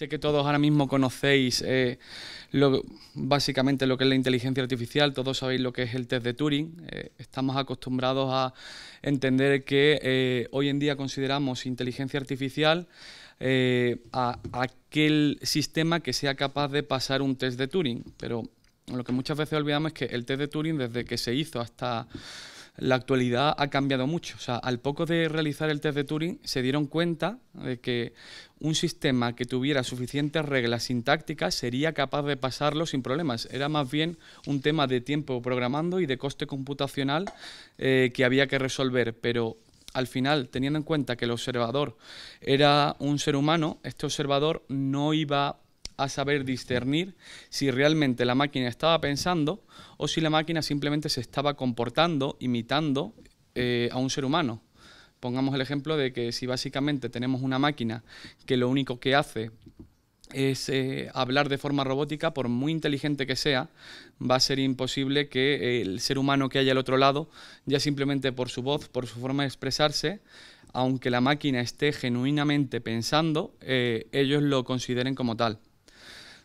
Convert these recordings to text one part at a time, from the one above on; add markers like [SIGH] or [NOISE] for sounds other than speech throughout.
Sé que todos ahora mismo conocéis eh, básicamente lo que es la inteligencia artificial, todos sabéis lo que es el test de Turing. Eh, estamos acostumbrados a entender que eh, hoy en día consideramos inteligencia artificial a aquel sistema que sea capaz de pasar un test de Turing. Pero lo que muchas veces olvidamos es que el test de Turing, desde que se hizo hasta la actualidad ha cambiado mucho. O sea, al poco de realizar el test de Turing se dieron cuenta de que un sistema que tuviera suficientes reglas sintácticas sería capaz de pasarlo sin problemas. Era más bien un tema de tiempo programando y de coste computacional eh, que había que resolver, pero al final, teniendo en cuenta que el observador era un ser humano, este observador no iba a saber discernir si realmente la máquina estaba pensando o si la máquina simplemente se estaba comportando, imitando eh, a un ser humano. Pongamos el ejemplo de que si básicamente tenemos una máquina que lo único que hace es eh, hablar de forma robótica, por muy inteligente que sea, va a ser imposible que el ser humano que haya al otro lado, ya simplemente por su voz, por su forma de expresarse, aunque la máquina esté genuinamente pensando, eh, ellos lo consideren como tal.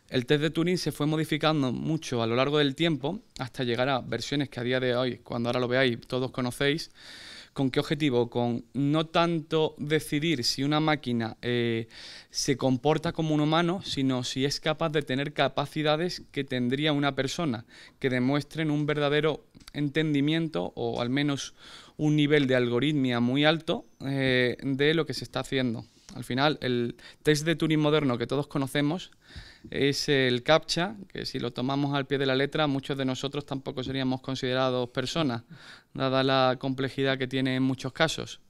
El test de Turing se fue modificando mucho a lo largo del tiempo hasta llegar a versiones que a día de hoy, cuando ahora lo veáis, todos conocéis. ¿Con qué objetivo? Con no tanto decidir si una máquina eh, se comporta como un humano, sino si es capaz de tener capacidades que tendría una persona, que demuestren un verdadero entendimiento o al menos un nivel de algoritmia muy alto eh, de lo que se está haciendo. Al final, el test de Turing moderno que todos conocemos es el CAPTCHA, que si lo tomamos al pie de la letra, muchos de nosotros tampoco seríamos considerados personas, dada la complejidad que tiene en muchos casos.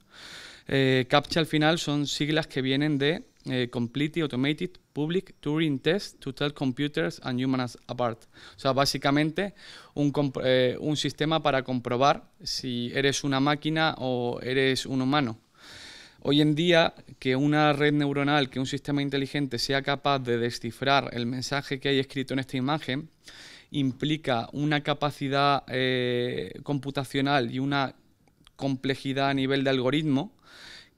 Eh, CAPTCHA al final son siglas que vienen de eh, Completely Automated Public Turing Test to Tell Computers and Humans Apart. O sea, básicamente un eh, sistema para comprobar si eres una máquina o eres un humano. Hoy en día, que una red neuronal, que un sistema inteligente sea capaz de descifrar el mensaje que hay escrito en esta imagen, implica una capacidad eh, computacional y una complejidad a nivel de algoritmo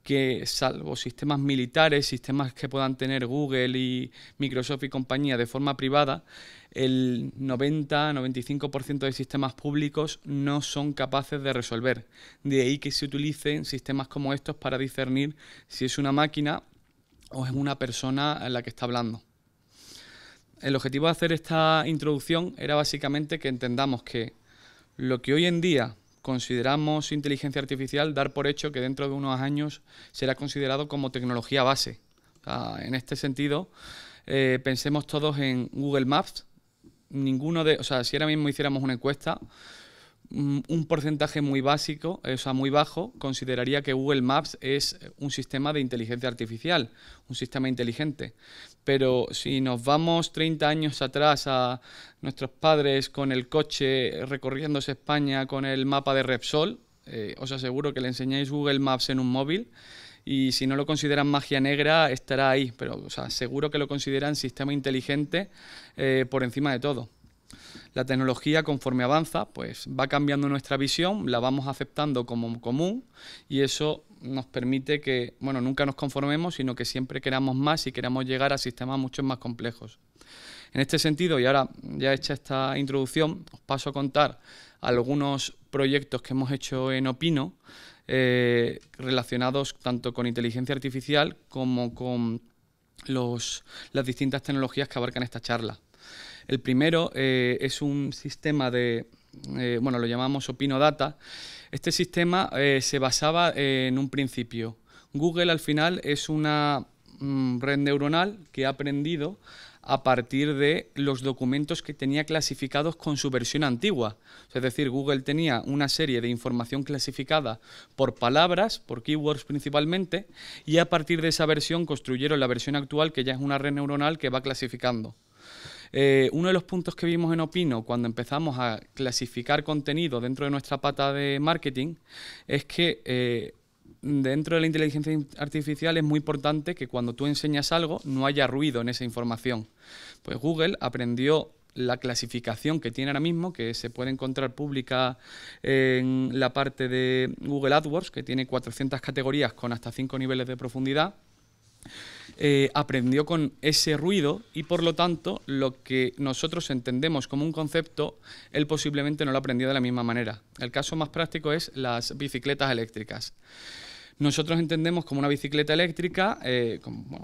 que salvo sistemas militares, sistemas que puedan tener Google y Microsoft y compañía de forma privada, el 90-95% de sistemas públicos no son capaces de resolver. De ahí que se utilicen sistemas como estos para discernir si es una máquina o es una persona en la que está hablando. El objetivo de hacer esta introducción era básicamente que entendamos que lo que hoy en día consideramos inteligencia artificial dar por hecho que dentro de unos años será considerado como tecnología base. en este sentido, eh, pensemos todos en Google Maps. Ninguno de, o sea, si ahora mismo hiciéramos una encuesta, mm, un porcentaje muy básico, eh, sea, muy bajo, consideraría que Google Maps es un sistema de inteligencia artificial, un sistema inteligente pero si nos vamos 30 años atrás a nuestros padres con el coche recorriéndose España con el mapa de Repsol, eh, os aseguro que le enseñáis Google Maps en un móvil y si no lo consideran magia negra estará ahí, pero o sea, seguro que lo consideran sistema inteligente eh, por encima de todo. La tecnología conforme avanza, pues va cambiando nuestra visión, la vamos aceptando como común y eso nos permite que, bueno, nunca nos conformemos, sino que siempre queramos más y queramos llegar a sistemas mucho más complejos. En este sentido, y ahora ya hecha esta introducción, os paso a contar algunos proyectos que hemos hecho en Opino eh, relacionados tanto con inteligencia artificial como con las distintas tecnologías que abarcan esta charla. El primero eh, es un sistema de, eh, bueno, lo llamamos OpinoData. Este sistema eh, se basaba en un principio. Google al final es una mm, red neuronal que ha aprendido a partir de los documentos que tenía clasificados con su versión antigua. Es decir, Google tenía una serie de información clasificada por palabras, por keywords principalmente, y a partir de esa versión construyeron la versión actual que ya es una red neuronal que va clasificando. Eh, uno de los puntos que vimos en Opino cuando empezamos a clasificar contenido dentro de nuestra pata de marketing es que eh, dentro de la inteligencia artificial es muy importante que cuando tú enseñas algo no haya ruido en esa información. Pues Google aprendió la clasificación que tiene ahora mismo, que se puede encontrar pública en la parte de Google AdWords, que tiene 400 categorías con hasta 5 niveles de profundidad. Eh, aprendió con ese ruido y por lo tanto lo que nosotros entendemos como un concepto, él posiblemente no lo aprendió de la misma manera. El caso más práctico es las bicicletas eléctricas. Nosotros entendemos como una bicicleta eléctrica, eh,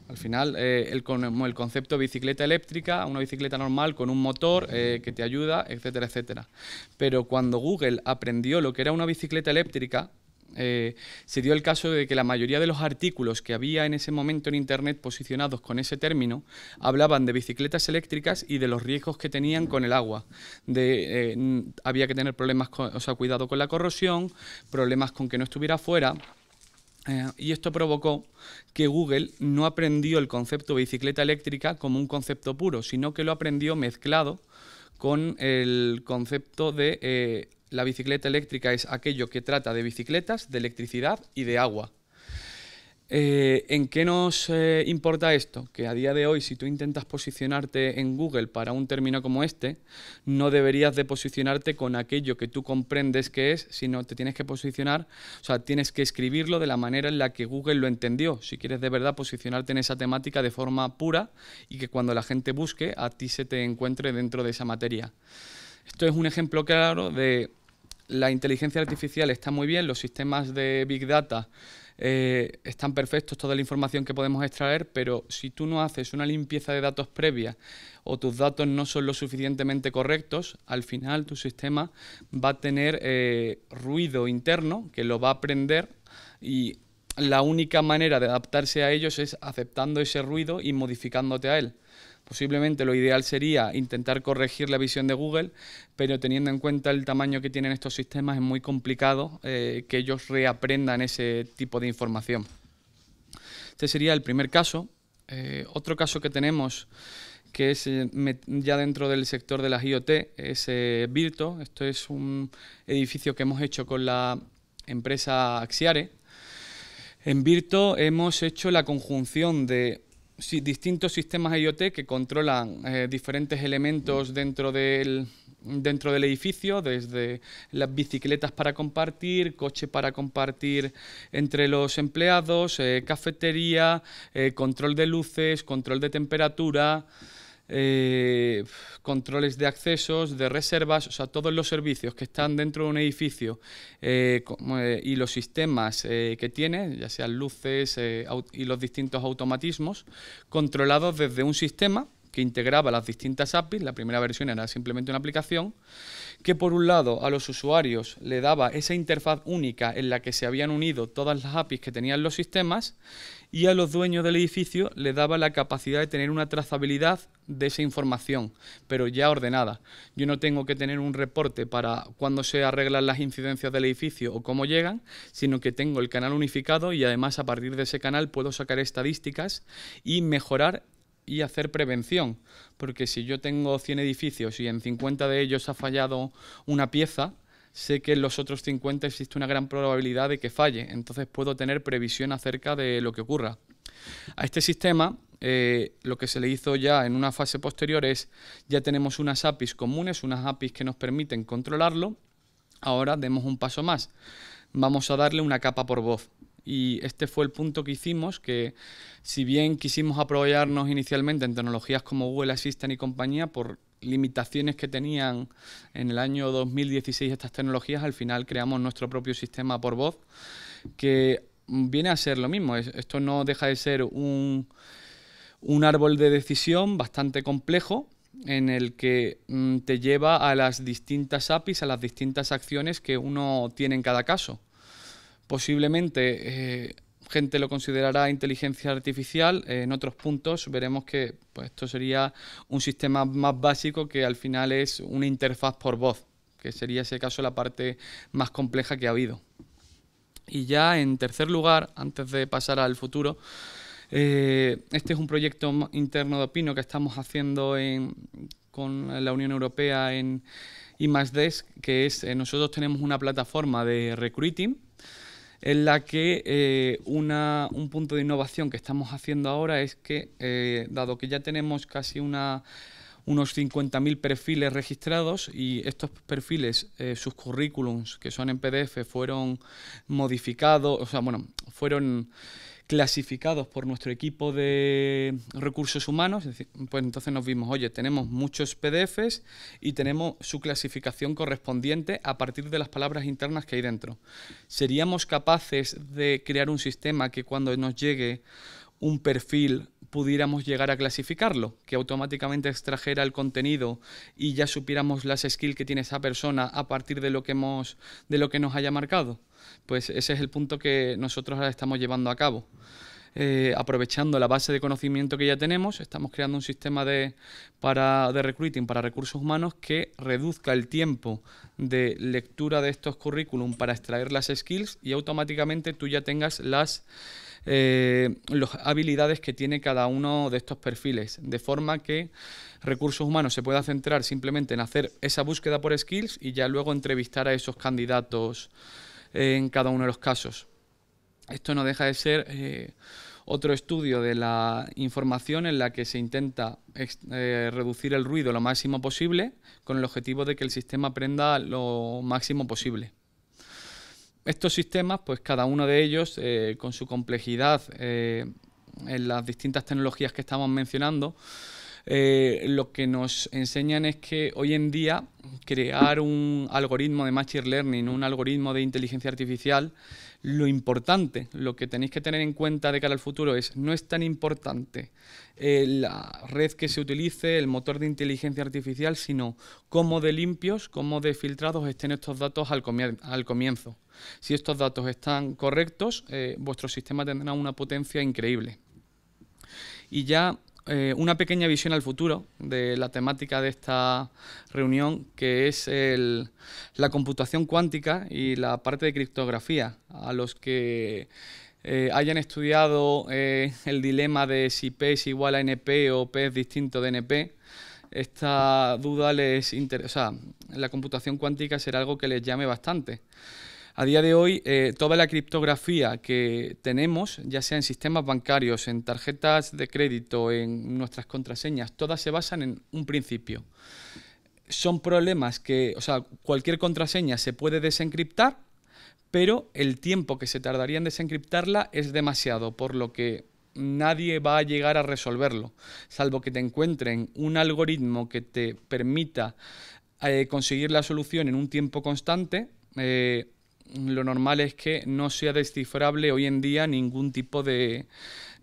al final eh, el, el concepto de bicicleta eléctrica, una bicicleta normal con un motor que te ayuda, etcétera, etcétera. Pero cuando Google aprendió lo que era una bicicleta eléctrica, eh, se dio el caso de que la mayoría de los artículos que había en ese momento en Internet posicionados con ese término hablaban de bicicletas eléctricas y de los riesgos que tenían con el agua. De, eh, había que tener problemas, con, o sea, cuidado con la corrosión, problemas con que no estuviera fuera. Eh, y esto provocó que Google no aprendió el concepto de bicicleta eléctrica como un concepto puro, sino que lo aprendió mezclado con el concepto de la bicicleta eléctrica es aquello que trata de bicicletas, de electricidad y de agua. Eh, ¿En qué nos eh, importa esto? Que a día de hoy, si tú intentas posicionarte en Google para un término como este, no deberías de posicionarte con aquello que tú comprendes que es, sino te tienes que posicionar, o sea, tienes que escribirlo de la manera en la que Google lo entendió, si quieres de verdad posicionarte en esa temática de forma pura y que cuando la gente busque, a ti se te encuentre dentro de esa materia. Esto es un ejemplo claro de la inteligencia artificial está muy bien, los sistemas de Big Data eh, están perfectos, toda la información que podemos extraer, pero si tú no haces una limpieza de datos previa o tus datos no son lo suficientemente correctos, al final tu sistema va a tener eh, ruido interno que lo va a aprender y la única manera de adaptarse a ellos es aceptando ese ruido y modificándote a él. Posiblemente lo ideal sería intentar corregir la visión de Google, pero teniendo en cuenta el tamaño que tienen estos sistemas es muy complicado eh, que ellos reaprendan ese tipo de información. Este sería el primer caso. Eh, otro caso que tenemos que es eh, ya dentro del sector de las IoT, es Virto. Esto es un edificio que hemos hecho con la empresa Axiare. En Virto hemos hecho la conjunción de distintos sistemas IoT que controlan eh, diferentes elementos dentro del, dentro del edificio, desde las bicicletas para compartir, coche para compartir entre los empleados, eh, cafetería, eh, control de luces, control de temperatura. Eh, controles de accesos, de reservas, o sea, todos los servicios que están dentro de un edificio eh, eh, y los sistemas que tiene, ya sean luces y los distintos automatismos, controlados desde un sistema que integraba las distintas APIs. La primera versión era simplemente una aplicación que por un lado a los usuarios le daba esa interfaz única en la que se habían unido todas las APIs que tenían los sistemas y a los dueños del edificio le daba la capacidad de tener una trazabilidad de esa información, pero ya ordenada. Yo no tengo que tener un reporte para cuando se arreglan las incidencias del edificio o cómo llegan, sino que tengo el canal unificado y además a partir de ese canal puedo sacar estadísticas y mejorar y hacer prevención, porque si yo tengo 100 edificios y en 50 de ellos ha fallado una pieza, sé que en los otros 50 existe una gran probabilidad de que falle, entonces puedo tener previsión acerca de lo que ocurra. A este sistema eh, lo que se le hizo ya en una fase posterior es, ya tenemos unas APIs comunes, unas APIs que nos permiten controlarlo, ahora demos un paso más. Vamos a darle una capa por voz y este fue el punto que hicimos, que si bien quisimos aprovecharnos inicialmente en tecnologías como Google Assistant y compañía, por limitaciones que tenían en el año 2016 estas tecnologías, al final creamos nuestro propio sistema por voz, que viene a ser lo mismo. Esto no deja de ser un árbol de decisión bastante complejo, en el que mm, te lleva a las distintas APIs, a las distintas acciones que uno tiene en cada caso. Posiblemente eh, gente lo considerará inteligencia artificial, eh, en otros puntos veremos que pues, esto sería un sistema más básico que al final es una interfaz por voz, que sería ese caso la parte más compleja que ha habido. Y ya en tercer lugar, antes de pasar al futuro, eh, este es un proyecto interno de Opino que estamos haciendo con la Unión Europea en I+.D., que es nosotros tenemos una plataforma de recruiting en la que eh, una, un punto de innovación que estamos haciendo ahora es que, eh, dado que ya tenemos casi una, unos 50.000 perfiles registrados y estos perfiles, eh, sus currículums que son en PDF, fueron modificados, o sea, bueno, fueron clasificados por nuestro equipo de recursos humanos. Pues entonces nos vimos, oye, tenemos muchos PDFs y tenemos su clasificación correspondiente a partir de las palabras internas que hay dentro. ¿Seríamos capaces de crear un sistema que cuando nos llegue un perfil pudiéramos llegar a clasificarlo, que automáticamente extrajera el contenido y ya supiéramos las skills que tiene esa persona a partir de lo que hemos de lo que nos haya marcado? pues ese es el punto que nosotros ahora estamos llevando a cabo. Eh, aprovechando la base de conocimiento que ya tenemos, estamos creando un sistema de, para, de recruiting para recursos humanos que reduzca el tiempo de lectura de estos currículum para extraer las skills y automáticamente tú ya tengas las eh, las habilidades que tiene cada uno de estos perfiles, de forma que recursos humanos se pueda centrar simplemente en hacer esa búsqueda por skills y ya luego entrevistar a esos candidatos en cada uno de los casos. Esto no deja de ser eh, otro estudio de la información en la que se intenta eh, reducir el ruido lo máximo posible con el objetivo de que el sistema aprenda lo máximo posible. Estos sistemas, pues cada uno de ellos, eh, con su complejidad en las distintas tecnologías que estamos mencionando, eh, lo que nos enseñan es que hoy en día crear un algoritmo de Machine Learning, un algoritmo de inteligencia artificial, lo importante, lo que tenéis que tener en cuenta de cara al futuro es, no es tan importante eh, la red que se utilice, el motor de inteligencia artificial, sino cómo de limpios, cómo de filtrados estén estos datos al, comienzo. Si estos datos están correctos, eh, vuestro sistema tendrá una potencia increíble. Y ya eh, una pequeña visión al futuro de la temática de esta reunión, que es la computación cuántica y la parte de criptografía, a los que eh, hayan estudiado eh, el dilema de si P es igual a NP o P es distinto de NP, esta duda les interesa, la computación cuántica será algo que les llame bastante. A día de hoy, eh, toda la criptografía que tenemos, ya sea en sistemas bancarios, en tarjetas de crédito, en nuestras contraseñas, todas se basan en un principio. Son problemas que, o sea, cualquier contraseña se puede desencriptar, pero el tiempo que se tardaría en desencriptarla es demasiado, por lo que nadie va a llegar a resolverlo, salvo que te encuentren un algoritmo que te permita eh, conseguir la solución en un tiempo constante. Eh, lo normal es que no sea descifrable hoy en día ningún tipo de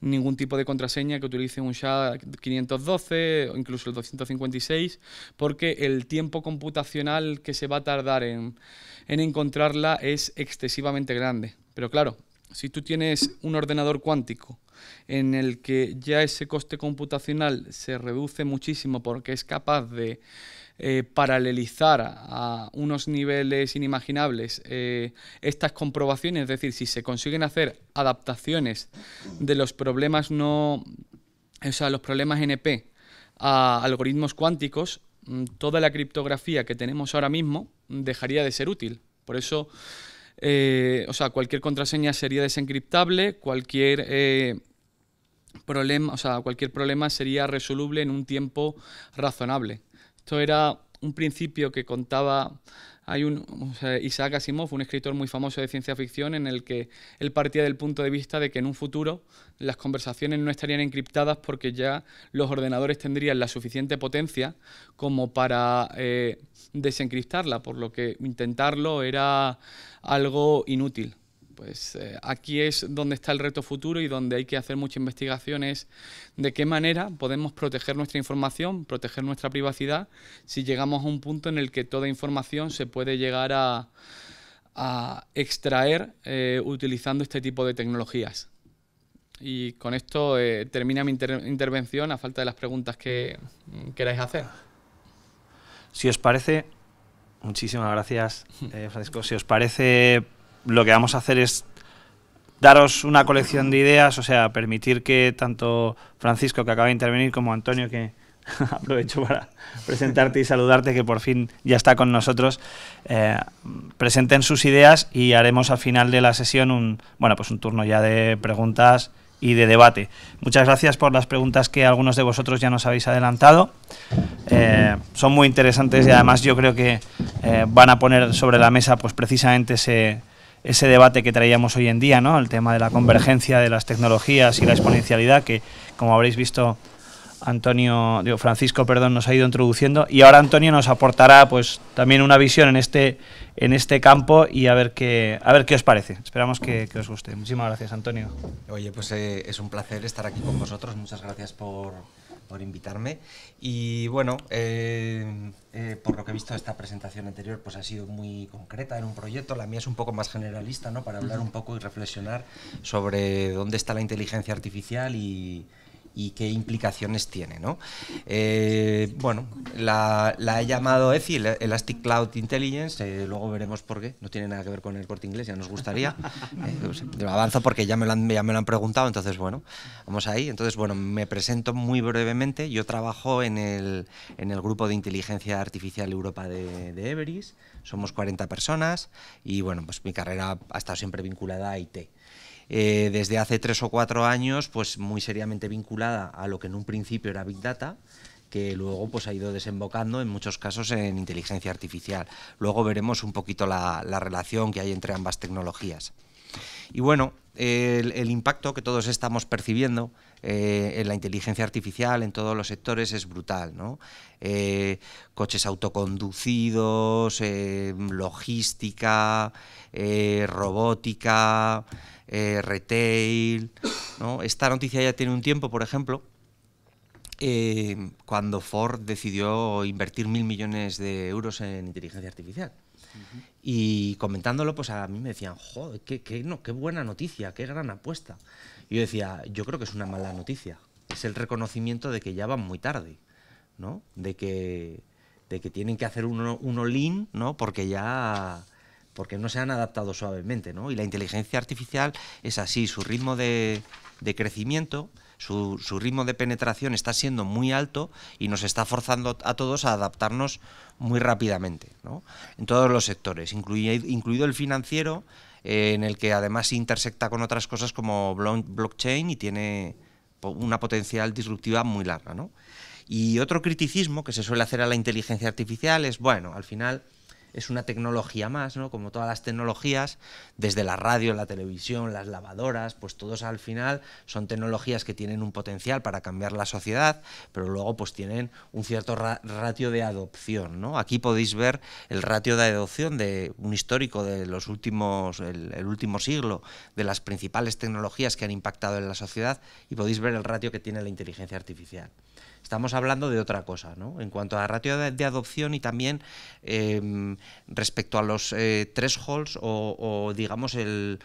ningún tipo de contraseña que utilice un SHA-512 o incluso el 256, porque el tiempo computacional que se va a tardar en, en encontrarla es excesivamente grande. Pero claro, si tú tienes un ordenador cuántico en el que ya ese coste computacional se reduce muchísimo porque es capaz de eh, paralelizar a unos niveles inimaginables eh, estas comprobaciones, es decir, si se consiguen hacer adaptaciones de los problemas no, o sea, los problemas NP a algoritmos cuánticos, mm, toda la criptografía que tenemos ahora mismo dejaría de ser útil. Por eso, eh, o sea, cualquier contraseña sería desencriptable, cualquier problema, o sea, cualquier problema sería resoluble en un tiempo razonable. Esto era un principio que contaba hay un Isaac Asimov, un escritor muy famoso de ciencia ficción, en el que él partía del punto de vista de que en un futuro las conversaciones no estarían encriptadas porque ya los ordenadores tendrían la suficiente potencia como para eh, desencriptarla, por lo que intentarlo era algo inútil pues eh, aquí es donde está el reto futuro y donde hay que hacer mucha investigación es de qué manera podemos proteger nuestra información, proteger nuestra privacidad, si llegamos a un punto en el que toda información se puede llegar a, extraer eh, utilizando este tipo de tecnologías. Y con esto eh, termina mi intervención a falta de las preguntas que queráis hacer. Si os parece, muchísimas gracias, Francisco. Si os parece, lo que vamos a hacer es daros una colección de ideas, o sea, permitir que tanto Francisco, que acaba de intervenir, como Antonio, que [LAUGHS] aprovecho para presentarte y saludarte, que por fin ya está con nosotros, eh, presenten sus ideas y haremos al final de la sesión un, bueno, pues un turno ya de preguntas y de debate. Muchas gracias por las preguntas que algunos de vosotros ya nos habéis adelantado. Eh, son muy interesantes y además yo creo que eh, van a poner sobre la mesa pues precisamente ese ese debate que traíamos hoy en día, ¿no? El tema de la convergencia de las tecnologías y la exponencialidad, que como habréis visto, Antonio, digo, Francisco, perdón, nos ha ido introduciendo. Y ahora Antonio nos aportará pues también una visión en este, en este campo y a ver qué, a ver qué os parece. Esperamos que, os guste. Muchísimas gracias, Antonio. Oye, pues eh, es un placer estar aquí con vosotros. Muchas gracias por por invitarme. Y bueno, eh, eh, por lo que he visto esta presentación anterior, pues ha sido muy concreta en un proyecto. La mía es un poco más generalista, ¿no? Para hablar un poco y reflexionar sobre dónde está la inteligencia artificial y, y qué implicaciones tiene. ¿no? Eh, bueno, la, he llamado EFI, Elastic Cloud Intelligence, eh, luego veremos por qué, no tiene nada que ver con el corte inglés, ya nos gustaría. [LAUGHS] Eh, pues, avanzo porque ya me, lo han, preguntado, entonces bueno, vamos ahí. Entonces, bueno, me presento muy brevemente, yo trabajo en el, en el grupo de inteligencia artificial Europa de, de Everis, somos 40 personas y bueno, pues mi carrera ha estado siempre vinculada a IT. Eh, desde hace tres o cuatro años, pues muy seriamente vinculada a lo que en un principio era Big Data que luego pues ha ido desembocando en muchos casos en inteligencia artificial. Luego veremos un poquito la, relación que hay entre ambas tecnologías. Y bueno, el, impacto que todos estamos percibiendo eh, en la inteligencia artificial en todos los sectores es brutal, eh, coches autoconducidos, logística, robótica, eh, retail. ¿no? Esta noticia ya tiene un tiempo, por ejemplo, eh, cuando Ford decidió invertir mil millones de euros en inteligencia artificial. Y comentándolo, pues a mí me decían, joder, qué, no, qué buena noticia, qué gran apuesta. Y yo decía, yo creo que es una mala noticia. Es el reconocimiento de que ya van muy tarde, ¿no? De que, de que tienen que hacer un, un all ¿no? Porque ya porque no se han adaptado suavemente, ¿no? Y la inteligencia artificial es así, su ritmo de, crecimiento, su, ritmo de penetración está siendo muy alto y nos está forzando a todos a adaptarnos muy rápidamente, ¿no? En todos los sectores, incluido, el financiero, eh, en el que además se intersecta con otras cosas como blockchain y tiene una potencial disruptiva muy larga, ¿no? Y otro criticismo que se suele hacer a la inteligencia artificial es, bueno, al final es una tecnología más, ¿no? Como todas las tecnologías, desde la radio, la televisión, las lavadoras, pues todos al final son tecnologías que tienen un potencial para cambiar la sociedad, pero luego pues tienen un cierto ratio de adopción, Aquí podéis ver el ratio de adopción de un histórico de los últimos, el último siglo, de las principales tecnologías que han impactado en la sociedad y podéis ver el ratio que tiene la inteligencia artificial. Estamos hablando de otra cosa, ¿no? En cuanto a la ratio de, adopción y también em, respecto a los eh, thresholds o, digamos eh,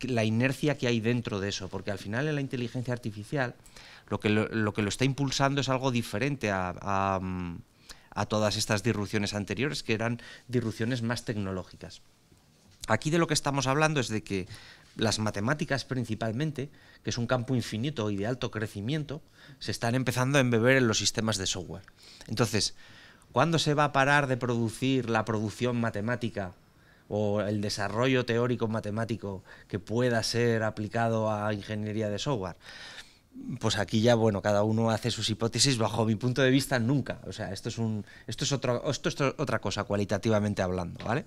la inercia que hay dentro de eso, porque al final en la inteligencia artificial lo que lo, está impulsando es algo diferente a todas estas disrupciones anteriores, que eran disrupciones más tecnológicas. Aquí de lo que estamos hablando es de que las matemáticas principalmente, que es un campo infinito y de alto crecimiento, se están empezando a embeber en los sistemas de software. Entonces, ¿cuándo se va a parar de producir la producción matemática o el desarrollo teórico matemático que pueda ser aplicado a ingeniería de software? Pues aquí ya, bueno, cada uno hace sus hipótesis, bajo mi punto de vista, nunca. O sea, esto es un. Esto es otro, esto es otra cosa, cualitativamente hablando, ¿vale?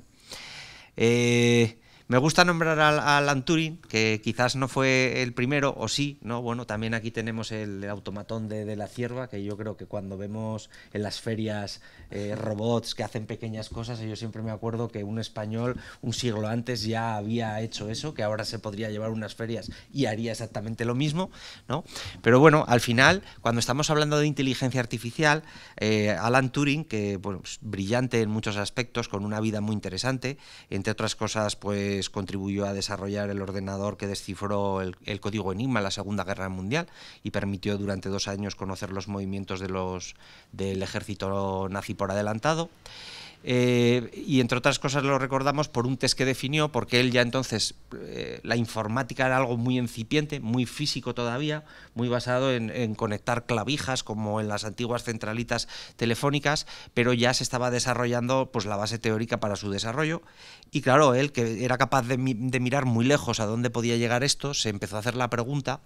Eh, me gusta nombrar a, Alan Turing, que quizás no fue el primero, o sí, ¿no? Bueno, también aquí tenemos el automatón de, la cierva, que yo creo que cuando vemos en las ferias eh, robots que hacen pequeñas cosas, yo siempre me acuerdo que un español un siglo antes ya había hecho eso, que ahora se podría llevar unas ferias y haría exactamente lo mismo, ¿no? Pero bueno, al final, cuando estamos hablando de inteligencia artificial, eh, Alan Turing, que es brillante en muchos aspectos, con una vida muy interesante, entre otras cosas, pues contribuyó a desarrollar el ordenador que descifró el, código Enigma en la Segunda Guerra Mundial y permitió durante dos años conocer los movimientos de los, del ejército nazi por adelantado. Eh, y entre otras cosas lo recordamos por un test que definió, porque él ya entonces eh, la informática era algo muy incipiente, muy físico todavía, muy basado en, conectar clavijas como en las antiguas centralitas telefónicas, pero ya se estaba desarrollando pues la base teórica para su desarrollo. Y claro, él que era capaz de, mirar muy lejos a dónde podía llegar esto, se empezó a hacer la pregunta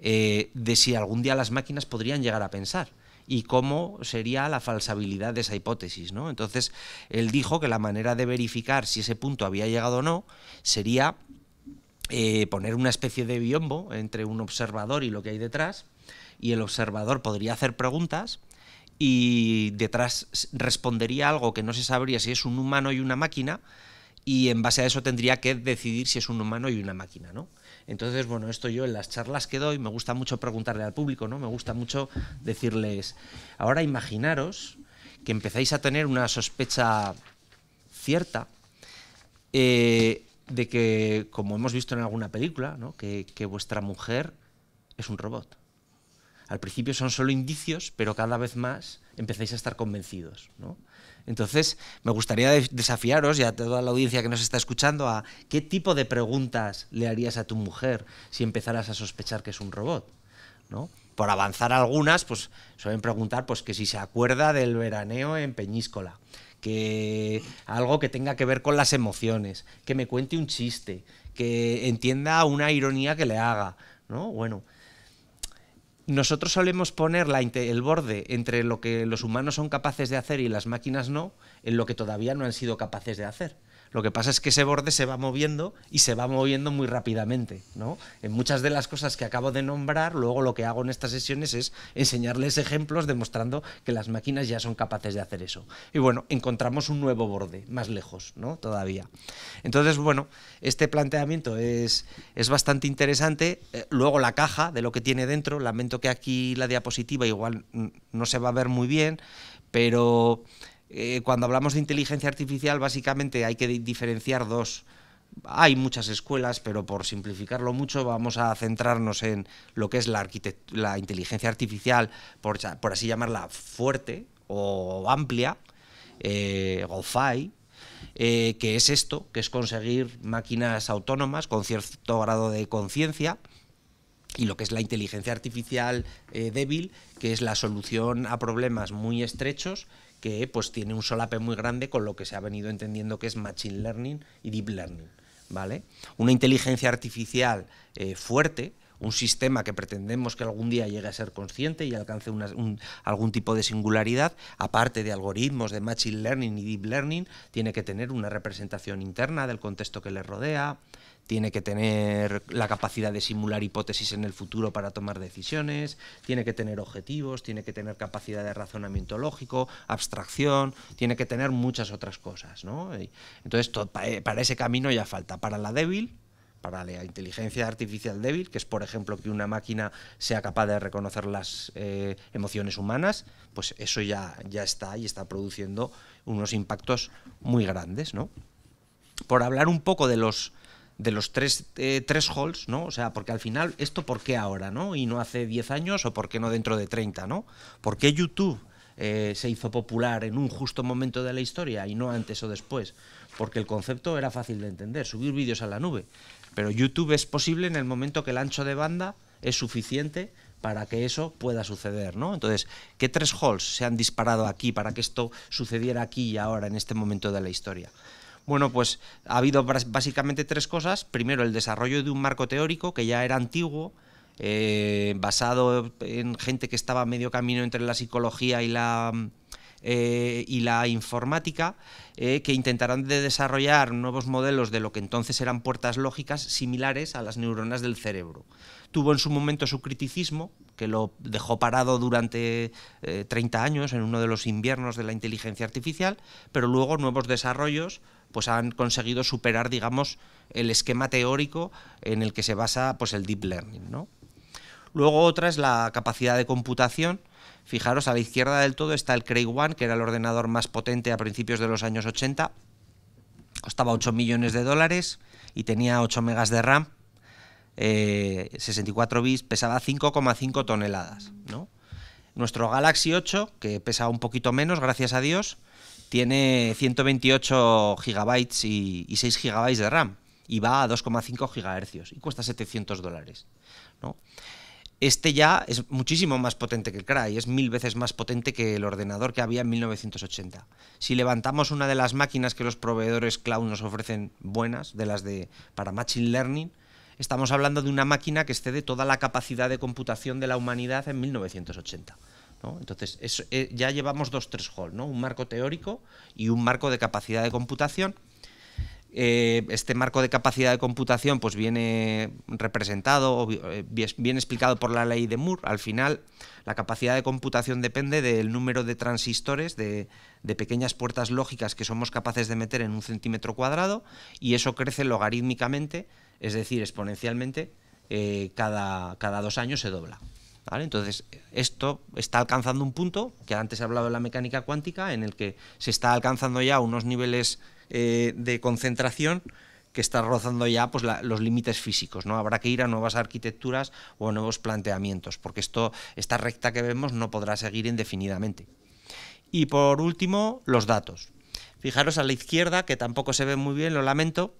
eh, de si algún día las máquinas podrían llegar a pensar y cómo sería la falsabilidad de esa hipótesis. ¿no? Entonces, él dijo que la manera de verificar si ese punto había llegado o no sería eh, poner una especie de biombo entre un observador y lo que hay detrás, y el observador podría hacer preguntas y detrás respondería algo que no se sabría si es un humano y una máquina, y en base a eso tendría que decidir si es un humano y una máquina, ¿no? Entonces, bueno, esto yo en las charlas que doy me gusta mucho preguntarle al público, ¿no? Me gusta mucho decirles, ahora imaginaros que empezáis a tener una sospecha cierta eh, de que, como hemos visto en alguna película, que, que vuestra mujer es un robot. Al principio son solo indicios, pero cada vez más empezáis a estar convencidos. ¿no? Entonces, me gustaría desafiaros y a toda la audiencia que nos está escuchando a qué tipo de preguntas le harías a tu mujer si empezaras a sospechar que es un robot, ¿no? Por avanzar algunas, pues suelen preguntar pues que si se acuerda del veraneo en Peñíscola, que algo que tenga que ver con las emociones, que me cuente un chiste, que entienda una ironía que le haga, ¿no? Bueno, nosotros solemos poner el borde entre lo que los humanos son capaces de hacer y las máquinas no, en lo que todavía no han sido capaces de hacer. Lo que pasa es que ese borde se va moviendo y se va moviendo muy rápidamente. ¿no? En muchas de las cosas que acabo de nombrar, luego lo que hago en estas sesiones es enseñarles ejemplos demostrando que las máquinas ya son capaces de hacer eso. Y bueno, encontramos un nuevo borde, más lejos, ¿no? Todavía. Entonces, bueno, este planteamiento es, es bastante interesante. Eh, luego la caja de lo que tiene dentro, lamento que aquí la diapositiva igual mm, no se va a ver muy bien, pero eh, cuando hablamos de inteligencia artificial básicamente hay que diferenciar dos. Hay muchas escuelas, pero por simplificarlo mucho vamos a centrarnos en lo que es la, inteligencia artificial, por, así llamarla fuerte o amplia, eh, o eh, que es esto, que es conseguir máquinas autónomas con cierto grado de conciencia, y lo que es la inteligencia artificial eh, débil, que es la solución a problemas muy estrechos que pues tiene un solape muy grande con lo que se ha venido entendiendo que es Machine Learning y Deep Learning. ¿vale? Una inteligencia artificial eh, fuerte, un sistema que pretendemos que algún día llegue a ser consciente y alcance algún tipo de singularidad, aparte de algoritmos de machine learning y deep learning, tiene que tener una representación interna del contexto que le rodea, tiene que tener la capacidad de simular hipótesis en el futuro para tomar decisiones, tiene que tener objetivos, tiene que tener capacidad de razonamiento lógico, abstracción, tiene que tener muchas otras cosas. Entonces, eh, para ese camino ya falta. Para la débil, para la inteligencia artificial débil, que es por ejemplo que una máquina sea capaz de reconocer las eh, emociones humanas, pues eso ya, ya está y está produciendo unos impactos muy grandes. Por hablar un poco de los de los tres, holes, eh, halls, ¿no? O sea, porque al final, ¿esto por qué ahora, no? Y no hace 10 años o por qué no dentro de 30, ¿no? ¿Por qué YouTube eh, se hizo popular en un justo momento de la historia y no antes o después? Porque el concepto era fácil de entender, subir vídeos a la nube. Pero YouTube es posible en el momento que el ancho de banda es suficiente para que eso pueda suceder, ¿no? Entonces, ¿qué tres halls se han disparado aquí para que esto sucediera aquí y ahora, en este momento de la historia? Bueno, pues ha habido básicamente tres cosas. Primero, el desarrollo de un marco teórico que ya era antiguo, eh, basado en gente que estaba medio camino entre la psicología y la, eh, informática, eh, que intentarán desarrollar nuevos modelos de lo que entonces eran puertas lógicas similares a las neuronas del cerebro. Tuvo en su momento su criticismo, que lo dejó parado durante 30 años en uno de los inviernos de la inteligencia artificial, pero luego nuevos desarrollos pues han conseguido superar, digamos, el esquema teórico en el que se basa pues, el deep learning. Luego otra es la capacidad de computación. Fijaros, a la izquierda del todo está el Cray One, que era el ordenador más potente a principios de los años 80. Costaba 8 millones de dólares y tenía 8 megas de RAM, 64 eh, bits, pesaba 5,5 toneladas. Nuestro Galaxy 8, que pesa un poquito menos, gracias a Dios, tiene 128 GB y, 6 GB de RAM y va a 2,5 GHz y cuesta 700 dólares. Este ya es muchísimo más potente que el Cry, es mil veces más potente que el ordenador que había en 1980. Si levantamos una de las máquinas que los proveedores cloud nos ofrecen buenas, de las de para Machine Learning, estamos hablando de una máquina que excede toda la capacidad de computación de la humanidad en 1980. Entonces, eh, ya llevamos dos tres ¿no? un marco teórico y un marco de capacidad de computación. Eh, este marco de capacidad de computación pues viene representado, bien eh, explicado por la ley de Moore. Al final, la capacidad de computación depende del número de transistores, de, pequeñas puertas lógicas que somos capaces de meter en un centímetro cuadrado y eso crece logarítmicamente, es decir, exponencialmente, cada dos años se dobla. Entonces, esto está alcanzando un punto, que antes he hablado de la mecánica cuántica, en el que se está alcanzando ya unos niveles eh, de concentración que está rozando ya pues, los límites físicos. ¿no? Habrá que ir a nuevas arquitecturas o a nuevos planteamientos, porque esto, esta recta que vemos no podrá seguir indefinidamente. Y por último, los datos. Fijaros a la izquierda, que tampoco se ve muy bien, lo lamento,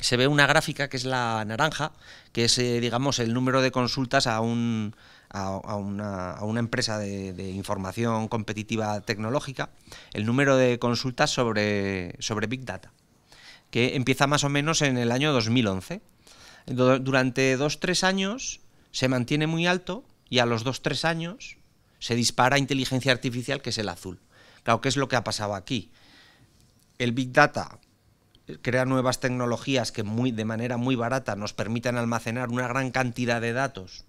se ve una gráfica que es la naranja, que es, eh, digamos, el número de consultas a un, a una, a, una, empresa de, información competitiva tecnológica el número de consultas sobre, sobre Big Data, que empieza más o menos en el año 2011. Durante dos, tres años se mantiene muy alto y a los dos, tres años se dispara inteligencia artificial, que es el azul. Claro, ¿qué es lo que ha pasado aquí? El Big Data crea nuevas tecnologías que muy, de manera muy barata nos permitan almacenar una gran cantidad de datos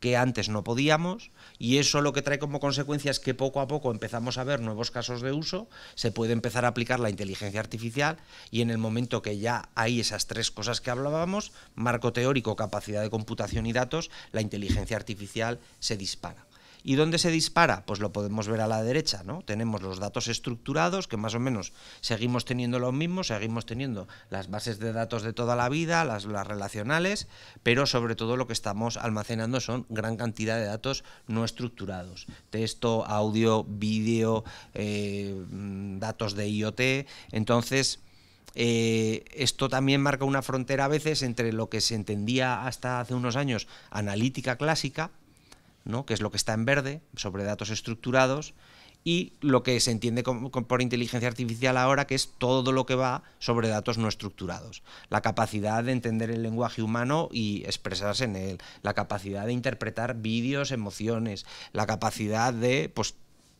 que antes no podíamos y eso lo que trae como consecuencia es que poco a poco empezamos a ver nuevos casos de uso, se puede empezar a aplicar la inteligencia artificial y en el momento que ya hay esas tres cosas que hablábamos, marco teórico, capacidad de computación y datos, la inteligencia artificial se dispara. ¿Y dónde se dispara? Pues lo podemos ver a la derecha, ¿no? Tenemos los datos estructurados, que más o menos seguimos teniendo los mismos, seguimos teniendo las bases de datos de toda la vida, las, las relacionales, pero sobre todo lo que estamos almacenando son gran cantidad de datos no estructurados. Texto, audio, vídeo, eh, datos de IoT. Entonces, eh, esto también marca una frontera a veces entre lo que se entendía hasta hace unos años analítica clásica, que es lo que está en verde, sobre datos estructurados, y lo que se entiende por inteligencia artificial ahora, que es todo lo que va sobre datos no estructurados. La capacidad de entender el lenguaje humano y expresarse en él, la capacidad de interpretar vídeos, emociones, la capacidad de, pues,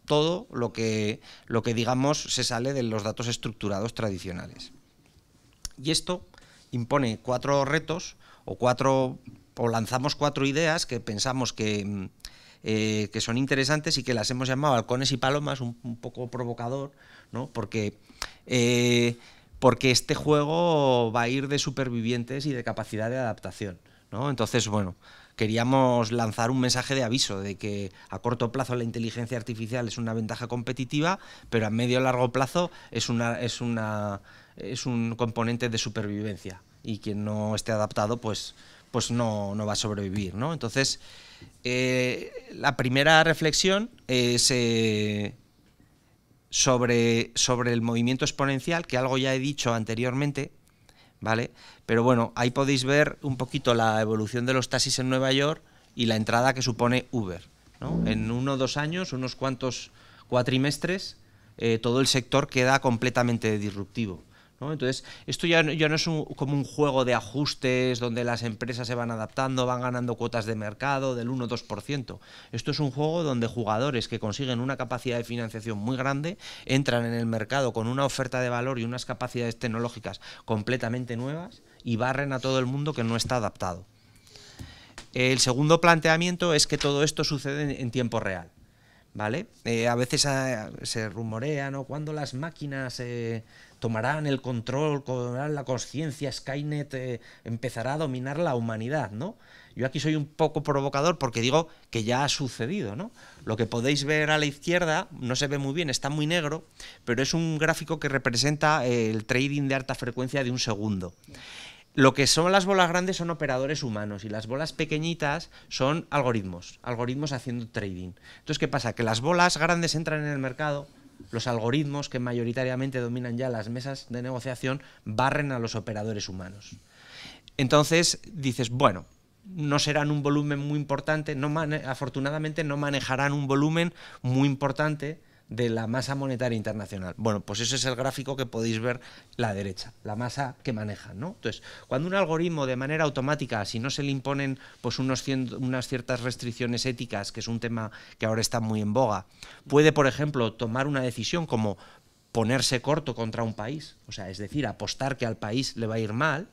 todo lo que, lo que digamos se sale de los datos estructurados tradicionales. Y esto impone cuatro retos o cuatro o lanzamos cuatro ideas que pensamos que, mm, eh, que son interesantes y que las hemos llamado halcones y palomas, un, poco provocador, ¿no? Porque, eh, porque este juego va a ir de supervivientes y de capacidad de adaptación, ¿no? Entonces, bueno, queríamos lanzar un mensaje de aviso de que a corto plazo la inteligencia artificial es una ventaja competitiva, pero a medio y largo plazo es una es una es un componente de supervivencia y quien no esté adaptado, pues pues no, va a sobrevivir, ¿no? Entonces, eh, la primera reflexión es eh, sobre, sobre el movimiento exponencial, que algo ya he dicho anteriormente, ¿vale? Pero bueno, ahí podéis ver un poquito la evolución de los taxis en Nueva York y la entrada que supone Uber. ¿no? En uno o dos años, unos cuantos cuatrimestres, eh, todo el sector queda completamente disruptivo. Entonces, esto ya, no es como un juego de ajustes donde las empresas se van adaptando, van ganando cuotas de mercado del 1-2%. Esto es un juego donde jugadores que consiguen una capacidad de financiación muy grande entran en el mercado con una oferta de valor y unas capacidades tecnológicas completamente nuevas y barren a todo el mundo que no está adaptado. El segundo planteamiento es que todo esto sucede en tiempo real. ¿Vale? Eh, a veces ah, se rumorea, ¿no? Cuando las máquinas eh, tomarán el control, tomarán la conciencia, Skynet eh, empezará a dominar la humanidad, ¿no? Yo aquí soy un poco provocador porque digo que ya ha sucedido, ¿no? Lo que podéis ver a la izquierda no se ve muy bien, está muy negro, pero es un gráfico que representa eh, el trading de alta frecuencia de un segundo. Lo que son las bolas grandes son operadores humanos y las bolas pequeñitas son algoritmos, algoritmos haciendo trading. Entonces, ¿qué pasa? Que las bolas grandes entran en el mercado, los algoritmos que mayoritariamente dominan ya las mesas de negociación barren a los operadores humanos. Entonces dices, bueno, no serán un volumen muy importante, afortunadamente no manejarán un volumen muy importante de la masa monetaria internacional. Bueno, pues ese es el gráfico que podéis ver la derecha, la masa que manejan, ¿no? Entonces, cuando un algoritmo de manera automática, si no se le imponen pues unos unas ciertas restricciones éticas, que es un tema que ahora está muy en boga, puede, por ejemplo, tomar una decisión como ponerse corto contra un país, o sea, es decir, apostar que al país le va a ir mal,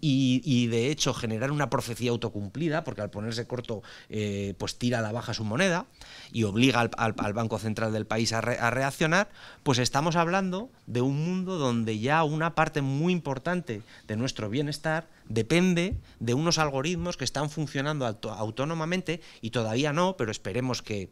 y, de hecho generar una profecía autocumplida, porque al ponerse corto eh, pues tira a la baja su moneda y obliga al, Banco Central del país a, reaccionar, pues estamos hablando de un mundo donde ya una parte muy importante de nuestro bienestar depende de unos algoritmos que están funcionando autónomamente y todavía no, pero esperemos que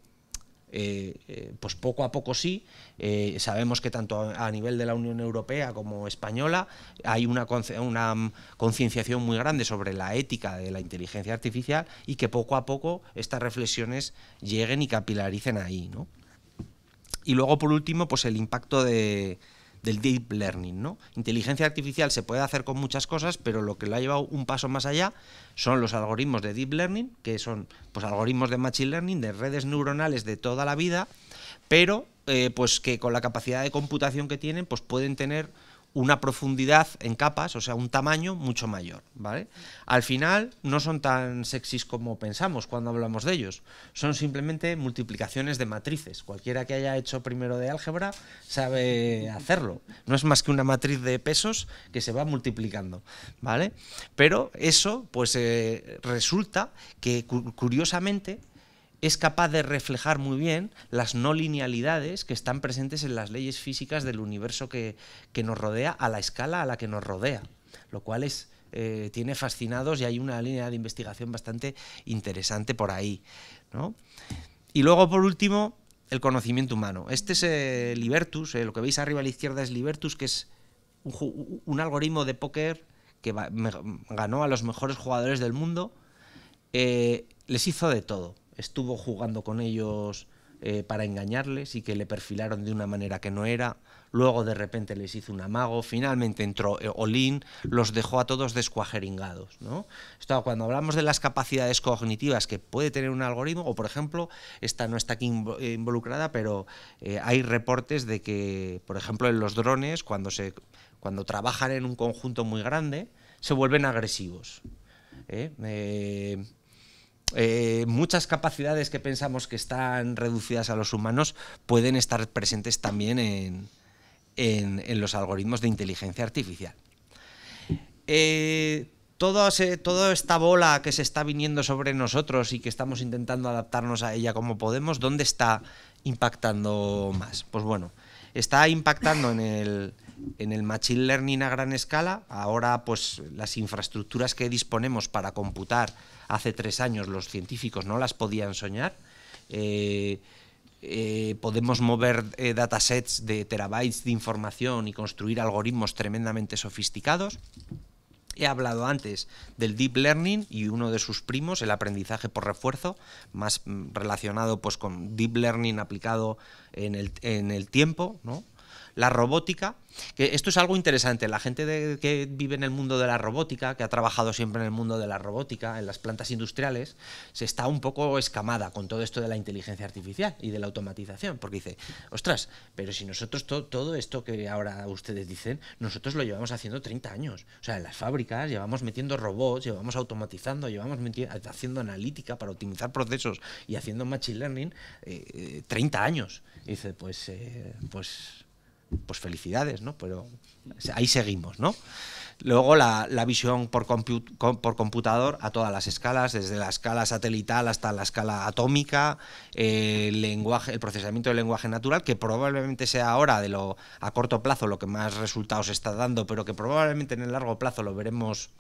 eh, eh, pues poco a poco sí. Eh, sabemos que tanto a, nivel de la Unión Europea como española hay una, una concienciación muy grande sobre la ética de la inteligencia artificial y que poco a poco estas reflexiones lleguen y capilaricen ahí. ¿no? Y luego, por último, pues el impacto de, del deep learning. ¿no? Inteligencia artificial se puede hacer con muchas cosas, pero lo que lo ha llevado un paso más allá son los algoritmos de deep learning, que son pues, algoritmos de machine learning, de redes neuronales de toda la vida, pero eh, pues que con la capacidad de computación que tienen, pues pueden tener una profundidad en capas, o sea, un tamaño mucho mayor, ¿vale? Al final no son tan sexys como pensamos cuando hablamos de ellos, son simplemente multiplicaciones de matrices. Cualquiera que haya hecho primero de álgebra sabe hacerlo. No es más que una matriz de pesos que se va multiplicando, ¿vale? Pero eso, pues eh, resulta que curiosamente es capaz de reflejar muy bien las no linealidades que están presentes en las leyes físicas del universo que, nos rodea a la escala a la que nos rodea, lo cual es, eh, tiene fascinados y hay una línea de investigación bastante interesante por ahí. Y luego, por último, el conocimiento humano. Este es eh, Libertus, eh, lo que veis arriba a la izquierda es Libertus, que es un, algoritmo de póker que ganó a los mejores jugadores del mundo. les hizo de todo estuvo jugando con ellos eh, para engañarles y que le perfilaron de una manera que no era. Luego de repente les hizo un amago. Finalmente entró eh, Olin, los dejó a todos descuajeringados. ¿no? cuando hablamos de las capacidades cognitivas que puede tener un algoritmo, o por ejemplo, esta no está aquí involucrada, pero eh, hay reportes de que, por ejemplo, en los drones, cuando, se, cuando trabajan en un conjunto muy grande, se vuelven agresivos. Eh, muchas capacidades que pensamos que están reducidas a los humanos pueden estar presentes también en, los algoritmos de inteligencia artificial. Eh, toda esta bola que se está viniendo sobre nosotros y que estamos intentando adaptarnos a ella como podemos, ¿dónde está impactando más? Pues bueno, está impactando en el, en el machine learning a gran escala. Ahora, pues las infraestructuras que disponemos para computar hace tres años los científicos no las podían soñar. Eh, eh, podemos mover eh, datasets de terabytes de información y construir algoritmos tremendamente sofisticados. He hablado antes del deep learning y uno de sus primos, el aprendizaje por refuerzo, más mm, relacionado pues, con deep learning aplicado en el, en el tiempo, ¿no? la robótica, que esto es algo interesante, la gente que vive en el mundo de la robótica, que ha trabajado siempre en el mundo de la robótica, en las plantas industriales, se está un poco escamada con todo esto de la inteligencia artificial y de la automatización, porque dice, ostras, pero si nosotros todo esto que ahora ustedes dicen, nosotros lo llevamos haciendo 30 años, o sea, en las fábricas llevamos metiendo robots, llevamos automatizando, llevamos haciendo analítica para optimizar procesos y haciendo machine learning 30 eh, eh, años. dice, pues, eh, pues pues felicidades, ¿no? Pero ahí seguimos, ¿no? Luego la, visión por, computador a todas las escalas, desde la escala satelital hasta la escala atómica, eh, el, lenguaje, el procesamiento del lenguaje natural, que probablemente sea ahora de lo, a corto plazo lo que más resultados está dando, pero que probablemente en el largo plazo lo veremos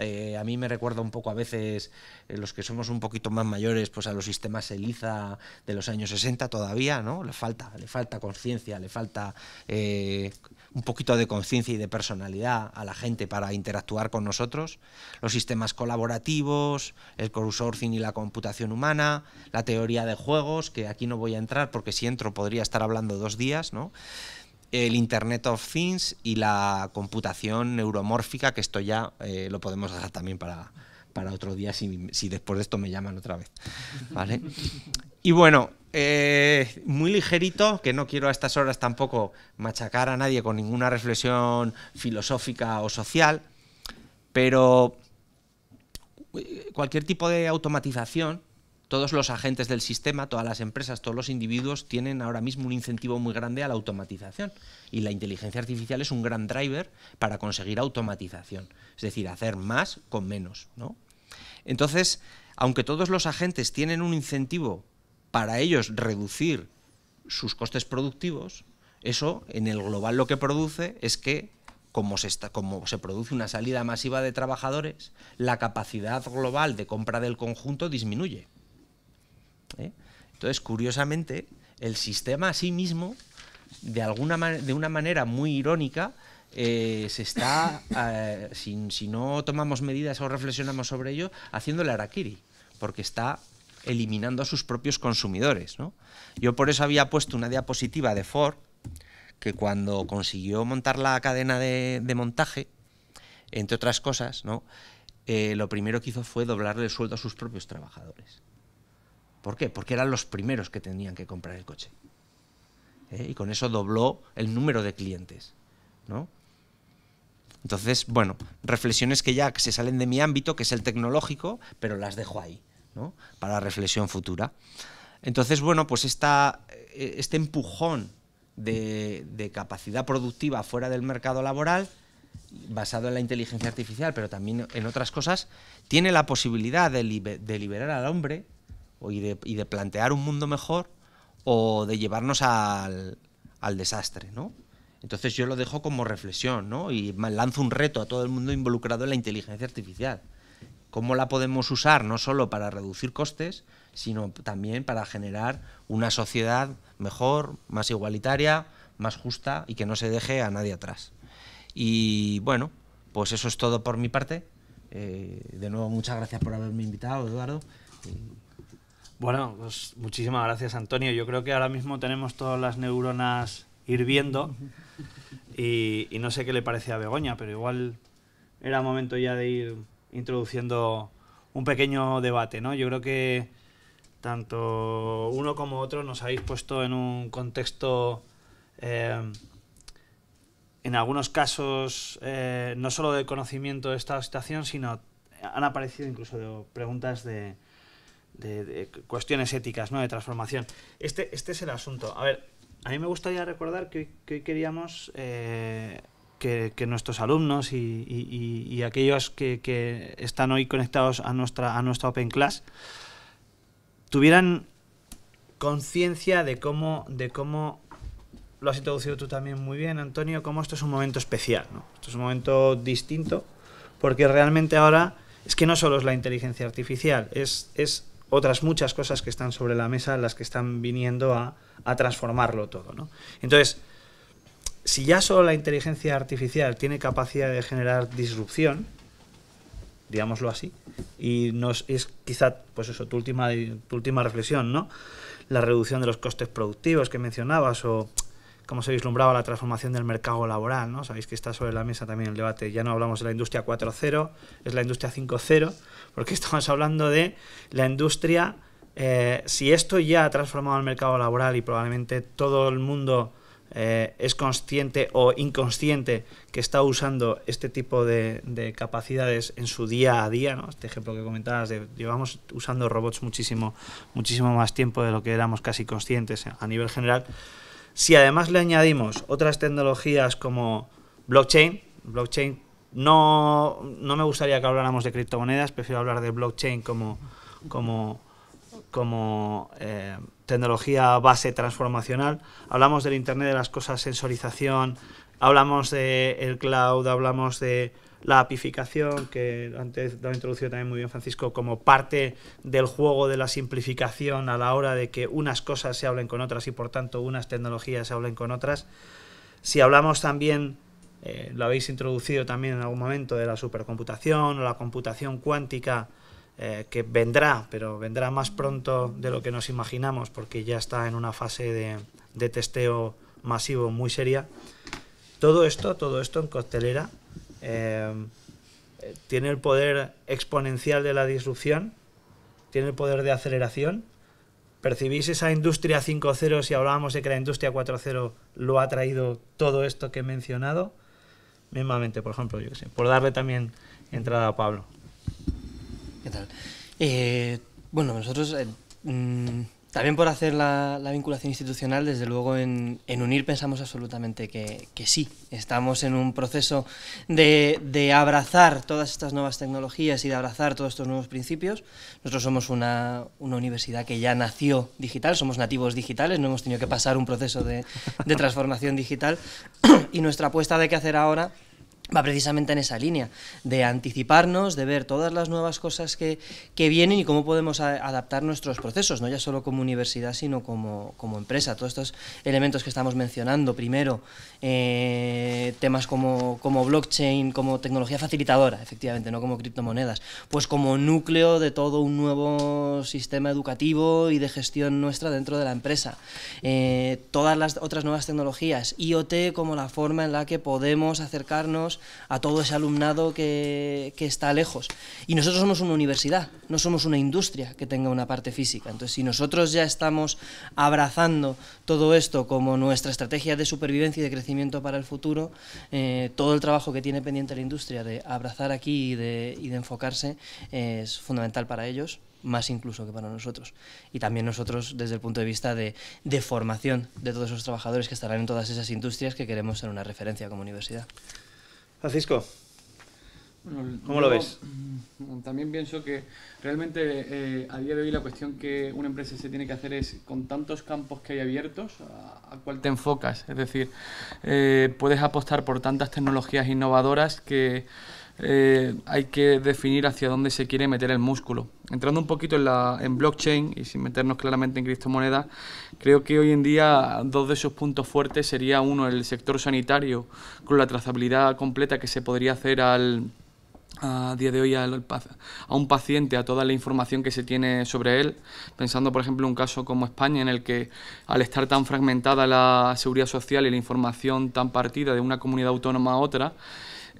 eh, a mí me recuerda un poco a veces, eh, los que somos un poquito más mayores, pues a los sistemas ELIZA de los años 60 todavía, ¿no? Le falta, le falta conciencia, le falta eh, un poquito de conciencia y de personalidad a la gente para interactuar con nosotros. Los sistemas colaborativos, el crowdsourcing y la computación humana, la teoría de juegos, que aquí no voy a entrar porque si entro podría estar hablando dos días, ¿no? el Internet of Things y la computación neuromórfica, que esto ya eh, lo podemos dejar también para, para otro día si, después de esto me llaman otra vez. ¿Vale? Y bueno, eh, muy ligerito, que no quiero a estas horas tampoco machacar a nadie con ninguna reflexión filosófica o social, pero eh, cualquier tipo de automatización todos los agentes del sistema, todas las empresas, todos los individuos tienen ahora mismo un incentivo muy grande a la automatización. Y la inteligencia artificial es un gran driver para conseguir automatización, es decir, hacer más con menos. ¿no? Entonces, aunque todos los agentes tienen un incentivo para ellos reducir sus costes productivos, eso en el global lo que produce es que como se, está, como se, produce una salida masiva de trabajadores, la capacidad global de compra del conjunto disminuye. ¿eh? Entonces, curiosamente, el sistema a sí mismo, de, alguna de una manera muy irónica, eh, se está, eh, si, no tomamos medidas o reflexionamos sobre ello, haciendo la arakiri porque está eliminando a sus propios consumidores. Yo por eso había puesto una diapositiva de Ford, que cuando consiguió montar la cadena de, montaje, entre otras cosas, lo primero que hizo fue doblarle el sueldo a sus propios trabajadores. ¿Por qué? Porque eran los primeros que tenían que comprar el coche. ¿Eh? Y con eso dobló el número de clientes. Entonces, bueno, reflexiones que ya se salen de mi ámbito, que es el tecnológico, pero las dejo ahí, ¿no? Para reflexión futura. Entonces, bueno, pues eh, este empujón de, capacidad productiva fuera del mercado laboral, basado en la inteligencia artificial, pero también en otras cosas, tiene la posibilidad de liberar al hombre y de, plantear un mundo mejor o de llevarnos al, desastre, ¿no? Entonces yo lo dejo como reflexión, ¿no? Y lanzo un reto a todo el mundo involucrado en la inteligencia artificial. ¿Cómo la podemos usar no solo para reducir costes, sino también para generar una sociedad mejor, más igualitaria, más justa y que no se deje a nadie atrás? Y bueno, pues eso es todo por mi parte. Eh, de nuevo, muchas gracias por haberme invitado, Eduardo. Eh, bueno, pues muchísimas gracias Antonio. Yo creo que ahora mismo tenemos todas las neuronas hirviendo [LAUGHS] y, y no sé qué le parece a Begoña, pero igual era momento ya de ir introduciendo un pequeño debate, ¿no? Yo creo que tanto uno como otro nos habéis puesto en un contexto, eh, en algunos casos, eh, no solo de conocimiento de esta situación, sino han aparecido incluso preguntas de, de, cuestiones éticas, ¿no? De transformación. Este, este es el asunto. A ver, a mí me gustaría recordar que, hoy queríamos eh, que, nuestros alumnos y, aquellos que, están hoy conectados a nuestra, a nuestra Open Class tuvieran conciencia de cómo, de cómo lo has introducido tú también muy bien, Antonio, como esto es un momento especial, ¿no? Esto es un momento distinto, porque realmente ahora es que no solo es la inteligencia artificial, es otras muchas cosas que están sobre la mesa, las que están viniendo a, transformarlo todo. ¿no? Entonces, si ya solo la inteligencia artificial tiene capacidad de generar disrupción, digámoslo así, y nos, es quizá, pues eso, tu última, tu última reflexión, ¿no? La reducción de los costes productivos que mencionabas o cómo se vislumbraba la transformación del mercado laboral. ¿no? Sabéis que está sobre la mesa también el debate, ya no hablamos de la industria 4.0, es la industria 5.0, porque [LAUGHS] estamos hablando de la industria, eh, si esto ya ha transformado el mercado laboral y probablemente todo el mundo eh, es consciente o inconsciente que está usando este tipo de, capacidades en su día a día, ¿no? este ejemplo que comentabas, de, llevamos usando robots muchísimo, muchísimo más tiempo de lo que éramos casi conscientes a nivel general. Si además le añadimos otras tecnologías como blockchain, blockchain no, me gustaría que habláramos de criptomonedas, prefiero hablar de blockchain como, como, como eh, tecnología base transformacional. Hablamos del Internet de las cosas, sensorización, hablamos del cloud, hablamos de la apificación, que antes lo ha introducido también muy bien Francisco, como parte del juego de la simplificación a la hora de que unas cosas se hablen con otras y por tanto unas tecnologías se hablen con otras. Si hablamos también, eh, lo habéis introducido también en algún momento, de la supercomputación o la computación cuántica, eh, que vendrá, pero vendrá más pronto de lo que nos imaginamos, porque ya está en una fase de, de testeo masivo muy seria. Todo esto, todo esto en coctelera Em, tiene el poder exponencial de la disrupción, tiene el poder de aceleración. ¿Percibís esa industria 5.0 si hablábamos de que la industria 4.0 lo ha traído todo esto que he mencionado? Mismamente, por ejemplo, yo que sé, por darle también entrada a Pablo. ¿Qué tal? Eh, bueno, nosotros eh, mm, también por hacer la, vinculación institucional, desde luego en, UNIR pensamos absolutamente que, sí. Estamos en un proceso de, abrazar todas estas nuevas tecnologías y de abrazar todos estos nuevos principios. Nosotros somos una, universidad que ya nació digital, somos nativos digitales, no hemos tenido que pasar un proceso de, de transformación digital [CLEARS THROAT] y nuestra apuesta de qué hacer ahora va precisamente en esa línea, de anticiparnos, de ver todas las nuevas cosas que, vienen y cómo podemos adaptar nuestros procesos, no ya solo como universidad, sino como, empresa. Todos estos elementos que estamos mencionando, primero, eh, temas como, como, blockchain, como tecnología facilitadora, efectivamente, no como criptomonedas, pues como núcleo de todo un nuevo sistema educativo y de gestión nuestra dentro de la empresa. Eh, todas las otras nuevas tecnologías, IoT como la forma en la que podemos acercarnos a todo ese alumnado que, está lejos. Y nosotros somos una universidad, no somos una industria que tenga una parte física. Entonces, si nosotros ya estamos abrazando todo esto como nuestra estrategia de supervivencia y de crecimiento para el futuro, eh, todo el trabajo que tiene pendiente la industria de abrazar aquí y de, enfocarse es fundamental para ellos más incluso que para nosotros. Y también nosotros desde el punto de vista de, de, formación de todos esos trabajadores que estarán en todas esas industrias que queremos ser una referencia como universidad. Francisco, ¿cómo lo ves? Mm, mm, también pienso que realmente eh, a día de hoy la cuestión que una empresa se tiene que hacer es con tantos campos que hay abiertos, ¿a, cuál te enfocas? Es decir, eh, puedes apostar por tantas tecnologías innovadoras que eh, hay que definir hacia dónde se quiere meter el músculo. Entrando un poquito en, la, en blockchain y sin meternos claramente en criptomonedas, creo que hoy en día dos de esos puntos fuertes sería uno, el sector sanitario, con la trazabilidad completa que se podría hacer al a día de hoy a un paciente, a toda la información que se tiene sobre él, pensando por ejemplo un caso como España, en el que al estar tan fragmentada la seguridad social y la información tan partida de una comunidad autónoma a otra,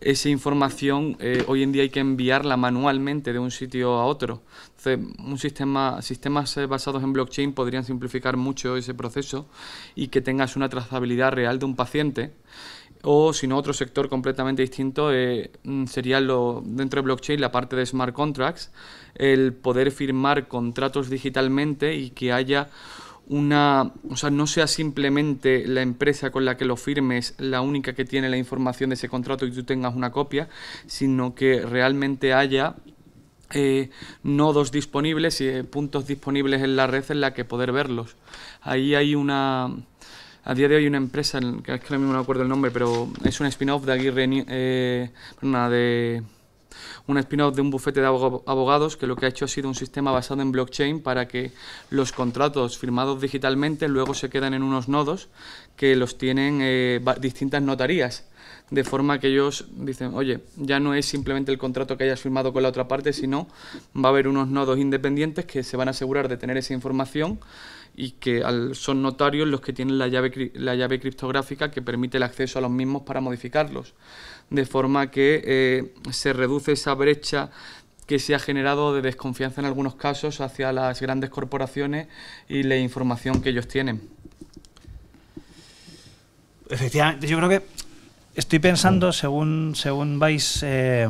esa información eh, hoy en día hay que enviarla manualmente de un sitio a otro. Entonces, un sistema, sistemas eh, basados en blockchain podrían simplificar mucho ese proceso y que tengas una trazabilidad real de un paciente. O si no, otro sector completamente distinto eh, mm, sería lo, dentro de blockchain la parte de smart contracts, el poder firmar contratos digitalmente y que haya una, o sea, no sea simplemente la empresa con la que lo firmes la única que tiene la información de ese contrato y tú tengas una copia, sino que realmente haya eh, nodos disponibles y eh, puntos disponibles en la red en la que poder verlos. Ahí hay una... A día de hoy una empresa, que es que ahora mismo no me acuerdo el nombre, pero es un spin-off de Aguirre... Eh, de un spin-off de un bufete de abogados que lo que ha hecho ha sido un sistema basado en blockchain para que los contratos firmados digitalmente luego se quedan en unos nodos que los tienen eh, distintas notarías de forma que ellos dicen, oye, ya no es simplemente el contrato que hayas firmado con la otra parte, sino va a haber unos nodos independientes que se van a asegurar de tener esa información y que son notarios los que tienen la llave, la llave criptográfica que permite el acceso a los mismos para modificarlos. De forma que eh, se reduce esa brecha que se ha generado de desconfianza en algunos casos hacia las grandes corporaciones y la información que ellos tienen. Efectivamente, yo creo que estoy pensando, mm. según, según vais eh,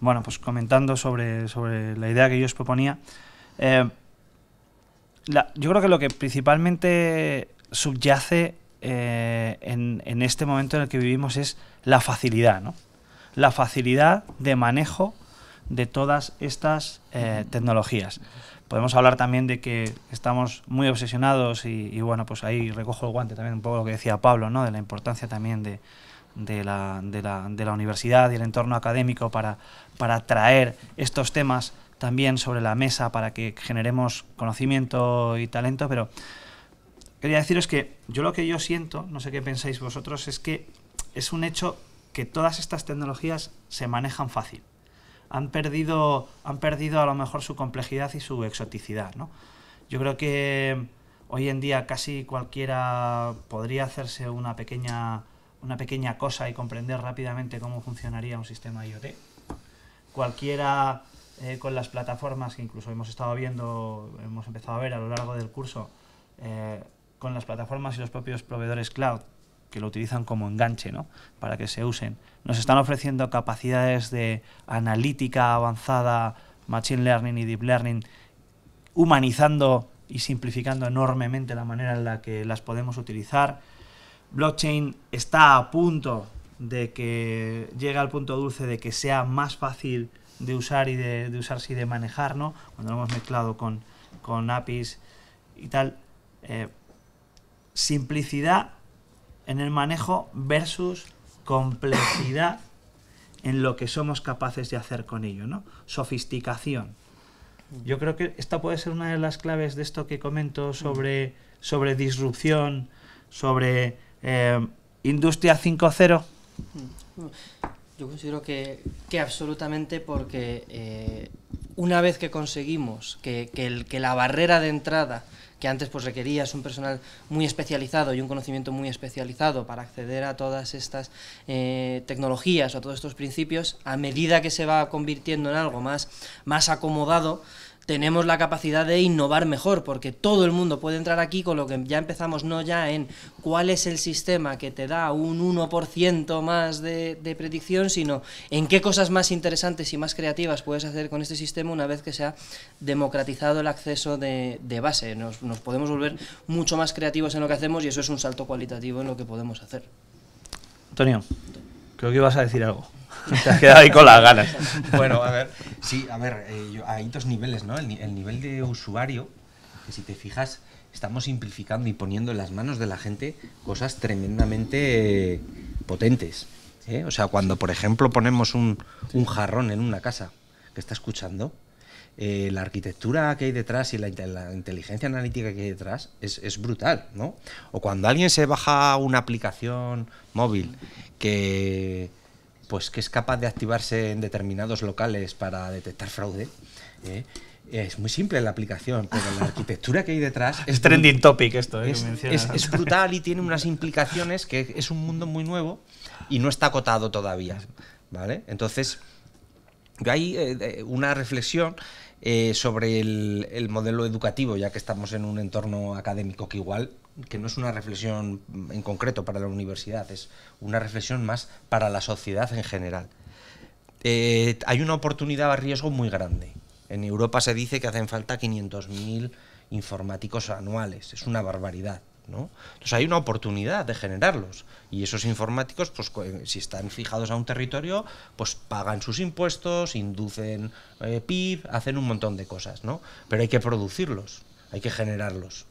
bueno, pues comentando sobre, sobre la idea que yo os proponía, eh, yo creo que lo que principalmente subyace eh, en, este momento en el que vivimos es la facilidad, ¿no? La facilidad de manejo de todas estas eh, tecnologías. Podemos hablar también de que estamos muy obsesionados y, y, bueno, pues ahí recojo el guante también un poco lo que decía Pablo, ¿no? De la importancia también de, de, la, de, la, de la, universidad y el entorno académico para, para traer estos temas también sobre la mesa para que generemos conocimiento y talento, pero quería deciros que yo lo que yo siento, no sé qué pensáis vosotros, es que es un hecho que todas estas tecnologías se manejan fácil. Han perdido, han perdido a lo mejor su complejidad y su exoticidad, ¿no? Yo creo que hoy en día casi cualquiera podría hacerse una pequeña, una pequeña cosa y comprender rápidamente cómo funcionaría un sistema IoT. Cualquiera eh, con las plataformas que incluso hemos estado viendo, hemos empezado a ver a lo largo del curso, eh, con las plataformas y los propios proveedores cloud que lo utilizan como enganche para que se usen. Nos están ofreciendo capacidades de analítica avanzada, machine learning y deep learning, humanizando y simplificando enormemente la manera en la que las podemos utilizar. Blockchain está a punto de que llegue al punto dulce de que sea más fácil de usar y de, usarse y de manejar, ¿no? Cuando lo hemos mezclado con, APIs y tal. Eh, simplicidad en el manejo versus complejidad en lo que somos capaces de hacer con ello, ¿no? Sofisticación. Yo creo que esta puede ser una de las claves de esto que comento sobre, sobre disrupción, sobre eh, industria 5.0. Yo considero que, absolutamente porque eh, una vez que conseguimos que, la barrera de entrada que antes pues es un personal muy especializado y un conocimiento muy especializado para acceder a todas estas eh, tecnologías o a todos estos principios, a medida que se va convirtiendo en algo más, más acomodado, tenemos la capacidad de innovar mejor, porque todo el mundo puede entrar aquí, con lo que ya empezamos no ya en cuál es el sistema que te da un 1% más de, predicción, sino en qué cosas más interesantes y más creativas puedes hacer con este sistema una vez que se ha democratizado el acceso de, base. nos podemos volver mucho más creativos en lo que hacemos y eso es un salto cualitativo en lo que podemos hacer. Antonio, creo que ibas a decir algo. [LAUGHS] Te has quedado ahí con las ganas. bueno, a ver, sí, a ver, eh, hay dos niveles, ¿no? El, nivel de usuario, que si te fijas, estamos simplificando y poniendo en las manos de la gente cosas tremendamente eh, potentes. ¿eh? O sea, cuando, por ejemplo, ponemos un, jarrón en una casa que está escuchando, la arquitectura que hay detrás y la, inteligencia analítica que hay detrás es, es, brutal, ¿no? O cuando alguien se baja una aplicación móvil que, pues que es capaz de activarse en determinados locales para detectar fraude. ¿eh? Es muy simple la aplicación, pero la arquitectura que hay detrás... [LAUGHS] Es, trending topic esto, ¿eh? es, brutal y tiene unas implicaciones que es un mundo muy nuevo y no está acotado todavía. ¿vale? Entonces, hay eh, una reflexión sobre el, el modelo educativo, ya que estamos en un entorno académico que igual que no es una reflexión en concreto para la universidad, es una reflexión más para la sociedad en general. Eh, hay una oportunidad a riesgo muy grande. En Europa se dice que hacen falta 500.000 informáticos anuales, es una barbaridad. ¿no? Entonces hay una oportunidad de generarlos y esos informáticos, pues eh, si están fijados a un territorio, pues pagan sus impuestos, inducen eh, PIB, hacen un montón de cosas, ¿no? Pero hay que producirlos, hay que generarlos.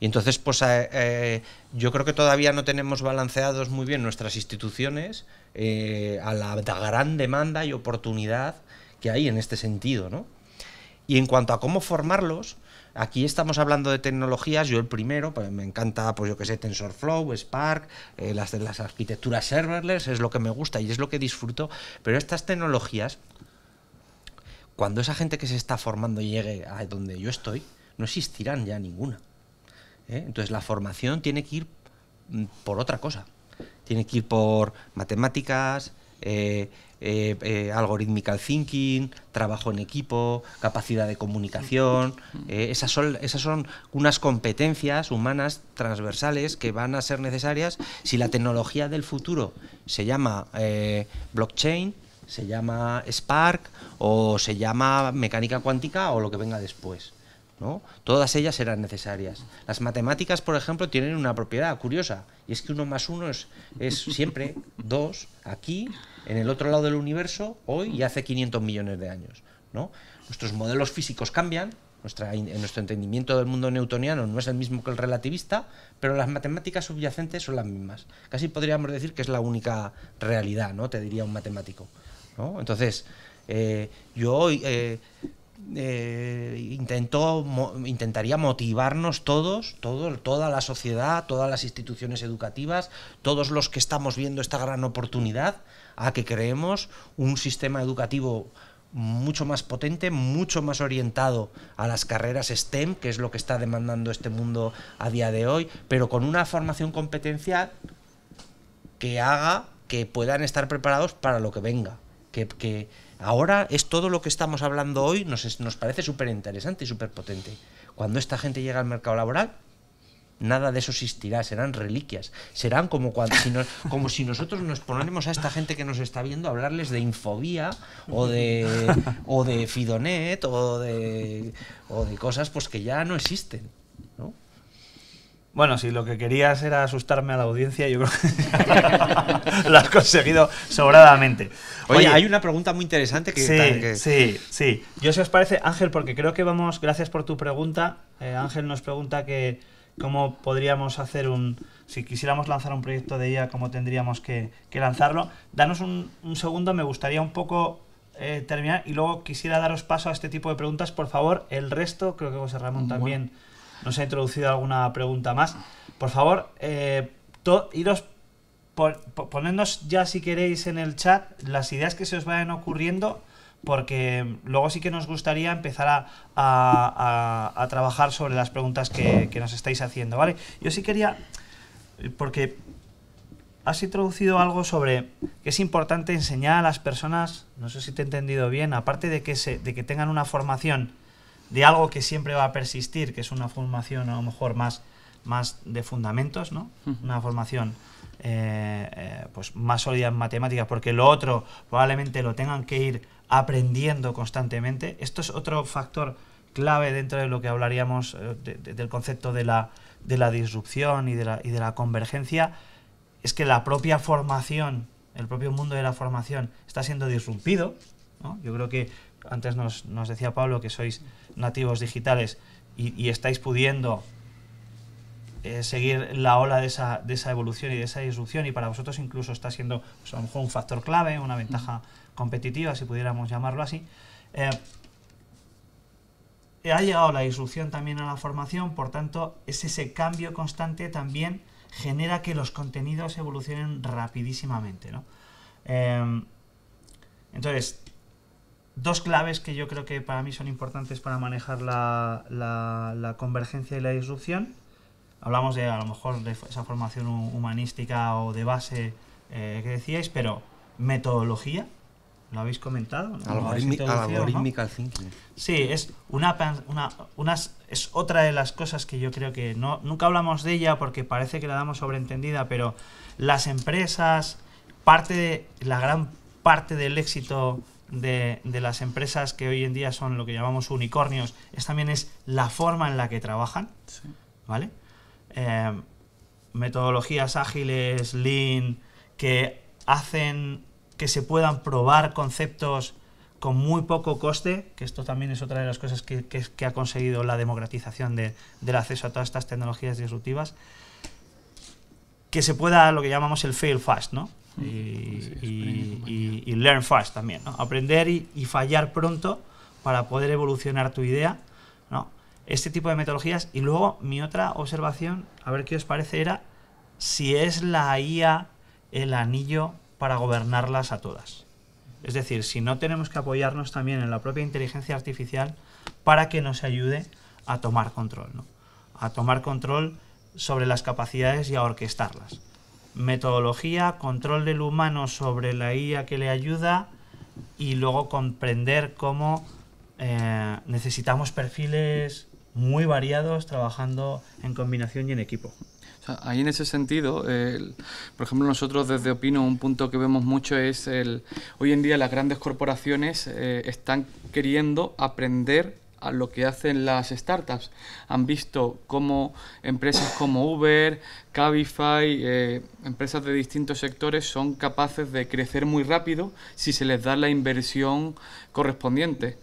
Y entonces, pues eh, eh, yo creo que todavía no tenemos balanceados muy bien nuestras instituciones eh, a la gran demanda y oportunidad que hay en este sentido, ¿no? Y en cuanto a cómo formarlos, aquí estamos hablando de tecnologías, yo el primero, pues me encanta, pues yo que sé, TensorFlow, Spark, las, las arquitecturas serverless, es lo que me gusta y es lo que disfruto, pero estas tecnologías, cuando esa gente que se está formando llegue a donde yo estoy, no existirán ya ninguna. ¿eh? Entonces la formación tiene que ir mm, por otra cosa. Tiene que ir por matemáticas, eh, eh, eh thinking, trabajo en equipo, capacidad de comunicación. esas, son, esas son unas competencias humanas transversales que van a ser necesarias si la tecnología del futuro se llama blockchain, se llama Spark o se llama mecánica cuántica o lo que venga después. Todas ellas eran necesarias. Las matemáticas, por ejemplo, tienen una propiedad curiosa, y es que uno más uno es, siempre dos, aquí, en el otro lado del universo, hoy y hace 500 millones de años. ¿no? Nuestros modelos físicos cambian, nuestro entendimiento del mundo newtoniano no es el mismo que el relativista, pero las matemáticas subyacentes son las mismas. Casi podríamos decir que es la única realidad, ¿no? Te diría un matemático. Entonces, eh, yo hoy eh, eh, intentó, intentaría motivarnos todos, todo, toda la sociedad, todas las instituciones educativas, todos los que estamos viendo esta gran oportunidad, a que creemos un sistema educativo mucho más potente, mucho más orientado a las carreras STEM, que es lo que está demandando este mundo a día de hoy, pero con una formación competencial que haga que puedan estar preparados para lo que venga, que, que Ahora es todo lo que estamos hablando hoy, nos, nos parece súper interesante y súper potente. Cuando esta gente llega al mercado laboral, nada de eso existirá, serán reliquias. Serán como, si como si nosotros nos ponemos a esta gente que nos está viendo a hablarles de infobía o de, o de Fidonet o de, o de cosas pues que ya no existen. Bueno, si lo que querías era asustarme a la audiencia, yo creo que [LAUGHS] lo has conseguido sobradamente. Oye, hay una pregunta muy interesante que... Sí, que... sí, sí. Yo si os parece, Ángel, porque creo que vamos, gracias por tu pregunta. Eh, Ángel nos pregunta que cómo podríamos hacer un... Si quisiéramos lanzar un proyecto de IA, cómo tendríamos que, lanzarlo. Danos un, segundo, me gustaría un poco... Eh, terminar y luego quisiera daros paso a este tipo de preguntas, por favor. El resto, creo que José Ramón también nos ha introducido alguna pregunta más. Por favor, eh, iros ya si queréis en el chat las ideas que se os vayan ocurriendo, porque luego sí que nos gustaría empezar a, trabajar sobre las preguntas que, nos estáis haciendo, ¿vale? Yo sí quería, porque has introducido algo sobre que es importante enseñar a las personas, no sé si te he entendido bien, aparte de que, se, de que tengan una formación de algo que siempre va a persistir, que es una formación a lo mejor más, más de fundamentos, ¿no? Una formación eh, eh, pues más sólida en matemáticas, porque lo otro probablemente lo tengan que ir aprendiendo constantemente. Esto es otro factor clave dentro de lo que hablaríamos eh, del concepto de la, de la disrupción y de la, convergencia, es que la propia formación, el propio mundo de la formación está siendo disrumpido. Yo creo que antes nos, decía Pablo que sois nativos digitales y, estáis pudiendo eh, seguir la ola de esa, evolución y de esa disrupción y para vosotros incluso está siendo pues, a un factor clave, una ventaja competitiva, si pudiéramos llamarlo así. Eh, ha llegado la disrupción también a la formación, por tanto, es ese cambio constante también genera que los contenidos evolucionen rapidísimamente. ¿no? Eh, entonces, dos claves que yo creo que para mí son importantes para manejar la, la, convergencia y la disrupción. Hablamos de a lo mejor de esa formación humanística o de base eh, que decíais, pero metodología, lo habéis comentado. ¿no? Algorítmica Sí, es, una, una, unas, es otra de las cosas que yo creo que no, nunca hablamos de ella porque parece que la damos sobreentendida, pero las empresas, parte de, la gran parte del éxito de, las empresas que hoy en día son lo que llamamos unicornios, es también es la forma en la que trabajan, ¿vale? Em, metodologías ágiles, lean, que hacen que se puedan probar conceptos con muy poco coste, que esto también es otra de las cosas que, ha conseguido la democratización del acceso a todas estas tecnologías disruptivas, que se pueda lo que llamamos el fail fast, ¿no? Eh, y, learn fast también, Aprender y, fallar pronto para poder evolucionar tu idea, Este tipo de metodologías. Y luego mi otra observación, a ver qué os parece, era si es la IA el anillo para gobernarlas a todas. Es decir, si no tenemos que apoyarnos también en la propia inteligencia artificial para que nos ayude a tomar control, A tomar control sobre las capacidades y a orquestarlas metodología, control del humano sobre la IA que le ayuda y luego comprender cómo eh, necesitamos perfiles muy variados trabajando en combinación y en equipo. ahí en ese sentido, por ejemplo, nosotros desde Opino un punto que vemos mucho es el, hoy en día las grandes corporaciones eh, están queriendo aprender a lo que hacen las startups. Han visto cómo empresas como Uber, Cabify, eh, empresas de distintos sectores son capaces de crecer muy rápido si se les da la inversión correspondiente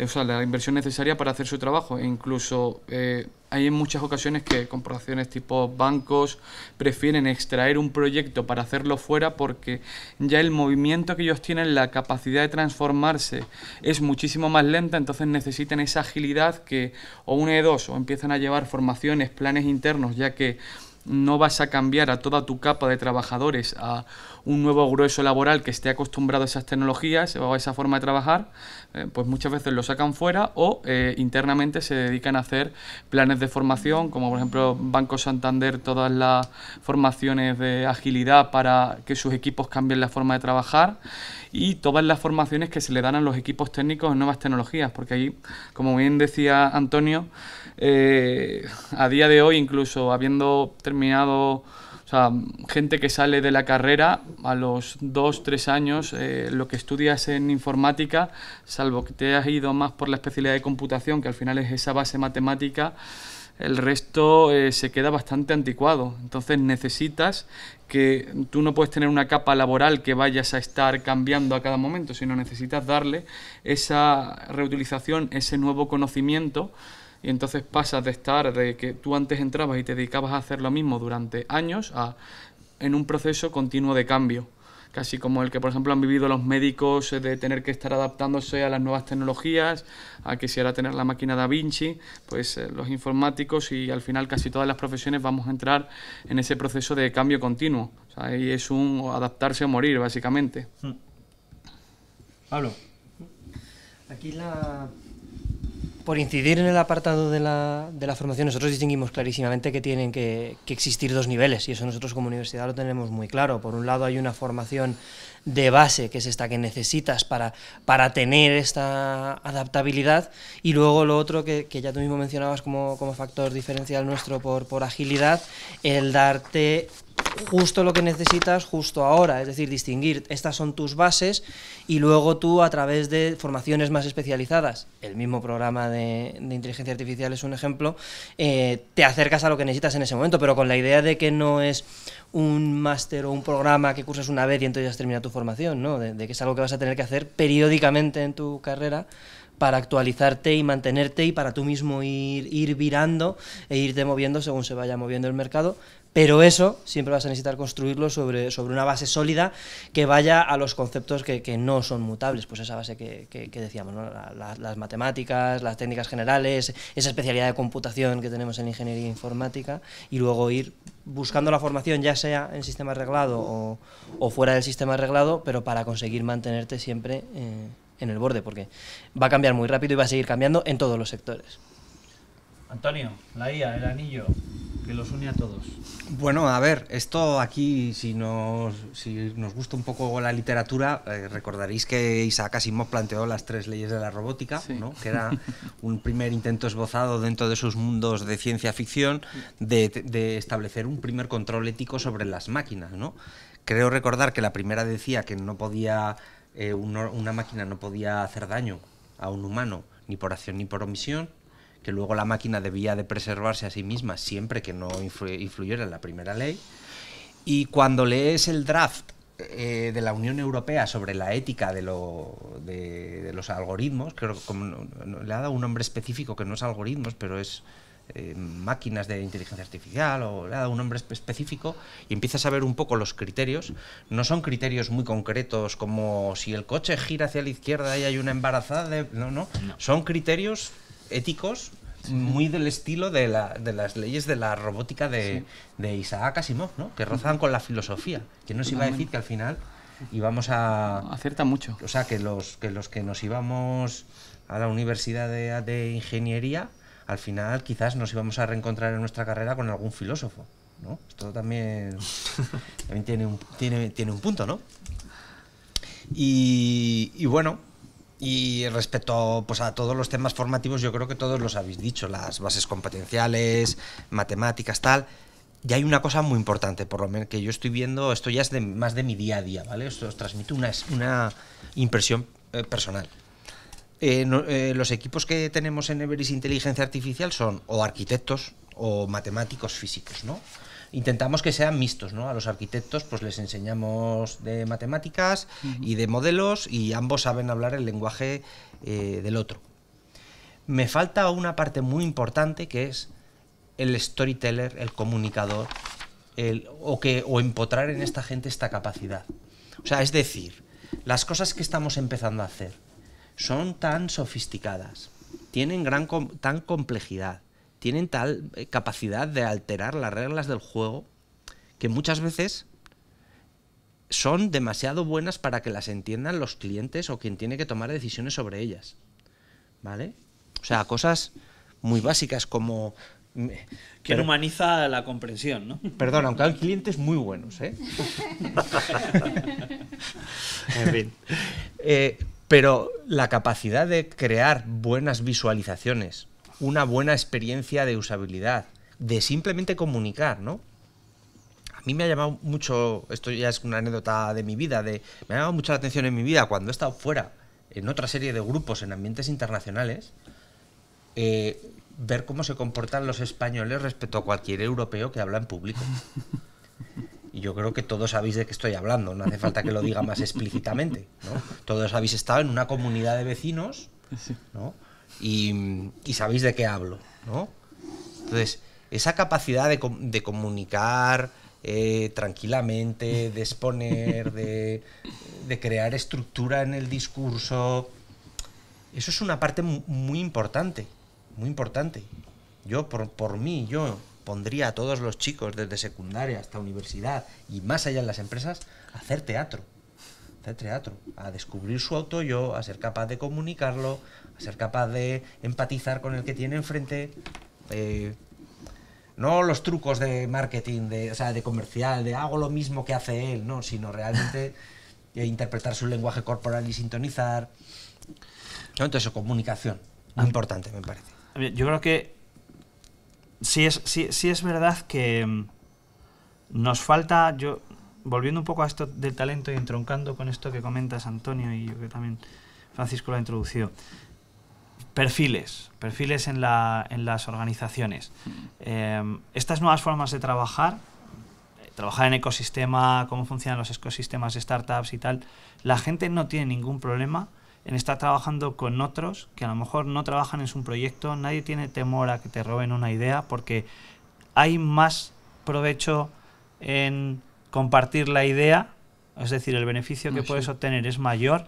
o sea, la inversión necesaria para hacer su trabajo. E incluso eh, hay en muchas ocasiones que corporaciones tipo bancos prefieren extraer un proyecto para hacerlo fuera porque ya el movimiento que ellos tienen, la capacidad de transformarse es muchísimo más lenta, entonces necesitan esa agilidad que o una de dos, o empiezan a llevar formaciones, planes internos, ya que no vas a cambiar a toda tu capa de trabajadores a un nuevo grueso laboral que esté acostumbrado a esas tecnologías o a esa forma de trabajar, eh, pues muchas veces lo sacan fuera o eh, internamente se dedican a hacer planes de formación, como por ejemplo Banco Santander, todas las formaciones de agilidad para que sus equipos cambien la forma de trabajar y todas las formaciones que se le dan a los equipos técnicos en nuevas tecnologías, porque ahí, como bien decía Antonio, eh, a día de hoy, incluso habiendo terminado, o sea, gente que sale de la carrera a los dos, tres años, eh, lo que estudias en informática, salvo que te has ido más por la especialidad de computación, que al final es esa base matemática, el resto eh, se queda bastante anticuado. Entonces necesitas que tú no puedes tener una capa laboral que vayas a estar cambiando a cada momento, sino necesitas darle esa reutilización, ese nuevo conocimiento y entonces pasas de estar, de que tú antes entrabas y te dedicabas a hacer lo mismo durante años, a, en un proceso continuo de cambio. Casi como el que, por ejemplo, han vivido los médicos eh, de tener que estar adaptándose a las nuevas tecnologías, a que si ahora tener la máquina Da Vinci, pues eh, los informáticos y al final casi todas las profesiones vamos a entrar en ese proceso de cambio continuo. O sea, ahí es un adaptarse o morir, básicamente. Hmm. Pablo. Aquí la por incidir en el apartado de la, de la formación, nosotros distinguimos clarísimamente que tienen que, existir dos niveles y eso nosotros como universidad lo tenemos muy claro. Por un lado hay una formación de base, que es esta que necesitas para, para tener esta adaptabilidad y luego lo otro que, que ya tú mismo mencionabas como, como factor diferencial nuestro por, por agilidad, el darte justo lo que necesitas justo ahora, es decir, distinguir estas son tus bases y luego tú a través de formaciones más especializadas, el mismo programa de, inteligencia artificial es un ejemplo, eh, te acercas a lo que necesitas en ese momento, pero con la idea de que no es un máster o un programa que cursas una vez y entonces ya has terminado tu formación, ¿no? de, de que es algo que vas a tener que hacer periódicamente en tu carrera para actualizarte y mantenerte y para tú mismo ir, ir virando e irte moviendo según se vaya moviendo el mercado, pero eso siempre vas a necesitar construirlo sobre, sobre una base sólida que vaya a los conceptos que, no son mutables, pues esa base que, decíamos, las matemáticas, las técnicas generales, esa especialidad de computación que tenemos en ingeniería informática, y luego ir buscando la formación ya sea en sistema arreglado o, fuera del sistema arreglado, pero para conseguir mantenerte siempre eh, en el borde, porque va a cambiar muy rápido y va a seguir cambiando en todos los sectores. Antonio, la IA, el anillo que los une a todos? Bueno, a ver, esto aquí, si nos, si nos gusta un poco la literatura, eh, recordaréis que Isaac Asimov planteó las tres leyes de la robótica, ¿no? que era un primer intento esbozado dentro de sus mundos de ciencia ficción de, establecer un primer control ético sobre las máquinas. ¿no? Creo recordar que la primera decía que no podía, eh, una máquina no podía hacer daño a un humano, ni por acción ni por omisión, que luego la máquina debía de preservarse a sí misma siempre que no influyera en la primera ley. Y cuando lees el draft eh, de la Unión Europea sobre la ética de, los algoritmos, creo que le ha dado un nombre específico que no es algoritmos, pero es eh, máquinas de inteligencia artificial o le ha dado un nombre específico y empiezas a ver un poco los criterios. No son criterios muy concretos como si el coche gira hacia la izquierda y hay una embarazada. no, no. Son criterios éticos muy del estilo de, las leyes de la robótica de, Isaac Asimov, ¿no? que rozan con la filosofía. Que nos iba a decir que al final íbamos a. Acierta mucho. O sea, que los que, los que nos íbamos a la Universidad de, Ingeniería, al final quizás nos íbamos a reencontrar en nuestra carrera con algún filósofo. ¿no? Esto también, [LAUGHS] también tiene, un, tiene, tiene un punto, ¿no? y bueno, y respecto pues, a todos los temas formativos, yo creo que todos los habéis dicho, las bases competenciales, matemáticas, tal. Ya hay una cosa muy importante, por lo menos que yo estoy viendo, esto ya es de, más de mi día a día, ¿vale? Esto os transmito una, una impresión eh, personal. Eh, eh, los equipos que tenemos en Everis Inteligencia Artificial son o arquitectos o matemáticos físicos, ¿no? intentamos que sean mixtos, ¿no? A los arquitectos pues les enseñamos de matemáticas y de modelos y ambos saben hablar el lenguaje eh, del otro. Me falta una parte muy importante que es el storyteller, el comunicador, o, que, o empotrar en esta gente esta capacidad. O sea, es decir, las cosas que estamos empezando a hacer son tan sofisticadas, tienen gran tan complejidad, tienen tal eh, capacidad de alterar las reglas del juego que muchas veces son demasiado buenas para que las entiendan los clientes o quien tiene que tomar decisiones sobre ellas. ¿Vale? O sea, cosas muy básicas como... Mm, quien humaniza la comprensión, ¿no? Perdón, aunque hay clientes muy buenos, ¿eh? [LAUGHS] en fin. Eh, pero la capacidad de crear buenas visualizaciones una buena experiencia de usabilidad, de simplemente comunicar, ¿no? A mí me ha llamado mucho, esto ya es una anécdota de mi vida, de, me ha llamado mucho atención en mi vida cuando he estado fuera en otra serie de grupos en ambientes internacionales, eh, ver cómo se comportan los españoles respecto a cualquier europeo que habla en público. Y yo creo que todos sabéis de qué estoy hablando, no hace falta que lo diga más explícitamente. ¿no? Todos habéis estado en una comunidad de vecinos, ¿no? y, sabéis de qué hablo, ¿no? Entonces, esa capacidad de, comunicar eh, tranquilamente, de exponer, de, crear estructura en el discurso, eso es una parte muy importante, muy importante. Yo, por, mí, yo pondría a todos los chicos desde secundaria hasta universidad y más allá en las empresas hacer teatro. A hacer teatro, a descubrir su auto yo, a ser capaz de comunicarlo, ser capaz de empatizar con el que tiene enfrente. Eh, no los trucos de marketing, de, o sea, de comercial, de hago lo mismo que hace él, no, sino realmente [LAUGHS] eh, interpretar su lenguaje corporal y sintonizar. entonces, comunicación, muy importante, me parece. Yo creo que sí es, sí es verdad que mm, nos falta, yo volviendo un poco a esto del talento y entroncando con esto que comentas, Antonio, y yo que también Francisco lo ha introducido. Perfiles, perfiles en, las organizaciones. Em, estas nuevas formas de trabajar, eh, trabajar en ecosistema, cómo funcionan los ecosistemas de startups y tal, la gente no tiene ningún problema en estar trabajando con otros que a lo mejor no trabajan en su proyecto, nadie tiene temor a que te roben una idea porque hay más provecho en compartir la idea, es decir, el beneficio que puedes obtener es mayor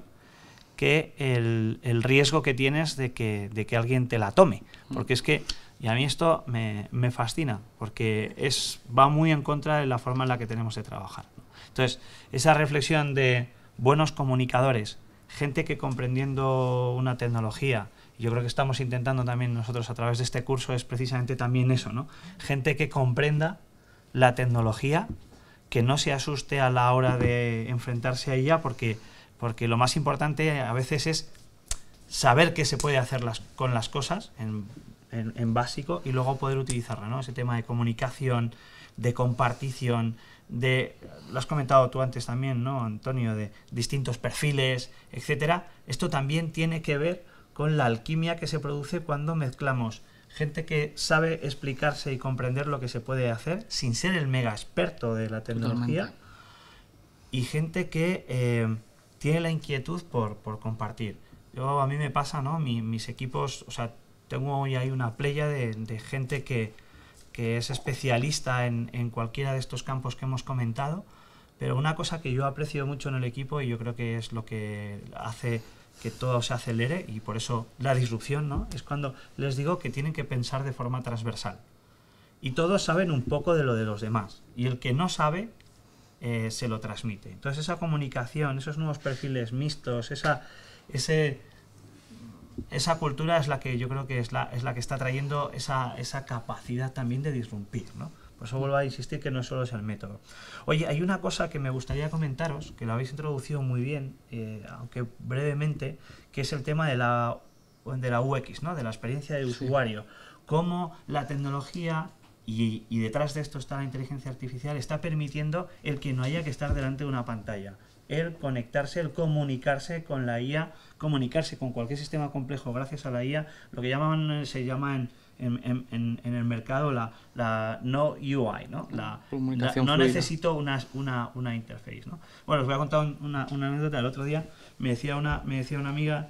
el, riesgo que tienes de que, alguien te la tome. Mm. Porque es que, y a mí esto me, fascina, porque es, va muy en contra de la forma en la que tenemos de trabajar. Entonces, esa reflexión de buenos comunicadores, gente que comprendiendo una tecnología, yo creo que estamos intentando también nosotros a través de este curso es precisamente también eso, ¿no? Gente que comprenda la tecnología, que no se asuste a la hora de enfrentarse a ella, porque porque lo más importante a veces es saber qué se puede hacer con las cosas en, básico y luego poder utilizarla, ¿no? Ese tema de comunicación, de compartición, de, lo has comentado tú antes también, ¿no, Antonio? De distintos perfiles, etcétera. Esto también tiene que ver con la alquimia que se produce cuando mezclamos gente que sabe explicarse y comprender lo que se puede hacer sin ser el mega experto de la tecnología y gente que eh, tiene la inquietud por, compartir. Yo, a mí me pasa, ¿no? mis equipos, o sea, tengo hoy ahí una playa de, gente que, es especialista en, cualquiera de estos campos que hemos comentado, pero una cosa que yo aprecio mucho en el equipo y yo creo que es lo que hace que todo se acelere y por eso la disrupción, ¿no? Es cuando les digo que tienen que pensar de forma transversal. Y todos saben un poco de lo de los demás. Y el que no sabe, eh, se lo transmite. Entonces esa comunicación, esos nuevos perfiles mixtos, esa, ese, esa cultura es la que yo creo que es la, es la que está trayendo esa, capacidad también de disrumpir, ¿no? Por eso vuelvo a insistir que no solo es el método. Oye, hay una cosa que me gustaría comentaros, que lo habéis introducido muy bien, eh, aunque brevemente, que es el tema de la, de la UX, ¿no? de la experiencia de usuario. Cómo la tecnología y, detrás de esto está la inteligencia artificial, está permitiendo el que no haya que estar delante de una pantalla, el conectarse, el comunicarse con la IA, comunicarse con cualquier sistema complejo gracias a la IA, lo que se llama en, el mercado la, no UI, ¿no? La, no necesito una, una, una interface. Bueno, os voy a contar una, anécdota. El otro día me decía una, me decía una amiga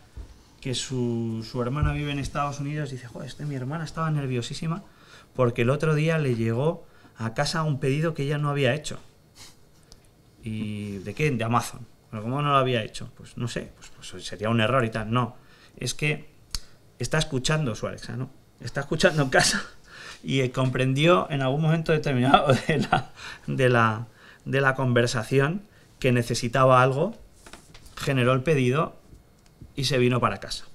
que su, su hermana vive en Estados Unidos y dice, joder, este, mi hermana estaba nerviosísima porque el otro día le llegó a casa un pedido que ella no había hecho. ¿Y de qué? De Amazon. ¿cómo no lo había hecho? Pues no sé, pues, pues sería un error y tal. No, es que está escuchando su Alexa, ¿no? Está escuchando en casa y comprendió en algún momento determinado [LAUGHS] de la, de la conversación que necesitaba algo, generó el pedido y se vino para casa.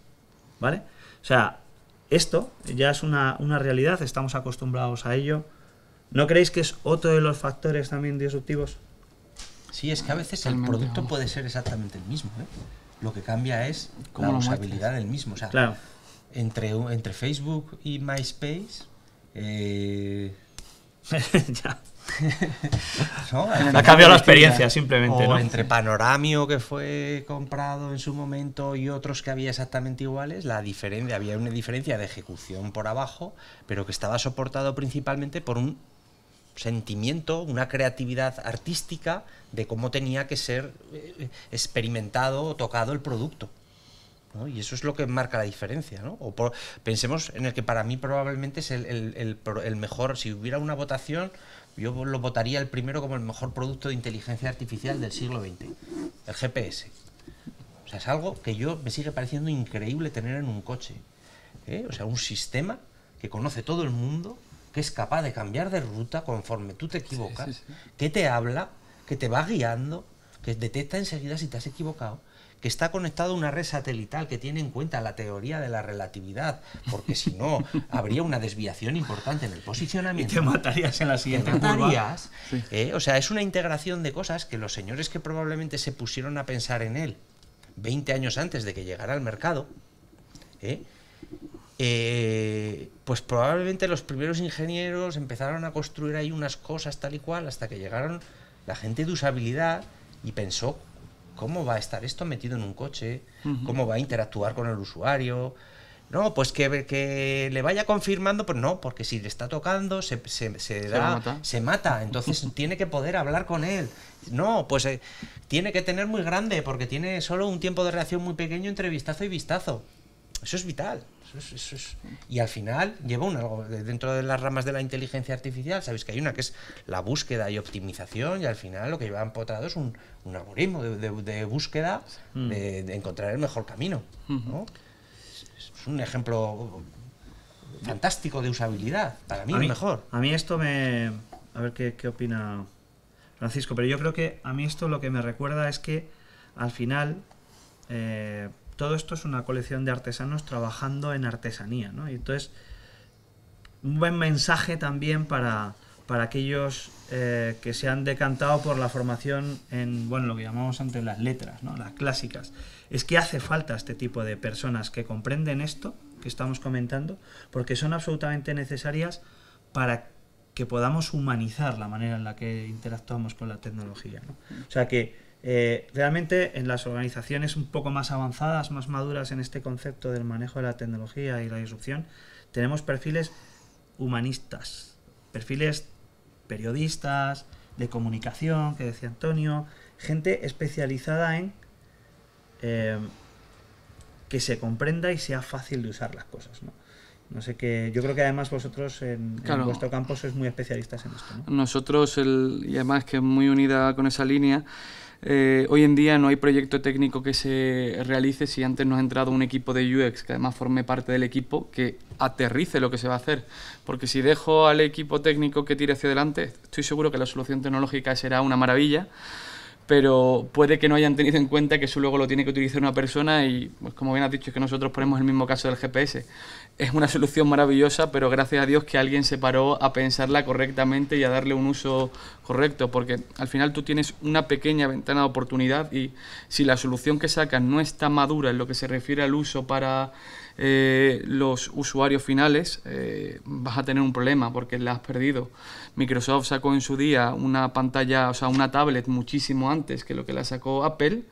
¿Vale? O sea, esto ya es una, realidad, estamos acostumbrados a ello. ¿No creéis que es otro de los factores también disruptivos? Sí, es que a veces el producto puede ser exactamente el mismo. ¿eh? Lo que cambia es la usabilidad del mismo. O sea, entre, entre Facebook y MySpace. Eh, [LAUGHS] ya. Ha [LAUGHS] cambiado la experiencia, simplemente. ¿no? entre Panoramio, que fue comprado en su momento, y otros que había exactamente iguales, la diferencia, había una diferencia de ejecución por abajo, pero que estaba soportado principalmente por un sentimiento, una creatividad artística de cómo tenía que ser eh, experimentado o tocado el producto. Y eso es lo que marca la diferencia. O pensemos en el que para mí probablemente es el mejor, si hubiera una votación, yo lo votaría el primero como el mejor producto de inteligencia artificial del siglo XX, el GPS. O sea, es algo que yo me sigue pareciendo increíble tener en un coche. ¿eh? O sea, un sistema que conoce todo el mundo, que es capaz de cambiar de ruta conforme tú te equivocas, que te habla, que te va guiando, que detecta enseguida si te has equivocado que está conectado a una red satelital que tiene en cuenta la teoría de la relatividad, porque si no, [LAUGHS] habría una desviación importante en el posicionamiento. te matarías en la siguiente te ¿eh? o sea, es una integración de cosas que los señores que probablemente se pusieron a pensar en él 20 años antes de que llegara al mercado, ¿eh? Eh, pues probablemente los primeros ingenieros empezaron a construir ahí unas cosas tal y cual hasta que llegaron la gente de usabilidad y pensó ¿cómo va a estar esto metido en un coche? ¿Cómo va a interactuar con el usuario? No, pues que, le vaya confirmando, pues no, porque si le está tocando se, mata. entonces [LAUGHS] tiene que poder hablar con él. No, pues eh, tiene que tener muy grande, porque tiene solo un tiempo de reacción muy pequeño entre vistazo y vistazo. Eso es vital. Y al final lleva un algo dentro de las ramas de la inteligencia artificial. Sabéis que hay una que es la búsqueda y optimización y al final lo que lleva empotrado es un, algoritmo de, búsqueda mm. de, encontrar el mejor camino. Es un ejemplo fantástico de usabilidad. Para mí, a mí mejor. A mí esto me... A ver qué, opina Francisco, pero yo creo que a mí esto lo que me recuerda es que al final... Eh, todo esto es una colección de artesanos trabajando en artesanía, ¿no? Y entonces, un buen mensaje también para, para aquellos eh, que se han decantado por la formación en, bueno, lo que llamamos antes las letras, ¿no? Las clásicas. Es que hace falta este tipo de personas que comprenden esto que estamos comentando, porque son absolutamente necesarias para que podamos humanizar la manera en la que interactuamos con la tecnología. ¿no? O sea que eh, realmente en las organizaciones un poco más avanzadas, más maduras en este concepto del manejo de la tecnología y la disrupción, tenemos perfiles humanistas, perfiles periodistas, de comunicación, que decía Antonio, gente especializada en em, que se comprenda y sea fácil de usar las cosas, ¿no? No sé qué. Yo creo que además vosotros en, vuestro campo sois muy especialistas en esto. Nosotros, el, y además que muy unida con esa línea, eh, hoy en día no hay proyecto técnico que se realice si antes no ha entrado un equipo de UX, que además forme parte del equipo, que aterrice lo que se va a hacer. Porque si dejo al equipo técnico que tire hacia adelante, estoy seguro que la solución tecnológica será una maravilla, pero puede que no hayan tenido en cuenta que eso luego lo tiene que utilizar una persona y, pues como bien has dicho, es que nosotros ponemos el mismo caso del GPS es una solución maravillosa, pero gracias a Dios que alguien se paró a pensarla correctamente y a darle un uso correcto, porque al final tú tienes una pequeña ventana de oportunidad y si la solución que sacas no está madura en lo que se refiere al uso para eh, los usuarios finales, eh, vas a tener un problema porque la has perdido. Microsoft sacó en su día una pantalla, o sea, una tablet muchísimo antes que lo que la sacó Apple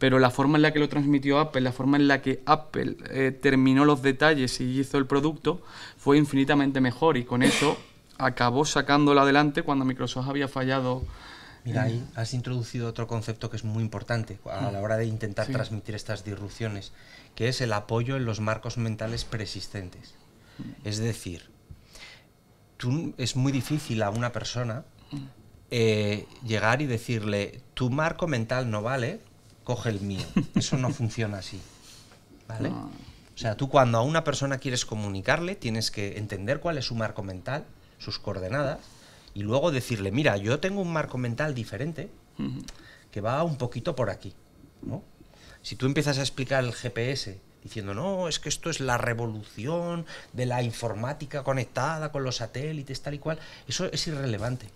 pero la forma en la que lo transmitió Apple, la forma en la que Apple eh, terminó los detalles y hizo el producto, fue infinitamente mejor y con eso [COUGHS] acabó sacándolo adelante cuando Microsoft había fallado. Mira, ahí mm. has introducido otro concepto que es muy importante a mm. la hora de intentar transmitir estas disrupciones, que es el apoyo en los marcos mentales persistentes. Mm. Es decir, es muy difícil a una persona eh, llegar y decirle, tu marco mental no vale, coge el mío. Eso no funciona así. ¿Vale? O sea, tú cuando a una persona quieres comunicarle, tienes que entender cuál es su marco mental, sus coordenadas, y luego decirle, mira, yo tengo un marco mental diferente que va un poquito por aquí. Si tú empiezas a explicar el GPS diciendo, no, es que esto es la revolución de la informática conectada con los satélites, tal y cual, eso es irrelevante.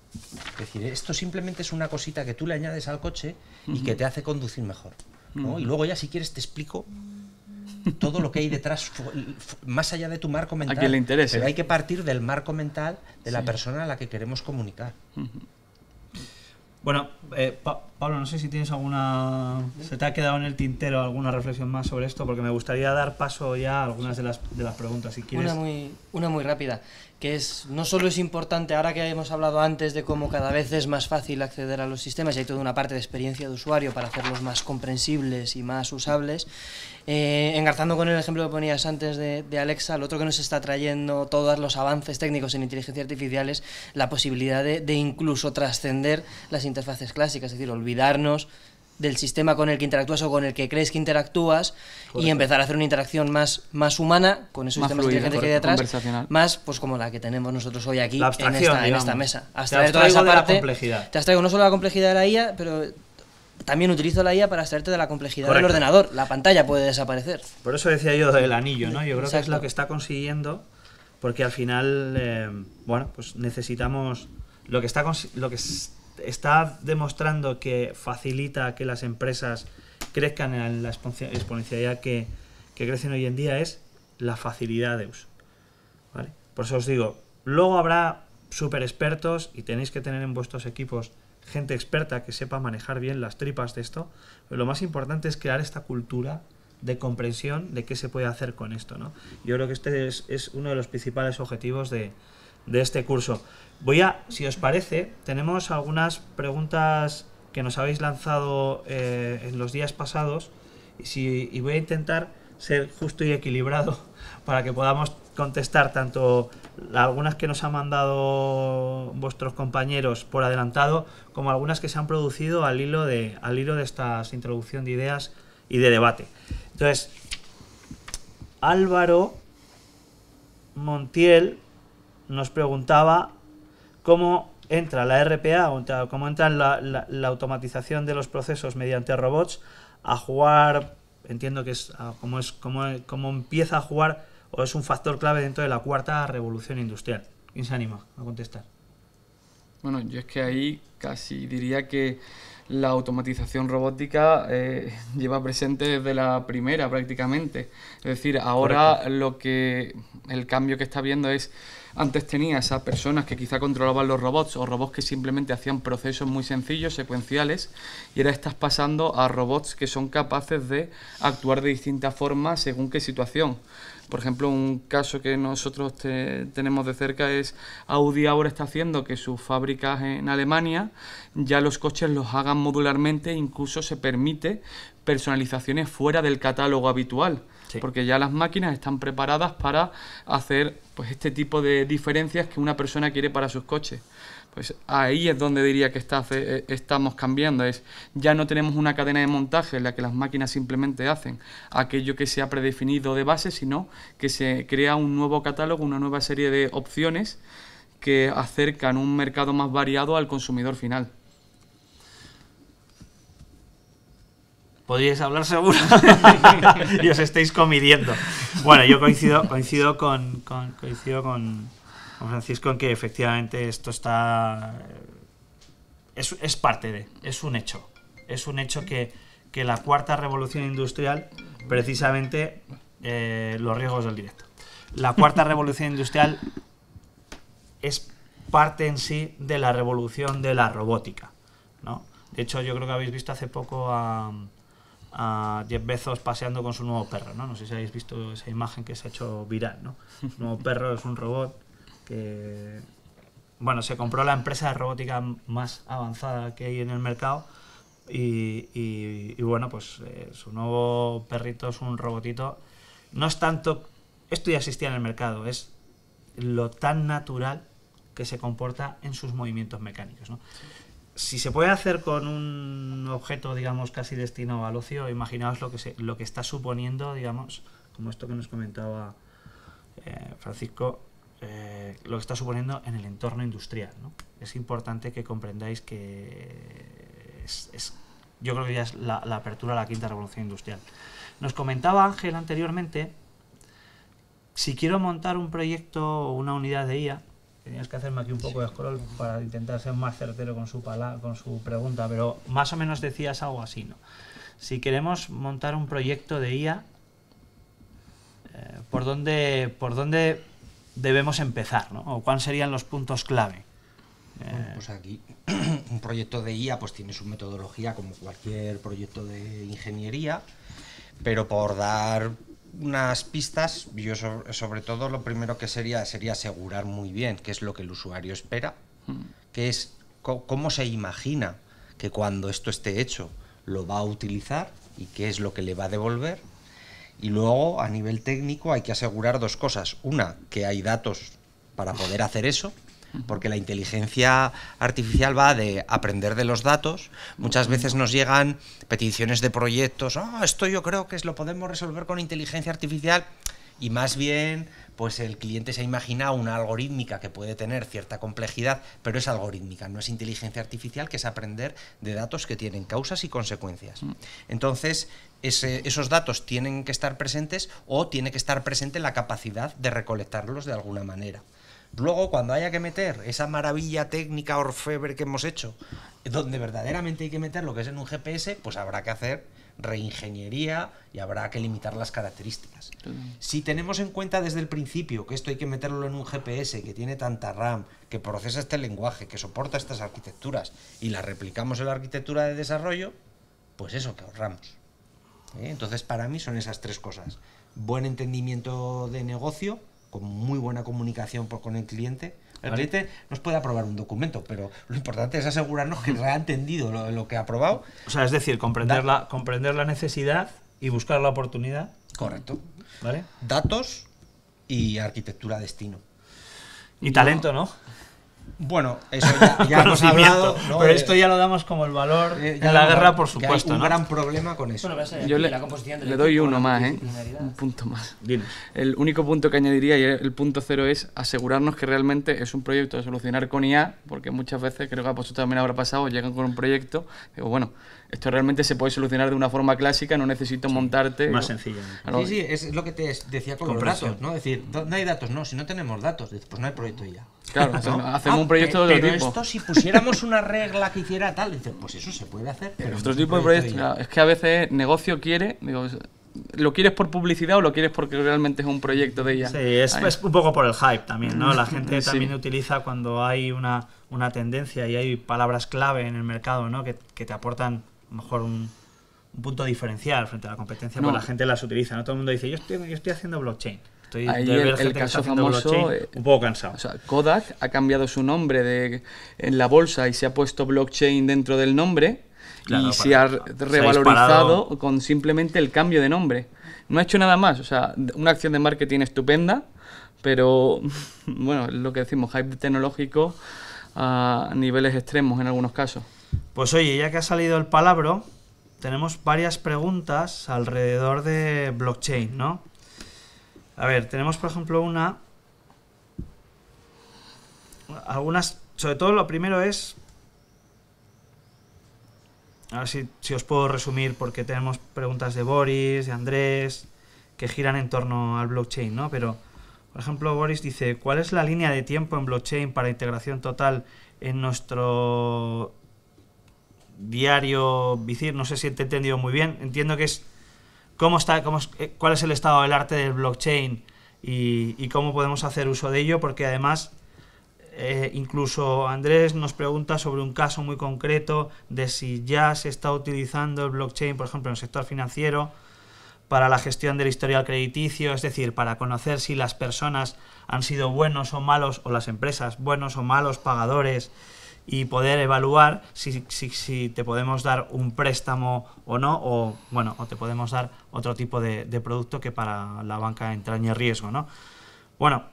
Es decir, esto simplemente es una cosita que tú le añades al coche y que te hace conducir mejor. Y luego ya si quieres te explico todo lo que hay detrás, más allá de tu marco mental. A quien le interese. Pero hay que partir del marco mental de la persona a la que queremos comunicar. Bueno, eh, no sé si tienes alguna. ¿Se te ha quedado en el tintero alguna reflexión más sobre esto? Porque me gustaría dar paso ya a algunas de las, de las preguntas, si quieres. Una muy, una muy rápida, que es: no solo es importante, ahora que hemos hablado antes de cómo cada vez es más fácil acceder a los sistemas y hay toda una parte de experiencia de usuario para hacerlos más comprensibles y más usables, eh, engarzando con el ejemplo que ponías antes de, Alexa, lo otro que nos está trayendo todos los avances técnicos en inteligencia artificial es la posibilidad de, incluso trascender las interfaces clásicas, es decir, olvidarnos del sistema con el que interactúas o con el que crees que interactúas y empezar a hacer una interacción más, más humana con esos sistemas inteligentes que hay detrás, más pues como la que tenemos nosotros hoy aquí en esta, mesa. Hasta te toda esa la complejidad. Te no solo la complejidad de la IA, pero también utilizo la IA para hacerte de la complejidad del ordenador. La pantalla puede desaparecer. Por eso decía yo del anillo, ¿no? Yo creo que es lo que está consiguiendo, porque al final, eh, bueno, pues necesitamos lo que está lo que está demostrando que facilita que las empresas crezcan en la exponencialidad que, que crecen hoy en día es la facilidad de uso. Por eso os digo, luego habrá super expertos y tenéis que tener en vuestros equipos gente experta que sepa manejar bien las tripas de esto, pero lo más importante es crear esta cultura de comprensión de qué se puede hacer con esto. ¿no? Yo creo que este es, uno de los principales objetivos de, este curso. Voy a, si os parece, tenemos algunas preguntas que nos habéis lanzado eh, en los días pasados si, y voy a intentar ser justo y equilibrado [LAUGHS] para que podamos contestar tanto algunas que nos han mandado vuestros compañeros por adelantado como algunas que se han producido al hilo de al hilo de estas introducción de ideas y de debate. Entonces, Álvaro Montiel nos preguntaba cómo entra la RPA, cómo entra la automatización de los procesos mediante robots a jugar entiendo que es ah, como, es, como, empieza a jugar o es un factor clave dentro de la cuarta revolución industrial. ¿Quién se anima a contestar? Bueno, yo es que ahí casi diría que la automatización robótica eh, [LAUGHS] lleva presente desde la primera prácticamente. Es decir, ahora lo que el cambio que está viendo es antes tenía esas personas que quizá controlaban los robots o robots que simplemente hacían procesos muy sencillos, secuenciales, y ahora estás pasando a robots que son capaces de actuar de distintas formas según qué situación. Por ejemplo, un caso que nosotros tenemos de cerca es Audi ahora está haciendo que sus fábricas en Alemania ya los coches los hagan modularmente, incluso se permite personalizaciones fuera del catálogo habitual, porque ya las máquinas están preparadas para hacer pues este tipo de diferencias que una persona quiere para sus coches. Pues ahí es donde diría que eh, estamos cambiando. Es, ya no tenemos una cadena de montaje en la que las máquinas simplemente hacen aquello que se ha predefinido de base, sino que se crea un nuevo catálogo, una nueva serie de opciones que acercan un mercado más variado al consumidor final. podríais hablar seguro [LAUGHS] y os estáis comidiendo. Bueno, yo coincido, coincido con, Francisco en que efectivamente esto está es, parte de, es un hecho, es un hecho que, la cuarta revolución industrial precisamente eh, los riesgos del directo. La cuarta [LAUGHS] revolución industrial es parte en sí de la revolución de la robótica, ¿no? De hecho, yo creo que habéis visto hace poco a, a Jeff Bezos paseando con su nuevo perro, ¿no? No sé si habéis visto esa imagen que se ha hecho viral, ¿no? Su [LAUGHS] nuevo perro es un robot que, bueno, se compró la empresa de robótica más avanzada que hay en el mercado y, y, bueno, pues eh, su nuevo perrito es un robotito. No es tanto, esto ya existía en el mercado, es lo tan natural que se comporta en sus movimientos mecánicos, ¿no? si se puede hacer con un objeto, digamos, casi destino al ocio, imaginaos lo que, se, lo que está suponiendo, digamos, como esto que nos comentaba eh, Francisco, eh, lo que está suponiendo en el entorno industrial. ¿no? Es importante que comprendáis que es, yo creo que ya es la, la apertura a la quinta revolución industrial. Nos comentaba Ángel anteriormente, si quiero montar un proyecto o una unidad de IA, Tenías que hacerme aquí un poco de scroll para intentar ser más certero con su, con su pregunta, pero más o menos decías algo así, ¿no? Si queremos montar un proyecto de IA, eh, ¿por, dónde, ¿por dónde debemos empezar, ¿no? ¿O cuáles serían los puntos clave? Eh, pues aquí [CLEARS THROAT] un proyecto de IA pues tiene su metodología como cualquier proyecto de ingeniería, pero por dar unas pistas, yo sobre, todo lo primero que sería sería asegurar muy bien qué es lo que el usuario espera, qué es cómo se imagina que cuando esto esté hecho lo va a utilizar y qué es lo que le va a devolver. Y luego, a nivel técnico, hay que asegurar dos cosas. Una, que hay datos para poder hacer eso, porque la inteligencia artificial va de aprender de los datos. Muchas veces nos llegan peticiones de proyectos, ah, esto yo creo que lo podemos resolver con inteligencia artificial, y más bien pues el cliente se ha imaginado una algorítmica que puede tener cierta complejidad, pero es algorítmica, no es inteligencia artificial, que es aprender de datos que tienen causas y consecuencias. Mm. Entonces, esos datos tienen que estar presentes o tiene que estar presente la capacidad de recolectarlos de alguna manera. Luego, cuando haya que meter esa maravilla técnica orfebre que hemos hecho, donde verdaderamente hay que meter lo que es en un GPS, pues habrá que hacer reingeniería y habrá que limitar las características. Si tenemos en cuenta desde el principio que esto hay que meterlo en un GPS que tiene tanta RAM, que procesa este lenguaje, que soporta estas arquitecturas y la replicamos en la arquitectura de desarrollo, pues eso que ahorramos. ¿eh? Entonces, para mí son esas tres cosas. Buen entendimiento de negocio, con muy buena comunicación por, con el cliente. El cliente nos puede aprobar un documento, pero lo importante es asegurarnos que ha entendido lo, que ha aprobado. O sea, es decir, comprender la, comprender la necesidad y buscar la oportunidad. Correcto. ¿Vale? Datos y arquitectura destino. Y talento, ¿no? Bueno, eso ya, [LAUGHS] hemos hablado. Pero eh, esto ya lo damos como el valor eh, la guerra, por supuesto. Hay un gran problema con eso. Yo le, doy uno más, ¿eh? Un punto más. El único punto que añadiría, y el punto cero, es asegurarnos que realmente es un proyecto de solucionar con IA, porque muchas veces, creo que a vosotros también habrá pasado, llegan con un proyecto, digo, bueno, esto realmente se puede solucionar de una forma clásica, no necesito montarte. Más sencilla sencillo. Ah, sí, sí, es lo que te decía con los datos, ¿no? Es decir, no hay datos, no, si no tenemos datos, pues no hay proyecto ya. Claro, [LAUGHS] hacemos, un proyecto ah, de otro tipo. Pero esto, si pusiéramos una regla que hiciera tal, dices, pues eso se puede hacer. Pero otro tipo de proyecto es que a veces negocio quiere, digo, ¿Lo quieres por publicidad o lo quieres porque realmente es un proyecto de ella? Sí, es, un poco por el hype también, ¿no? La gente [LAUGHS] también utiliza cuando hay una, una tendencia y hay palabras clave en el mercado, ¿no? que te aportan lo mejor un, punto diferencial frente a la competencia, porque la gente las utiliza, ¿no? Todo el mundo dice, yo estoy, haciendo blockchain. Estoy, el, caso famoso, eh, un poco cansado. Kodak ha cambiado su nombre de, en la bolsa y se ha puesto blockchain dentro del nombre y se ha revalorizado con simplemente el cambio de nombre. No ha hecho nada más, o sea, una acción de marketing estupenda, pero [LAUGHS] bueno, lo que decimos, hype tecnológico a niveles extremos en algunos casos. Pues oye, ya que ha salido el palabro, tenemos varias preguntas alrededor de blockchain, ¿no? A ver, tenemos por ejemplo una... Algunas, sobre todo lo primero es... A ver si, si os puedo resumir porque tenemos preguntas de Boris, de Andrés, que giran en torno al blockchain, ¿no? Pero, por ejemplo, Boris dice, ¿cuál es la línea de tiempo en blockchain para integración total en nuestro diario Vicir, no sé si te he entendido muy bien, entiendo que es cómo está, cómo eh, cuál es el estado del arte del blockchain y, cómo podemos hacer uso de ello, porque además eh, incluso Andrés nos pregunta sobre un caso muy concreto de si ya se está utilizando el blockchain, por ejemplo, en el sector financiero, para la gestión del historial crediticio, es decir, para conocer si las personas han sido buenos o malos, o las empresas buenos o malos pagadores y poder evaluar si, si, te podemos dar un préstamo o no, o bueno, te podemos dar otro tipo de, producto que para la banca entraña riesgo, ¿no? Bueno,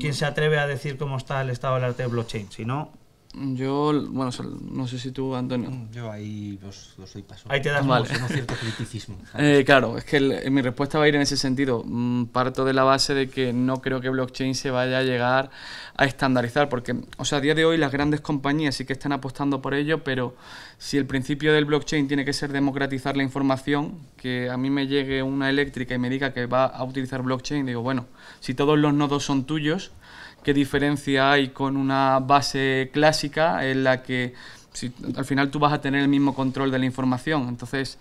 ¿quién mm. se atreve a decir cómo está el estado del arte de blockchain? Si no, yo, bueno, no sé si tú, Antonio. Mm, yo ahí los, doy paso. Ahí te das mal un [LAUGHS] cierto criticismo. Eh, claro, es que mi respuesta va a ir en ese sentido. Mm, parto de la base de que no creo que blockchain se vaya a llegar a estandarizar, porque, o sea, a día de hoy las grandes compañías sí que están apostando por ello, pero si el principio del blockchain tiene que ser democratizar la información, que a mí me llegue una eléctrica y me diga que va a utilizar blockchain, digo, bueno, si todos los nodos son tuyos, qué diferencia hay con una base clásica en la que al final tú vas a tener el mismo control de la información. Entonces,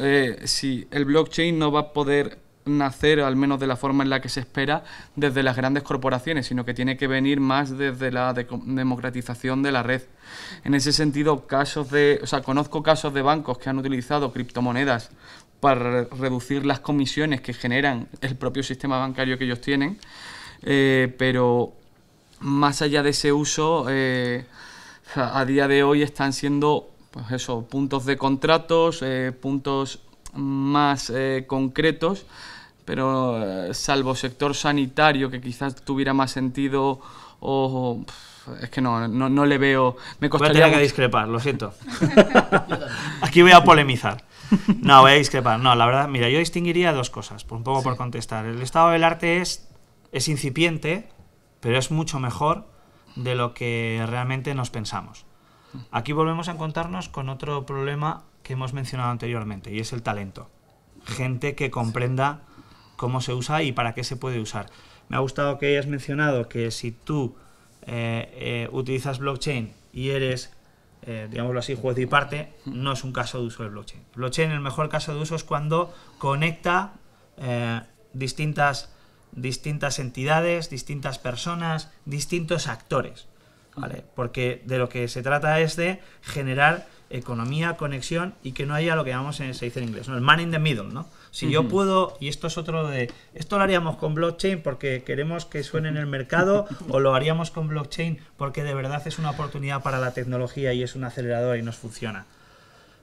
eh, si el blockchain no va a poder nacer, al menos de la forma en la que se espera, desde las grandes corporaciones, sino que tiene que venir más desde la democratización de la red. En ese sentido, casos de, conozco casos de bancos que han utilizado criptomonedas para reducir las comisiones que generan el propio sistema bancario que ellos tienen eh, pero más allá de ese uso, eh, a día de hoy están siendo pues puntos de contratos, eh, puntos más concretos, pero salvo sector sanitario que quizás tuviera más sentido o... Es que no, no, le veo... Me costaría voy a tener que discrepar, lo siento. [LAUGHS] Aquí voy a polemizar. No, voy a discrepar. No, la verdad, mira, yo distinguiría dos cosas, un poco por contestar. El estado del arte es es incipiente, pero es mucho mejor de lo que realmente nos pensamos. Aquí volvemos a encontrarnos con otro problema que hemos mencionado anteriormente, y es el talento. Gente que comprenda cómo se usa y para qué se puede usar. Me ha gustado que hayas mencionado que si tú eh, eh, utilizas blockchain y eres, eh, digámoslo así, juez y parte, no es un caso de uso de blockchain. Blockchain, el mejor caso de uso es cuando conecta distintas distintas entidades, distintas personas, distintos actores. Porque de lo que se trata es de generar economía, conexión y que no haya lo que llamamos, en, eh, se dice en inglés, ¿no? el man in the middle, Si yo puedo, y esto es otro de, esto lo haríamos con blockchain porque queremos que suene en el mercado o lo haríamos con blockchain porque de verdad es una oportunidad para la tecnología y es un acelerador y nos funciona.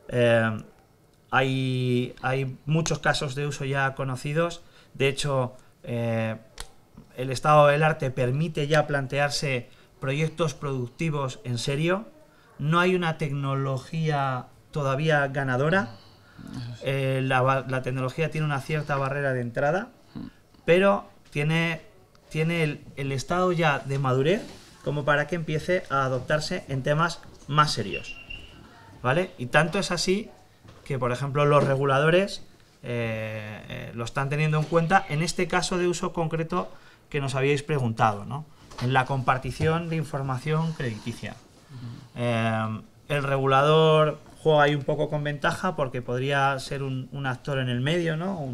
Eh, hay, hay muchos casos de uso ya conocidos, de hecho eh, el estado del arte permite ya plantearse proyectos productivos en serio. No hay una tecnología todavía ganadora. Eh, la, tecnología tiene una cierta barrera de entrada, pero tiene, tiene el, el estado ya de madurez como para que empiece a adoptarse en temas más serios. ¿Vale? Y tanto es así que, por ejemplo, los reguladores eh, eh, lo están teniendo en cuenta en este caso de uso concreto que nos habíais preguntado, ¿no? en la compartición de información crediticia. Eh, el regulador juega ahí un poco con ventaja porque podría ser un, actor en el medio, ¿no?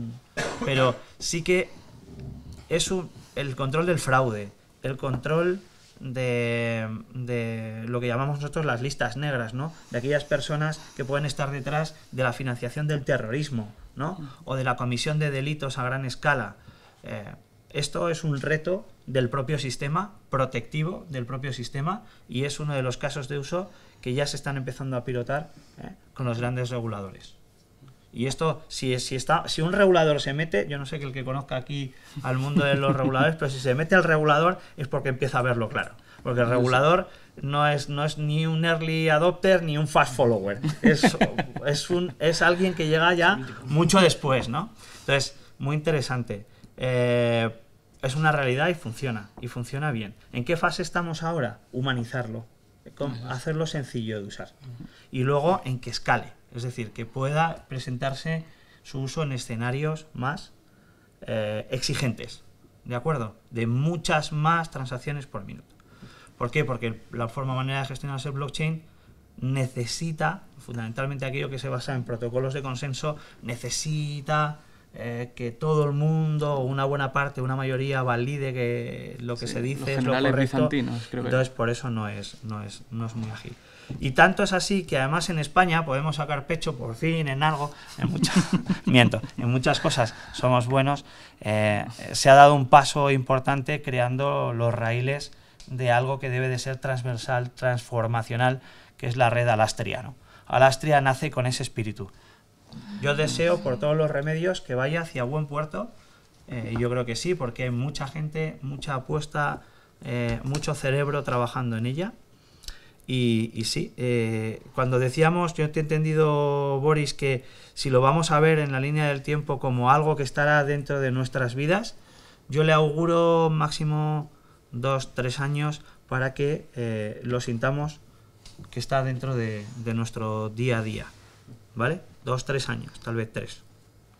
pero sí que es el control del fraude, el control de, de, lo que llamamos nosotros las listas negras, ¿no? De aquellas personas que pueden estar detrás de la financiación del terrorismo, ¿no? o de la comisión de delitos a gran escala. Eh, esto es un reto del propio sistema, protectivo del propio sistema, y es uno de los casos de uso que ya se están empezando a pilotar ¿eh? con los grandes reguladores. Y esto, si, si, está, si un regulador se mete, yo no sé que el que conozca aquí al mundo de los reguladores, pero si se mete al regulador es porque empieza a verlo claro. Porque el regulador no es, no es ni un early adopter ni un fast follower. Es, [LAUGHS] es, un, es alguien que llega ya mucho después, ¿no? Entonces, muy interesante. Eh, es una realidad y funciona, y funciona bien. ¿En qué fase estamos ahora? Humanizarlo, hacerlo sencillo de usar. Y luego en que escale, es decir, que pueda presentarse su uso en escenarios más eh, exigentes, ¿de acuerdo? De muchas más transacciones por minuto. ¿Por qué? Porque la forma manera de gestionarse el blockchain necesita, fundamentalmente aquello que se basa en protocolos de consenso, necesita eh, que todo el mundo, una buena parte, una mayoría valide que lo que se dice es lo correcto. Creo Entonces por eso no es, no es, muy ágil. Y tanto es así que además en España podemos sacar pecho por fin en algo, en muchas, [LAUGHS] miento, en muchas cosas somos buenos. Eh, se ha dado un paso importante creando los raíles de algo que debe de ser transversal, transformacional, que es la red alastria. Alastria nace con ese espíritu. Yo deseo por todos los remedios que vaya hacia buen puerto. Eh, yo creo que sí, porque hay mucha gente, mucha apuesta, eh, mucho cerebro trabajando en ella. Y, sí, eh, cuando decíamos, yo te he entendido, Boris, que si lo vamos a ver en la línea del tiempo como algo que estará dentro de nuestras vidas, yo le auguro máximo dos, tres años para que eh, lo sintamos que está dentro de, nuestro día a día. ¿Vale? Dos, tres años, tal vez tres.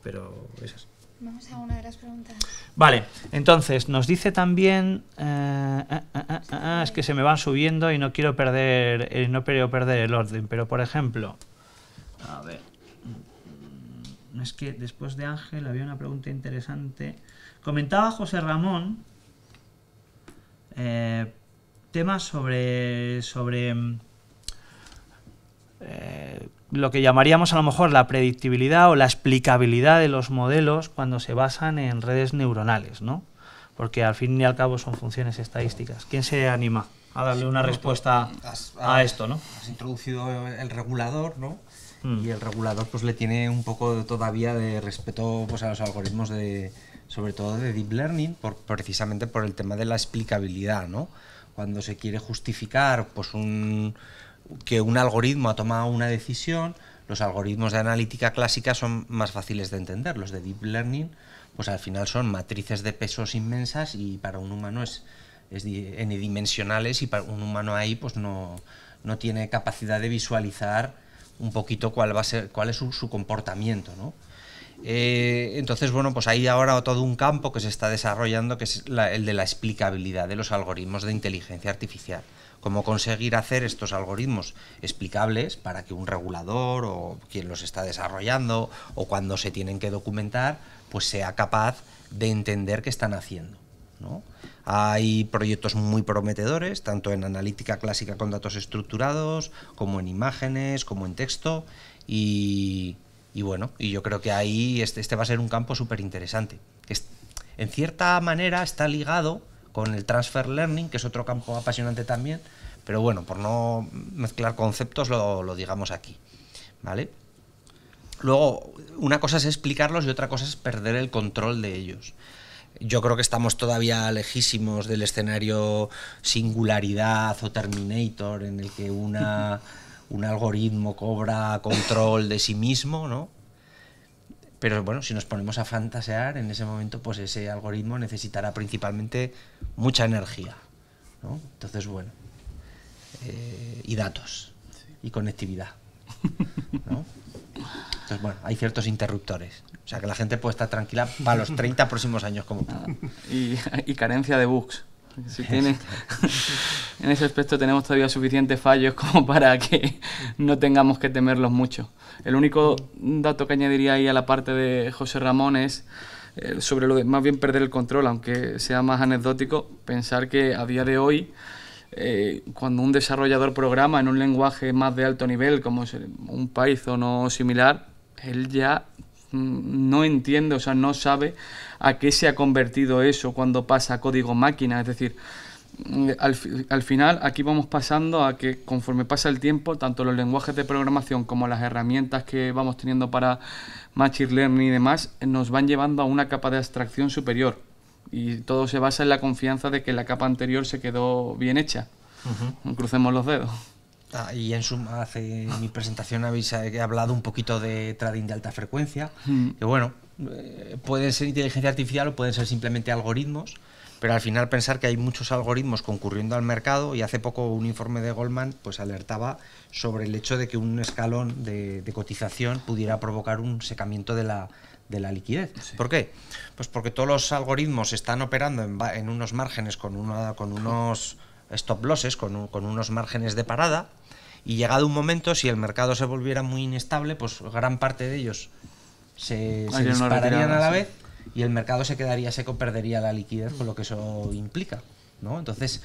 Pero esas. Vamos a una de las preguntas. Vale, entonces nos dice también. Eh, ah, ah, ah, es que se me van subiendo y no quiero perder, eh, no quiero perder el orden. Pero por ejemplo, a ver. Es que después de Ángel había una pregunta interesante. Comentaba José Ramón eh, temas sobre, sobre mm, eh, lo que llamaríamos a lo mejor la predictibilidad o la explicabilidad de los modelos cuando se basan en redes neuronales, ¿no? Porque al fin y al cabo son funciones estadísticas. ¿Quién se anima a darle una pues, respuesta a, esto, no? Has introducido el regulador, ¿no? Hmm. Y el regulador pues le tiene un poco todavía de respeto pues, a los algoritmos de, sobre todo de Deep Learning, precisamente por el tema de la explicabilidad, ¿no? Cuando se quiere justificar pues, que un algoritmo ha tomado una decisión, los algoritmos de analítica clásica son más fáciles de entender. Los de Deep Learning, pues al final son matrices de pesos inmensas y para un humano es, es n-dimensionales y para un humano ahí pues, no, tiene capacidad de visualizar un poquito cuál va a ser cuál es su, comportamiento, ¿no? Eh, entonces, bueno, pues hay ahora todo un campo que se está desarrollando, que es el de la explicabilidad de los algoritmos de inteligencia artificial. Cómo conseguir hacer estos algoritmos explicables para que un regulador o quien los está desarrollando o cuando se tienen que documentar, pues sea capaz de entender qué están haciendo. Hay proyectos muy prometedores, tanto en analítica clásica con datos estructurados, como en imágenes, como en texto, y y bueno, y yo creo que ahí este, este va a ser un campo súper interesante. En cierta manera está ligado con el transfer learning, que es otro campo apasionante también, pero bueno, por no mezclar conceptos lo, lo digamos aquí. ¿Vale? Luego, una cosa es explicarlos y otra cosa es perder el control de ellos. Yo creo que estamos todavía lejísimos del escenario singularidad o Terminator en el que una un algoritmo cobra control de sí mismo, ¿no? Pero bueno, si nos ponemos a fantasear, en ese momento, pues ese algoritmo necesitará principalmente mucha energía, ¿no? Entonces, bueno, eh, y datos, y conectividad, ¿no? Entonces, bueno, hay ciertos interruptores. O sea, que la gente puede estar tranquila para los 30 próximos años como tal. Ah, y, y carencia de bugs. [LAUGHS] en ese aspecto tenemos todavía suficientes fallos como [LAUGHS] para que no tengamos que temerlos mucho. El único dato que añadiría ahí a la parte de José Ramón es eh, sobre lo de más bien perder el control, aunque sea más anecdótico, pensar que a día de hoy eh, cuando un desarrollador programa en un lenguaje más de alto nivel, como es un Python o similar, él ya Mm, no entiende, o sea, no sabe a qué se ha convertido eso cuando pasa a código máquina. Es decir, mm, al, final aquí vamos pasando a que conforme pasa el tiempo, tanto los lenguajes de programación como las herramientas que vamos teniendo para Machine Learning y demás, nos van llevando a una capa de abstracción superior. Y todo se basa en la confianza de que la capa anterior se quedó bien hecha. Crucemos los dedos. Ah, y en suma, hace mi presentación habéis eh, hablado un poquito de trading de alta frecuencia, hmm. que bueno, eh, puede pueden ser inteligencia artificial o pueden ser simplemente algoritmos, pero al final pensar que hay muchos algoritmos concurriendo al mercado y hace poco un informe de Goldman pues alertaba sobre el hecho de que un escalón de, cotización pudiera provocar un secamiento de la, liquidez. ¿Por qué? Pues porque todos los algoritmos están operando en, unos márgenes con, con unos stop losses, con, con unos márgenes de parada, y llegado un momento, si el mercado se volviera muy inestable, pues gran parte de ellos se, dispararían a la vez y el mercado se quedaría seco, perdería la liquidez con lo que eso implica. ¿no? Entonces,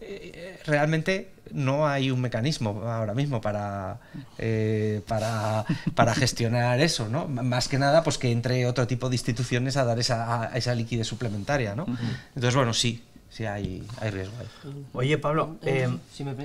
eh, realmente no hay un mecanismo ahora mismo para, eh, para, gestionar eso, ¿no? Más que nada, pues que entre otro tipo de instituciones a dar esa, esa liquidez suplementaria, ¿no? Entonces, bueno, sí, sí hay, hay riesgo Oye, Pablo, eh,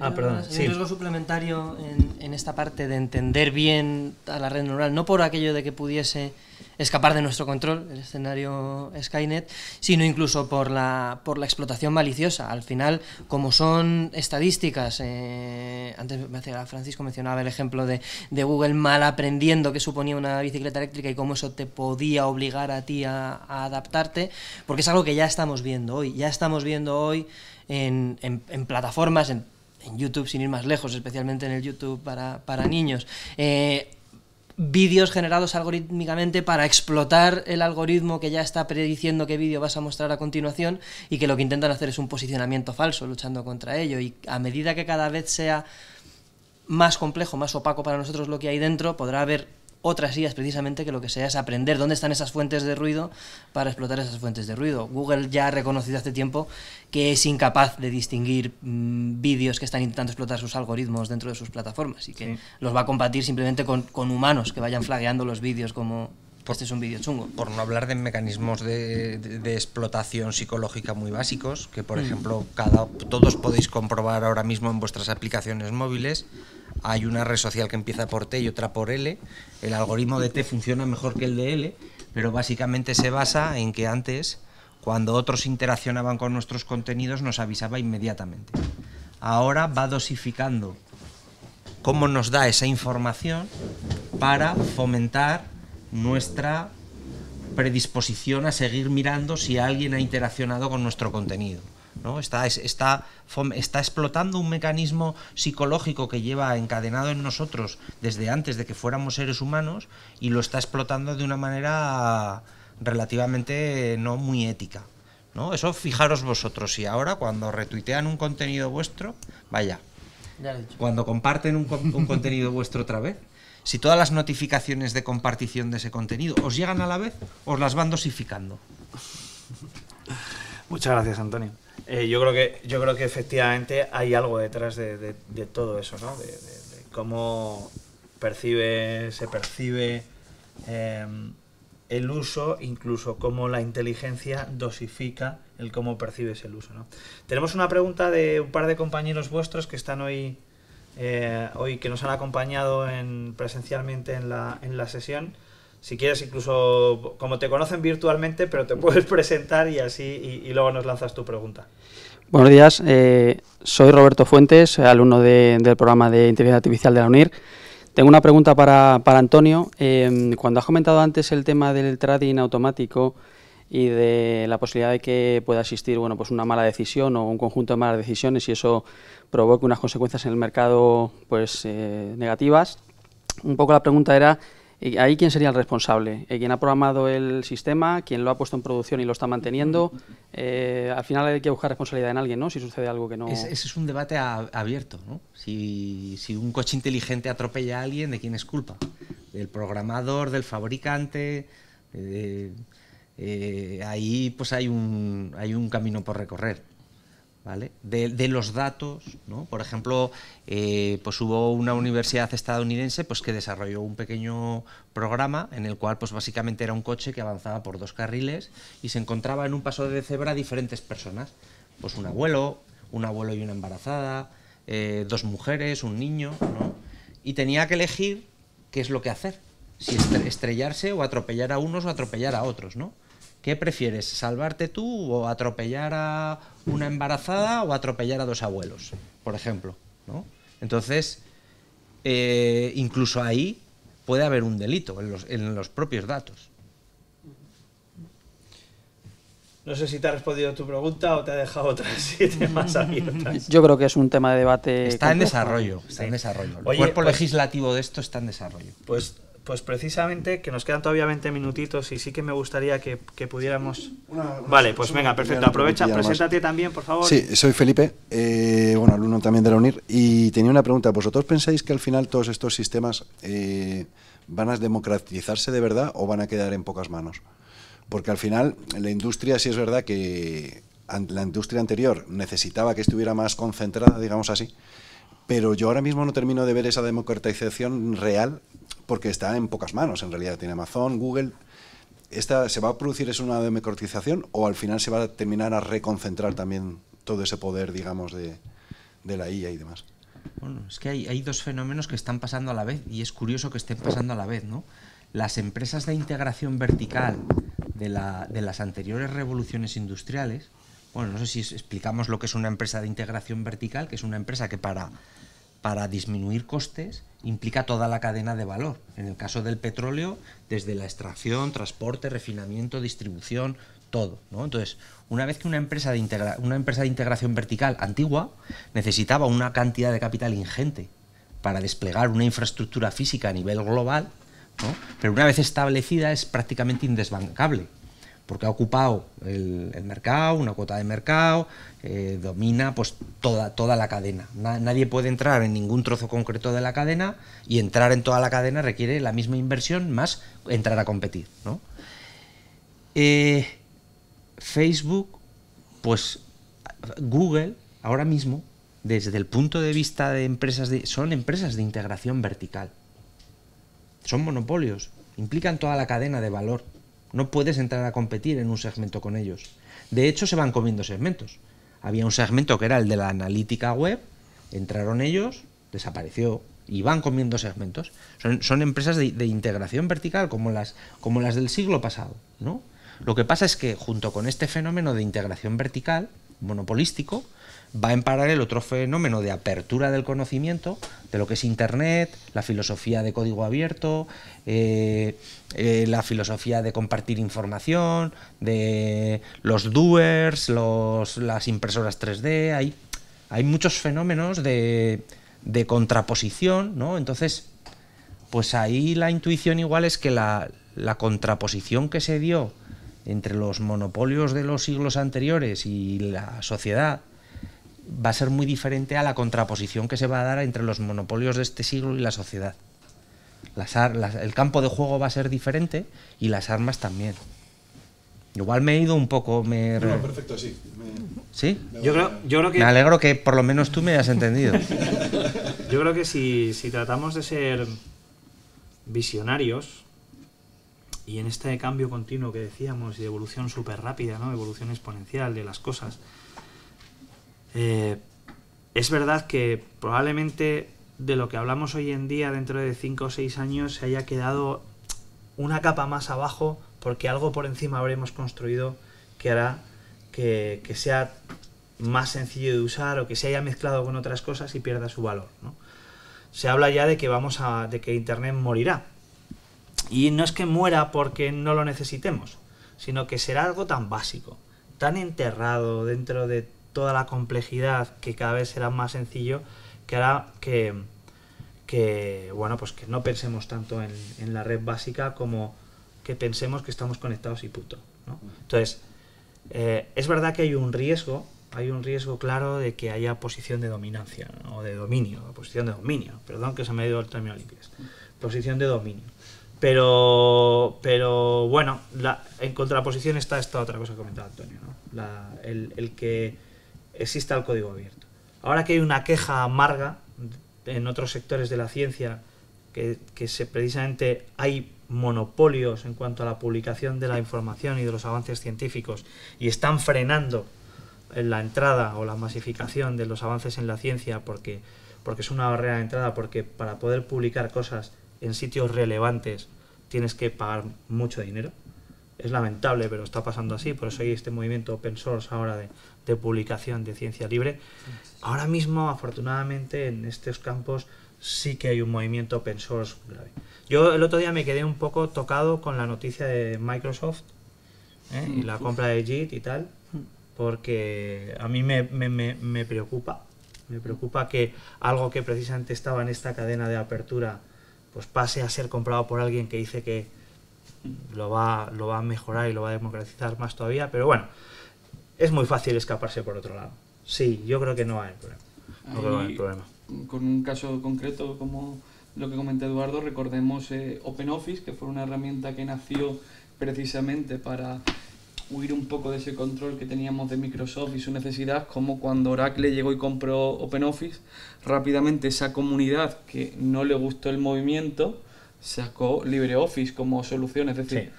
ah, perdón, hay riesgo suplementario en, en, esta parte de entender bien a la red neural, no por aquello de que pudiese escapar de nuestro control, el escenario Skynet, sino incluso por la, por la explotación maliciosa. Al final, como son estadísticas, eh, antes Francisco mencionaba el ejemplo de, Google mal aprendiendo que suponía una bicicleta eléctrica y cómo eso te podía obligar a ti a, adaptarte, porque es algo que ya estamos viendo hoy, ya estamos viendo hoy en, plataformas, en, YouTube sin ir más lejos, especialmente en el YouTube para, niños. Eh, vídeos generados algorítmicamente para explotar el algoritmo que ya está prediciendo qué vídeo vas a mostrar a continuación y que lo que intentan hacer es un posicionamiento falso luchando contra ello y a medida que cada vez sea más complejo, más opaco para nosotros lo que hay dentro, podrá haber otras IAs precisamente que lo que sea es aprender dónde están esas fuentes de ruido para explotar esas fuentes de ruido. Google ya ha reconocido hace tiempo que es incapaz de distinguir mm, vídeos que están intentando explotar sus algoritmos dentro de sus plataformas y que los va a combatir simplemente con, con humanos que vayan flagueando los vídeos como, por, este es un vídeo chungo. Por no hablar de mecanismos de, explotación psicológica muy básicos, que por mm. ejemplo cada, todos podéis comprobar ahora mismo en vuestras aplicaciones móviles. Hay una red social que empieza por T y otra por L. El algoritmo de T funciona mejor que el de L, pero básicamente se basa en que antes, cuando otros interaccionaban con nuestros contenidos, nos avisaba inmediatamente. Ahora va dosificando cómo nos da esa información para fomentar nuestra predisposición a seguir mirando si alguien ha interaccionado con nuestro contenido. ¿no? Está, está, está, explotando un mecanismo psicológico que lleva encadenado en nosotros desde antes de que fuéramos seres humanos y lo está explotando de una manera relativamente no muy ética. ¿no? Eso fijaros vosotros, y ahora cuando retuitean un contenido vuestro, vaya, cuando comparten un contenido vuestro otra vez, si todas las notificaciones de compartición de ese contenido os llegan a la vez, os las van dosificando. Muchas gracias, Antonio. Eh, yo, creo que, yo creo que efectivamente hay algo detrás de, todo eso, ¿no? De, cómo percibe, se percibe em, el uso, incluso cómo la inteligencia dosifica el cómo percibes el uso, ¿no? Tenemos una pregunta de un par de compañeros vuestros que están hoy eh, hoy que nos han acompañado en, presencialmente en la, sesión. Si quieres, incluso como te conocen virtualmente, pero te [LAUGHS] puedes presentar y así y, luego nos lanzas tu pregunta. Buenos días, eh, soy Roberto Fuentes, alumno del programa de inteligencia artificial de la UNIR. Tengo una pregunta para, Antonio. Em, cuando has comentado antes el tema del trading automático y de la posibilidad de que pueda existir bueno, pues una mala decisión o un conjunto de malas decisiones y eso provoque unas consecuencias en el mercado pues, eh, negativas. Un poco la pregunta era, eh, ¿ahí quién sería el responsable? Eh, ¿Quién ha programado el sistema? ¿Quién lo ha puesto en producción y lo está manteniendo? al final hay que buscar responsabilidad en alguien, ¿no? Si sucede algo que no... Ese, es un debate abierto, ¿no? Si, si un coche inteligente atropella a alguien, ¿de quién es culpa? ¿Del programador? ¿Del fabricante? ahí pues hay un, hay un camino por recorrer. De, los datos, Por ejemplo, eh, pues hubo una universidad estadounidense pues, que desarrolló un pequeño programa en el cual pues, básicamente era un coche que avanzaba por dos carriles y se encontraba en un paso de cebra diferentes personas. Pues un abuelo, un abuelo y una embarazada, eh, dos mujeres, un niño, Y tenía que elegir qué es lo que hacer, si estrellarse o atropellar a unos o atropellar a otros, ¿no? ¿Qué prefieres, salvarte tú o atropellar a una embarazada o atropellar a dos abuelos, por ejemplo. ¿no? Entonces, eh, incluso ahí puede haber un delito en los, en los propios datos. No sé si te ha respondido tu pregunta o te ha dejado otras [LAUGHS] siete más abiertas. Yo creo que es un tema de debate. Está en desarrollo, está en desarrollo. El cuerpo pues- legislativo de esto está en desarrollo. Pues pues precisamente que nos quedan todavía 20 minutitos y sí que me gustaría que, pudiéramos... vale, pues venga, perfecto. Aprovecha, preséntate también, por favor. Sí, soy Felipe, eh, bueno, alumno también de la UNIR, y tenía una pregunta. ¿Vosotros pensáis que al final todos estos sistemas eh, van a democratizarse de verdad o van a quedar en pocas manos? Porque al final la industria sí es verdad que la industria anterior necesitaba que estuviera más concentrada, digamos así, pero yo ahora mismo no termino de ver esa democratización real porque está en pocas manos en realidad. Tiene Amazon, Google. Esta, ¿Se va a producir es una democratización o al final se va a terminar a reconcentrar también todo ese poder, digamos, de, la IA y demás? Bueno, es que hay, dos fenómenos que están pasando a la vez y es curioso que estén pasando a la vez, ¿no? Las empresas de integración vertical de, las anteriores revoluciones industriales, bueno, no sé si explicamos lo que es una empresa de integración vertical, que es una empresa que para disminuir costes implica toda la cadena de valor. En el caso del petróleo, desde la extracción, transporte, refinamiento, distribución, todo. Entonces, una vez que una empresa, de una empresa de integración vertical antigua necesitaba una cantidad de capital ingente para desplegar una infraestructura física a nivel global, pero una vez establecida es prácticamente indesbancable porque ha ocupado el, mercado, una cuota de mercado, eh, domina pues toda, toda la cadena. nadie puede entrar en ningún trozo concreto de la cadena y entrar en toda la cadena requiere la misma inversión más entrar a competir. Eh, Facebook, pues Google, ahora mismo, desde el punto de vista de empresas, de, son empresas de integración vertical. Son monopolios, implican toda la cadena de valor. No puedes entrar a competir en un segmento con ellos. De hecho, se van comiendo segmentos. Había un segmento que era el de la analítica web, entraron ellos, desapareció y van comiendo segmentos. Son, empresas de, integración vertical como las, como las del siglo pasado. ¿no? Lo que pasa es que junto con este fenómeno de integración vertical, monopolístico, va en paralelo otro fenómeno de apertura del conocimiento, de lo que es Internet, la filosofía de código abierto, eh, eh, la filosofía de compartir información, de los doers, las impresoras 3D, hay, hay muchos fenómenos de, contraposición, ¿no? Entonces, pues ahí la intuición igual es que la, la contraposición que se dio entre los monopolios de los siglos anteriores y la sociedad va a ser muy diferente a la contraposición que se va a dar entre los monopolios de este siglo y la sociedad. Las el campo de juego va a ser diferente y las armas también. Igual me he ido un poco. Me perfecto, sí. ¿Sí? yo creo, que. Me alegro que por lo menos tú me hayas entendido. [LAUGHS] yo creo que si, si tratamos de ser visionarios y en este cambio continuo que decíamos y de evolución súper rápida, ¿no? evolución exponencial de las cosas, eh, es verdad que probablemente de lo que hablamos hoy en día, dentro de 5 o 6 años, se haya quedado una capa más abajo, porque algo por encima habremos construido que hará que, sea más sencillo de usar o que se haya mezclado con otras cosas y pierda su valor. Se habla ya de que vamos a. de que internet morirá. Y no es que muera porque no lo necesitemos, sino que será algo tan básico, tan enterrado dentro de toda la complejidad, que cada vez será más sencillo, que hará que, bueno, pues que no pensemos tanto en, la red básica como que pensemos que estamos conectados y punto. ¿no? Entonces, eh, es verdad que hay un riesgo, hay un riesgo claro de que haya posición de dominancia o de dominio, posición de dominio, perdón que se me ha ido el término inglés, posición de dominio. Pero, pero bueno, la, en contraposición está esta otra cosa que comentaba Antonio, el, que exista el código abierto. Ahora que hay una queja amarga en otros sectores de la ciencia, que, se, precisamente hay monopolios en cuanto a la publicación de la información y de los avances científicos y están frenando la entrada o la masificación de los avances en la ciencia porque, porque es una barrera de entrada, porque para poder publicar cosas en sitios relevantes tienes que pagar mucho dinero. Es lamentable, pero está pasando así, por eso hay este movimiento open source ahora de de publicación de ciencia libre. Ahora mismo, afortunadamente, en estos campos sí que hay un movimiento open source grave. Yo el otro día me quedé un poco tocado con la noticia de Microsoft ¿eh? y la compra de JIT y tal, porque a mí me, me, me, me, preocupa. Me preocupa que algo que precisamente estaba en esta cadena de apertura pues pase a ser comprado por alguien que dice que lo va, lo va a mejorar y lo va a democratizar más todavía. Pero bueno, es muy fácil escaparse por otro lado. Sí, yo creo que no hay problema. No problema. Con un caso concreto como lo que comentó Eduardo, recordemos eh, OpenOffice, que fue una herramienta que nació precisamente para huir un poco de ese control que teníamos de Microsoft y su necesidad, como cuando Oracle llegó y compró OpenOffice, rápidamente esa comunidad que no le gustó el movimiento sacó LibreOffice como solución, es decir,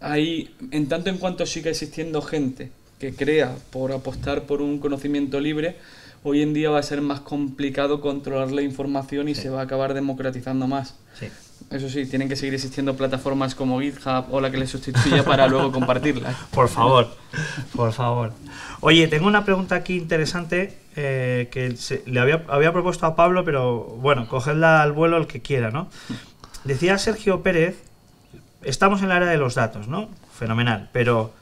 ahí, en tanto en cuanto siga existiendo gente que crea por apostar por un conocimiento libre, hoy en día va a ser más complicado controlar la información y se va a acabar democratizando más. Sí. Eso sí, tienen que seguir existiendo plataformas como GitHub o la que les sustituya para luego compartirla. [LAUGHS] Por favor, por favor. Oye, tengo una pregunta aquí interesante eh, que le había, había, propuesto a Pablo, pero bueno, cogedla al vuelo el que quiera, ¿no? Decía Sergio Pérez, estamos en la era de los datos, ¿no? Fenomenal, pero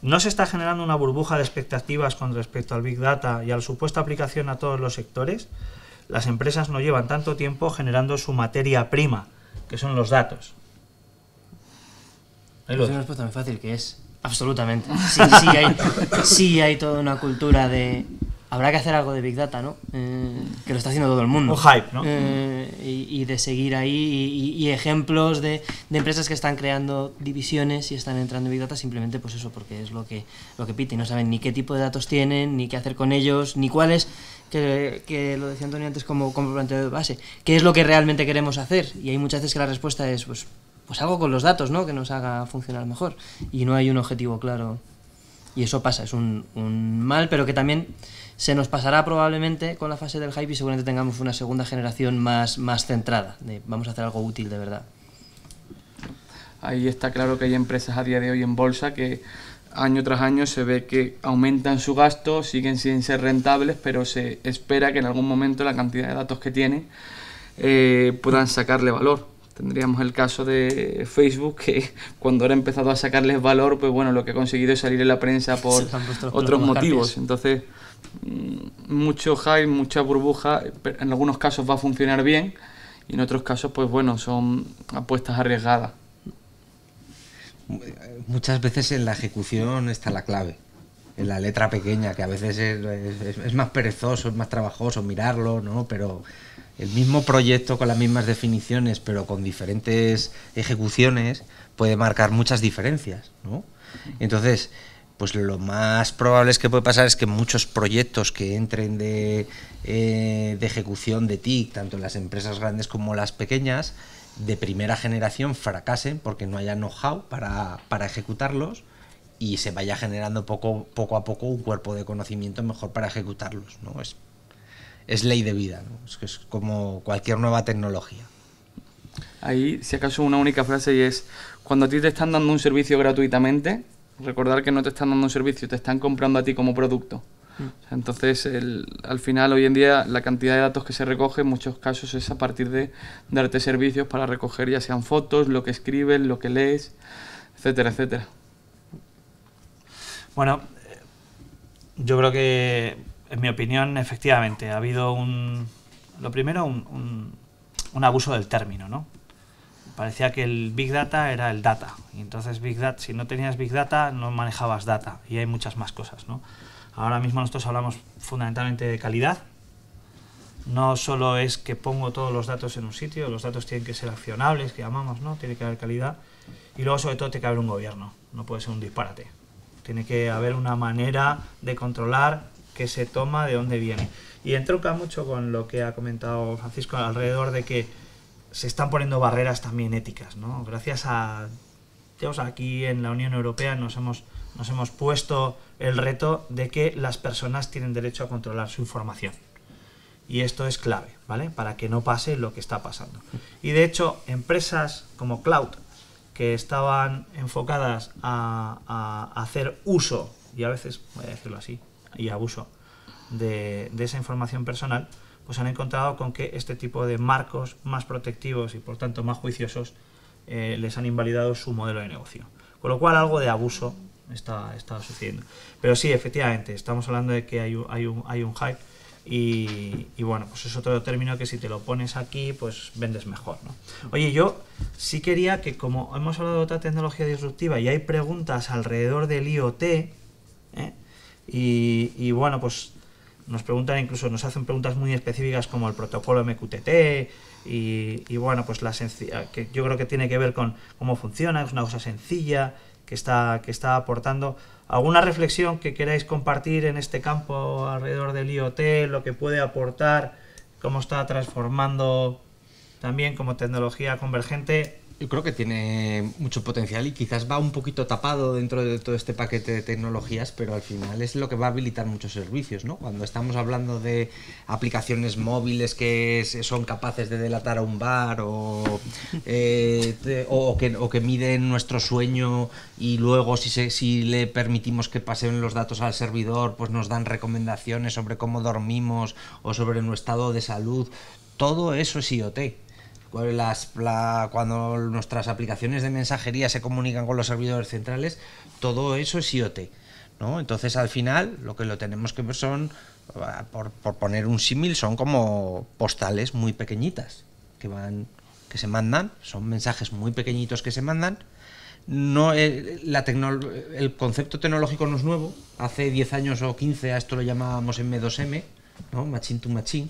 ¿No se está generando una burbuja de expectativas con respecto al Big Data y a la supuesta aplicación a todos los sectores? Las empresas no llevan tanto tiempo generando su materia prima, que son los datos. Es una respuesta muy fácil, que es absolutamente. Sí, sí hay toda una cultura de, habrá que hacer algo de Big Data, ¿no? Eh, que lo está haciendo todo el mundo. Un hype, ¿no? Eh, y, de seguir ahí y, ejemplos de, empresas que están creando divisiones y están entrando en Big Data simplemente pues eso, porque es lo que, lo que pite y no saben ni qué tipo de datos tienen, ni qué hacer con ellos, ni cuáles, que, que lo decía Antonio antes como, como planteo de base, qué es lo que realmente queremos hacer. Y hay muchas veces que la respuesta es pues, pues algo con los datos, ¿no? Que nos haga funcionar mejor. Y no hay un objetivo claro y eso pasa, es un, mal, pero que también se nos pasará probablemente con la fase del hype y seguramente tengamos una segunda generación más, más centrada, vamos a hacer algo útil de verdad. Ahí está claro que hay empresas a día de hoy en bolsa que año tras año se ve que aumentan su gasto, siguen sin ser rentables, pero se espera que en algún momento la cantidad de datos que tienen eh, puedan sacarle valor. Tendríamos el caso de Facebook, que [LAUGHS] cuando ahora ha empezado a sacarles valor, pues bueno, lo que ha conseguido es salir en la prensa por otros motivos. Entonces, mm, mucho hype, mucha burbuja, en algunos casos va a funcionar bien y en otros casos, pues bueno, son apuestas arriesgadas. Muchas veces en la ejecución está la clave en la letra pequeña, que a veces es, es, más perezoso, es más trabajoso mirarlo, ¿no? Pero el mismo proyecto con las mismas definiciones, pero con diferentes ejecuciones, puede marcar muchas diferencias, ¿no? Entonces, pues lo más probable es que puede pasar es que muchos proyectos que entren de, eh, de ejecución de TIC, tanto en las empresas grandes como las pequeñas, de primera generación fracasen porque no haya know-how para, para, ejecutarlos y se vaya generando poco, poco a poco un cuerpo de conocimiento mejor para ejecutarlos. ¿no? Es es ley de vida, es, es como cualquier nueva tecnología. Ahí, si acaso, una única frase y es, cuando a ti te están dando un servicio gratuitamente, recordar que no te están dando un servicio, te están comprando a ti como producto. Mm. Entonces, al final, hoy en día, la cantidad de datos que se recoge en muchos casos es a partir de darte servicios para recoger ya sean fotos, lo que escribes, lo que lees, etcétera, etcétera. Bueno, yo creo que en mi opinión, efectivamente, ha habido un. Lo primero, un, abuso del término, ¿no? Parecía que el Big Data era el data. Y entonces, Big Data, si no tenías Big Data, no manejabas data. Y hay muchas más cosas, ¿no? Ahora mismo nosotros hablamos fundamentalmente de calidad. No solo es que pongo todos los datos en un sitio, los datos tienen que ser accionables, que llamamos, ¿no? Tiene que haber calidad. Y luego, sobre todo, tiene que haber un gobierno. No puede ser un disparate. Tiene que haber una manera de controlar que se toma, de dónde viene. Y entroca mucho con lo que ha comentado Francisco alrededor de que se están poniendo barreras también éticas, ¿no? Gracias a dios aquí en la Unión Europea nos hemos nos hemos puesto el reto de que las personas tienen derecho a controlar su información. Y esto es clave, ¿vale? Para que no pase lo que está pasando. Y de hecho, empresas como Cloud, que estaban enfocadas a hacer uso, y a veces, voy a decirlo así, y abuso de, esa información personal, pues han encontrado con que este tipo de marcos más protectivos y por tanto más juiciosos eh, les han invalidado su modelo de negocio. Con lo cual algo de abuso está, está sucediendo. Pero sí, efectivamente, estamos hablando de que hay un, hay un, hay un hype y, bueno, pues es otro término que si te lo pones aquí, pues vendes mejor, ¿no? Oye, yo sí quería que como hemos hablado de otra tecnología disruptiva y hay preguntas alrededor del IoT, y, bueno, pues nos preguntan incluso, nos hacen preguntas muy específicas como el protocolo MQTT y, y bueno, pues la ah, que yo creo que tiene que ver con cómo funciona, es una cosa sencilla que está, que está aportando. ¿Alguna reflexión que queráis compartir en este campo alrededor del IoT, lo que puede aportar, cómo está transformando también como tecnología convergente yo creo que tiene mucho potencial y quizás va un poquito tapado dentro de todo este paquete de tecnologías, pero al final es lo que va a habilitar muchos servicios, ¿no? Cuando estamos hablando de aplicaciones móviles que son capaces de delatar a un bar o, eh, que, o, miden nuestro sueño y luego si, si le permitimos que pasen los datos al servidor, pues nos dan recomendaciones sobre cómo dormimos o sobre nuestro estado de salud, todo eso es IoT cuando nuestras aplicaciones de mensajería se comunican con los servidores centrales, todo eso es IoT. ¿no? Entonces, al final, lo que lo tenemos que ver son, ah, por, poner un símil, son como postales muy pequeñitas que, van, que se mandan, son mensajes muy pequeñitos que se mandan. No, eh, la el concepto tecnológico no es nuevo. Hace 10 años o 15 a esto lo llamábamos M2M, ¿no? Machín to machine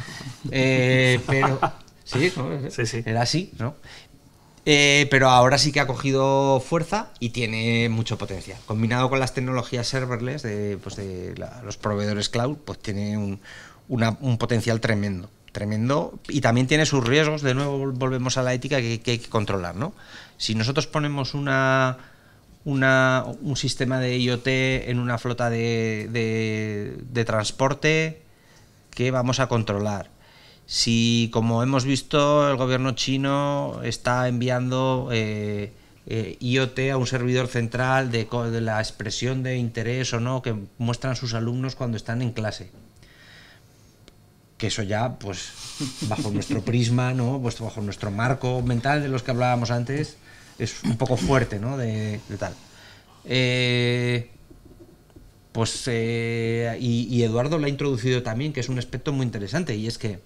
[LAUGHS] eh, pero, [LAUGHS] Sí, Era así, ¿no? Eh, pero ahora sí que ha cogido fuerza y tiene mucho potencial. Combinado con las tecnologías serverless de, pues, los proveedores cloud, pues tiene un, potencial tremendo. Tremendo. Y también tiene sus riesgos. De nuevo, volvemos a la ética que, hay que controlar, ¿no? Si nosotros ponemos una. un sistema de IoT en una flota de, de, de transporte que vamos a controlar si, como hemos visto, el gobierno chino está enviando eh, eh, IoT a un servidor central de, la expresión de interés o no que muestran sus alumnos cuando están en clase. Que eso ya, pues, bajo nuestro prisma, ¿no? Pues, bajo nuestro marco mental de los que hablábamos antes, es un poco fuerte, ¿no? De, tal. Eh, pues, y, y Eduardo lo ha introducido también, que es un aspecto muy interesante, y es que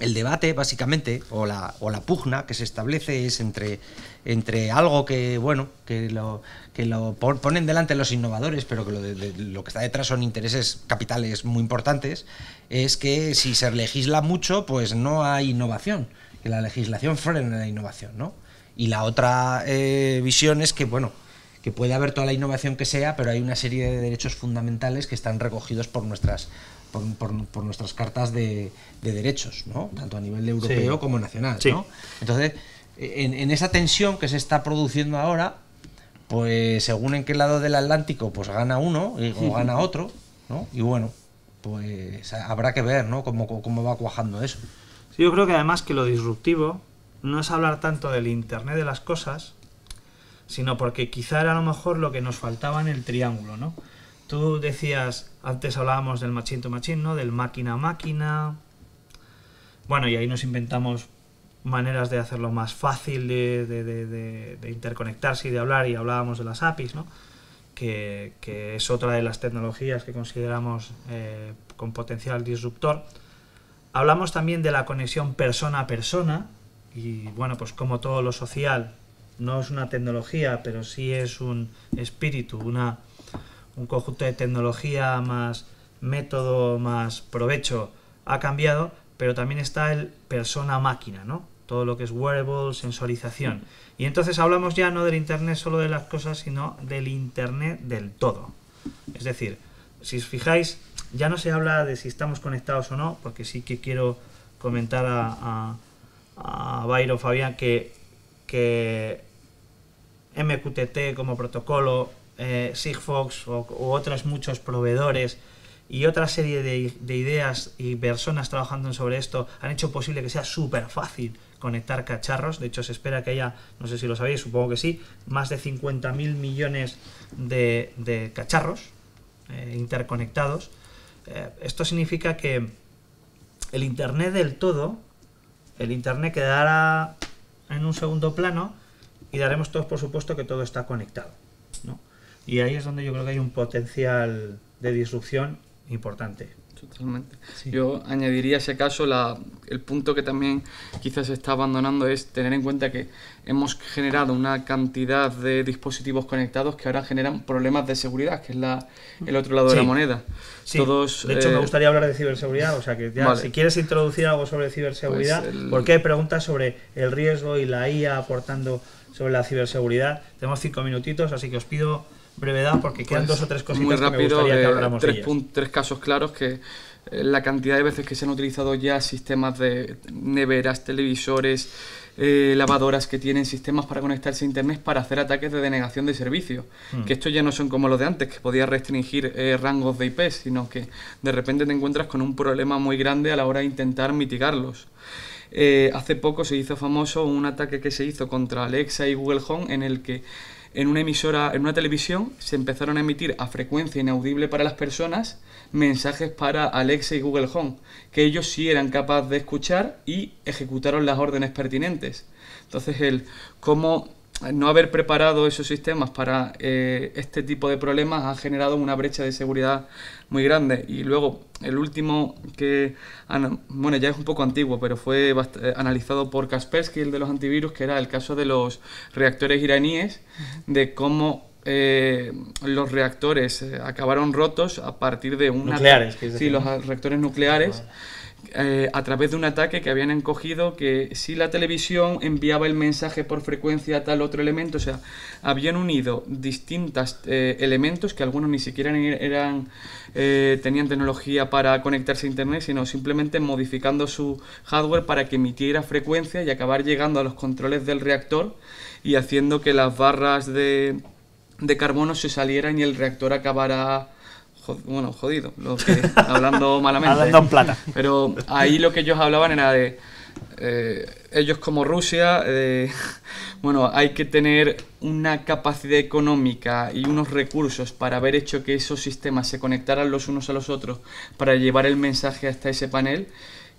el debate, básicamente, o la, o la pugna que se establece es entre, entre algo que, bueno, que lo, que lo ponen delante los innovadores, pero que lo, que está detrás son intereses capitales muy importantes, es que si se legisla mucho, pues no hay innovación, que la legislación frena la innovación, ¿no? Y la otra eh, visión es que, bueno, que puede haber toda la innovación que sea, pero hay una serie de derechos fundamentales que están recogidos por nuestras por, nuestras cartas de, derechos, tanto a nivel europeo como nacional. Entonces, en, esa tensión que se está produciendo ahora, pues según en qué lado del Atlántico pues gana uno y, o [LAUGHS] gana otro, ¿no? Y bueno, pues habrá que ver, ¿no? Cómo, va cuajando eso. Sí, yo creo que además que lo disruptivo no es hablar tanto del Internet de las cosas, sino porque quizá era a lo mejor lo que nos faltaba en el triángulo, ¿no? Tú decías, antes hablábamos del machinto to machine, Del máquina a máquina. Bueno, y ahí nos inventamos maneras de hacerlo más fácil de, interconectarse y de hablar, y hablábamos de las APIs, ¿no? Que, es otra de las tecnologías que consideramos eh, con potencial disruptor. Hablamos también de la conexión persona a persona, y bueno, pues como todo lo social, no es una tecnología, pero sí es un espíritu, una un conjunto de tecnología más método más provecho ha cambiado, pero también está el persona-máquina, ¿no? Todo lo que es wearable, sensorización. Y entonces hablamos ya no del Internet solo de las cosas, sino del Internet del todo. Es decir, si os fijáis, ya no se habla de si estamos conectados o no, porque sí que quiero comentar a, a, Bayro Fabián que, que MQTT como protocolo eh, Sigfox u otros muchos proveedores y otra serie de, ideas y personas trabajando sobre esto han hecho posible que sea súper fácil conectar cacharros. De hecho, se espera que haya, no sé si lo sabéis, supongo que sí, más de 50.000 millones de, cacharros eh, interconectados. Eh, esto significa que el Internet del todo, el Internet quedará en un segundo plano y daremos todos por supuesto que todo está conectado. Y ahí es donde yo creo que hay un potencial de disrupción importante. Totalmente. Yo añadiría a ese caso la, el punto que también quizás se está abandonando es tener en cuenta que hemos generado una cantidad de dispositivos conectados que ahora generan problemas de seguridad, que es la, el otro lado de la moneda. Todos, de hecho, me eh, gustaría hablar de ciberseguridad. O sea, que si quieres introducir algo sobre ciberseguridad, pues porque hay preguntas sobre el riesgo y la IA aportando sobre la ciberseguridad. Tenemos cinco minutitos, así que os pido brevedad porque quedan pues, dos o tres cositas muy rápido, que me que eh, tres, tres casos claros que eh, la cantidad de veces que se han utilizado ya sistemas de neveras, televisores, eh, lavadoras que tienen sistemas para conectarse a internet para hacer ataques de denegación de servicio. Hmm. Que estos ya no son como los de antes, que podías restringir rangos de IP, sino que de repente te encuentras con un problema muy grande a la hora de intentar mitigarlos. hace poco se hizo famoso un ataque que se hizo contra Alexa y Google Home en el que en una emisora, en una televisión, se empezaron a emitir a frecuencia inaudible para las personas mensajes para Alexa y Google Home, que ellos sí eran capaces de escuchar y ejecutaron las órdenes pertinentes. Entonces, el cómo no haber preparado esos sistemas para eh, este tipo de problemas ha generado una brecha de seguridad muy grande. Y luego, el último que, bueno, ya es un poco antiguo, pero fue eh, analizado por Kaspersky, el de los antivirus, que era el caso de los reactores iraníes, de cómo eh, los reactores acabaron rotos a partir de una... Nucleares, Sí, los reactores nucleares. Eh, a través de un ataque que habían encogido que si la televisión enviaba el mensaje por frecuencia a tal otro elemento, o sea, habían unido distintos eh, elementos que algunos ni siquiera eran, eh, tenían tecnología para conectarse a Internet, sino simplemente modificando su hardware para que emitiera frecuencia y acabar llegando a los controles del reactor y haciendo que las barras de, de carbono se salieran y el reactor acabara bueno, jodido, [LAUGHS] hablando malamente. hablando en plata. Pero ahí lo que ellos hablaban era de. Eh, ellos como Rusia, eh, [LAUGHS] bueno, hay que tener una capacidad económica y unos recursos para haber hecho que esos sistemas se conectaran los unos a los otros para llevar el mensaje hasta ese panel,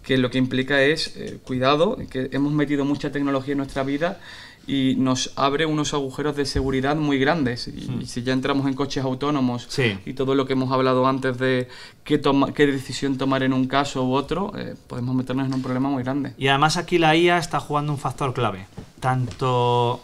que lo que implica es, eh, cuidado, que hemos metido mucha tecnología en nuestra vida y nos abre unos agujeros de seguridad muy grandes. Y, hmm. si ya entramos en coches autónomos y todo lo que hemos hablado antes de qué, qué decisión tomar en un caso u otro, eh, podemos meternos en un problema muy grande. Y además aquí la IA está jugando un factor clave, tanto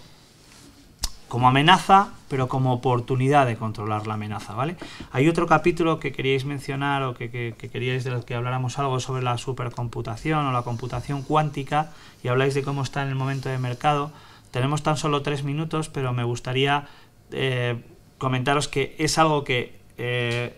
como amenaza, pero como oportunidad de controlar la amenaza, ¿vale? Hay otro capítulo que queríais mencionar o que, queríais de que habláramos algo sobre la supercomputación o la computación cuántica y habláis de cómo está en el momento de mercado tenemos tan solo tres minutos, pero me gustaría eh, comentaros que es algo que eh,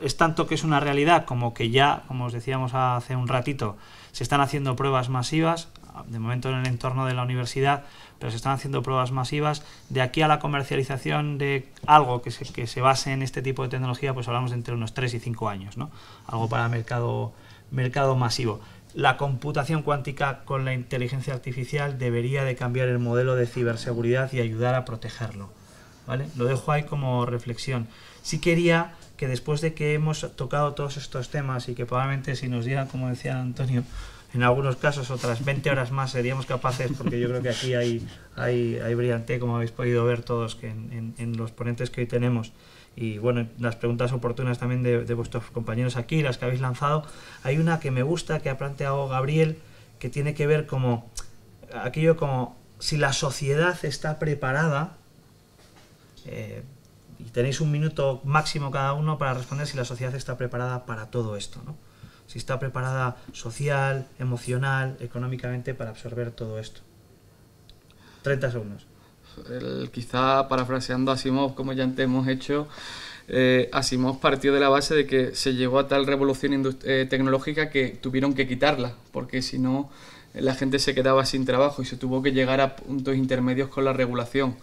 es tanto que es una realidad como que ya, como os decíamos hace un ratito, se están haciendo pruebas masivas, de momento en el entorno de la universidad, pero se están haciendo pruebas masivas. De aquí a la comercialización de algo que se, base en este tipo de tecnología, pues hablamos entre unos tres y cinco años, ¿no? Algo para mercado, mercado masivo la computación cuántica con la inteligencia artificial debería de cambiar el modelo de ciberseguridad y ayudar a protegerlo. ¿Vale? Lo dejo ahí como reflexión. si quería que después de que hemos tocado todos estos temas y que probablemente si nos dieran, como decía Antonio, en algunos casos otras 20 horas más seríamos capaces, porque yo creo que aquí hay, hay, brillante, como habéis podido ver todos, que en los ponentes que hoy tenemos y bueno, las preguntas oportunas también de, vuestros compañeros aquí, las que habéis lanzado. Hay una que me gusta que ha planteado Gabriel, que tiene que ver como aquello como si la sociedad está preparada, eh, y tenéis un minuto máximo cada uno para responder si la sociedad está preparada para todo esto, ¿no? Si está preparada social, emocional, económicamente para absorber todo esto. 30 segundos quizá parafraseando a Asimov, como ya antes hemos hecho, eh, Asimov partió de la base de que se llegó a tal revolución eh, tecnológica que tuvieron que quitarla, porque si no la gente se quedaba sin trabajo y se tuvo que llegar a puntos intermedios con la regulación.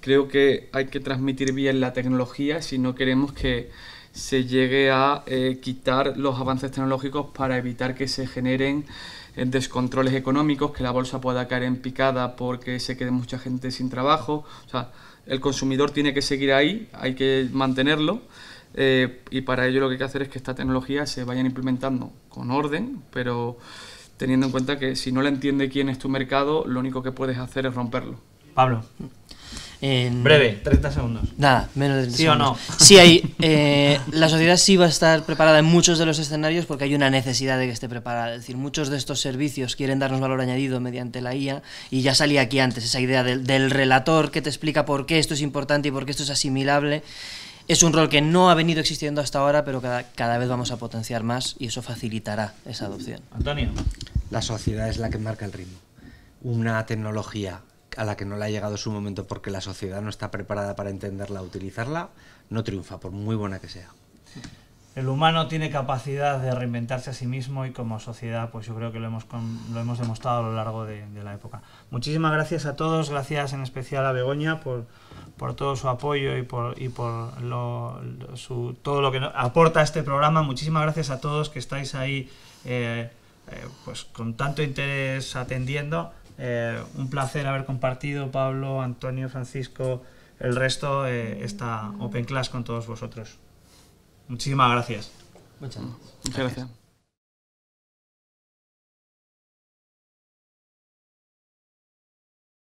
Creo que hay que transmitir bien la tecnología si no queremos que se llegue a eh, quitar los avances tecnológicos para evitar que se generen eh, descontroles económicos, que la bolsa pueda caer en picada porque se quede mucha gente sin trabajo. O sea, el consumidor tiene que seguir ahí, hay que mantenerlo. Eh, y para ello lo que hay que hacer es que esta tecnología se vayan implementando con orden, pero teniendo en cuenta que si no la entiende quién es tu mercado, lo único que puedes hacer es romperlo. Pablo. Breve, 30 segundos. Nada, menos de 30 ¿Sí o no? Sí, hay, eh, la sociedad sí va a estar preparada en muchos de los escenarios porque hay una necesidad de que esté preparada. Es decir, muchos de estos servicios quieren darnos valor añadido mediante la IA y ya salía aquí antes esa idea del, relator que te explica por qué esto es importante y por qué esto es asimilable. Es un rol que no ha venido existiendo hasta ahora, pero cada, cada vez vamos a potenciar más y eso facilitará esa adopción. Antonio. La sociedad es la que marca el ritmo. Una tecnología a la que no le ha llegado su momento porque la sociedad no está preparada para entenderla, utilizarla, no triunfa, por muy buena que sea. El humano tiene capacidad de reinventarse a sí mismo y como sociedad, pues yo creo que lo hemos, lo hemos demostrado a lo largo de, la época. Muchísimas gracias a todos, gracias en especial a Begoña por, por todo su apoyo y por, por su, todo lo que aporta a este programa. Muchísimas gracias a todos que estáis ahí eh, eh, pues con tanto interés atendiendo. Eh, un placer haber compartido, Pablo, Antonio, Francisco, el resto, eh, esta Open Class con todos vosotros. Muchísimas gracias. Muchas gracias. Muchas gracias.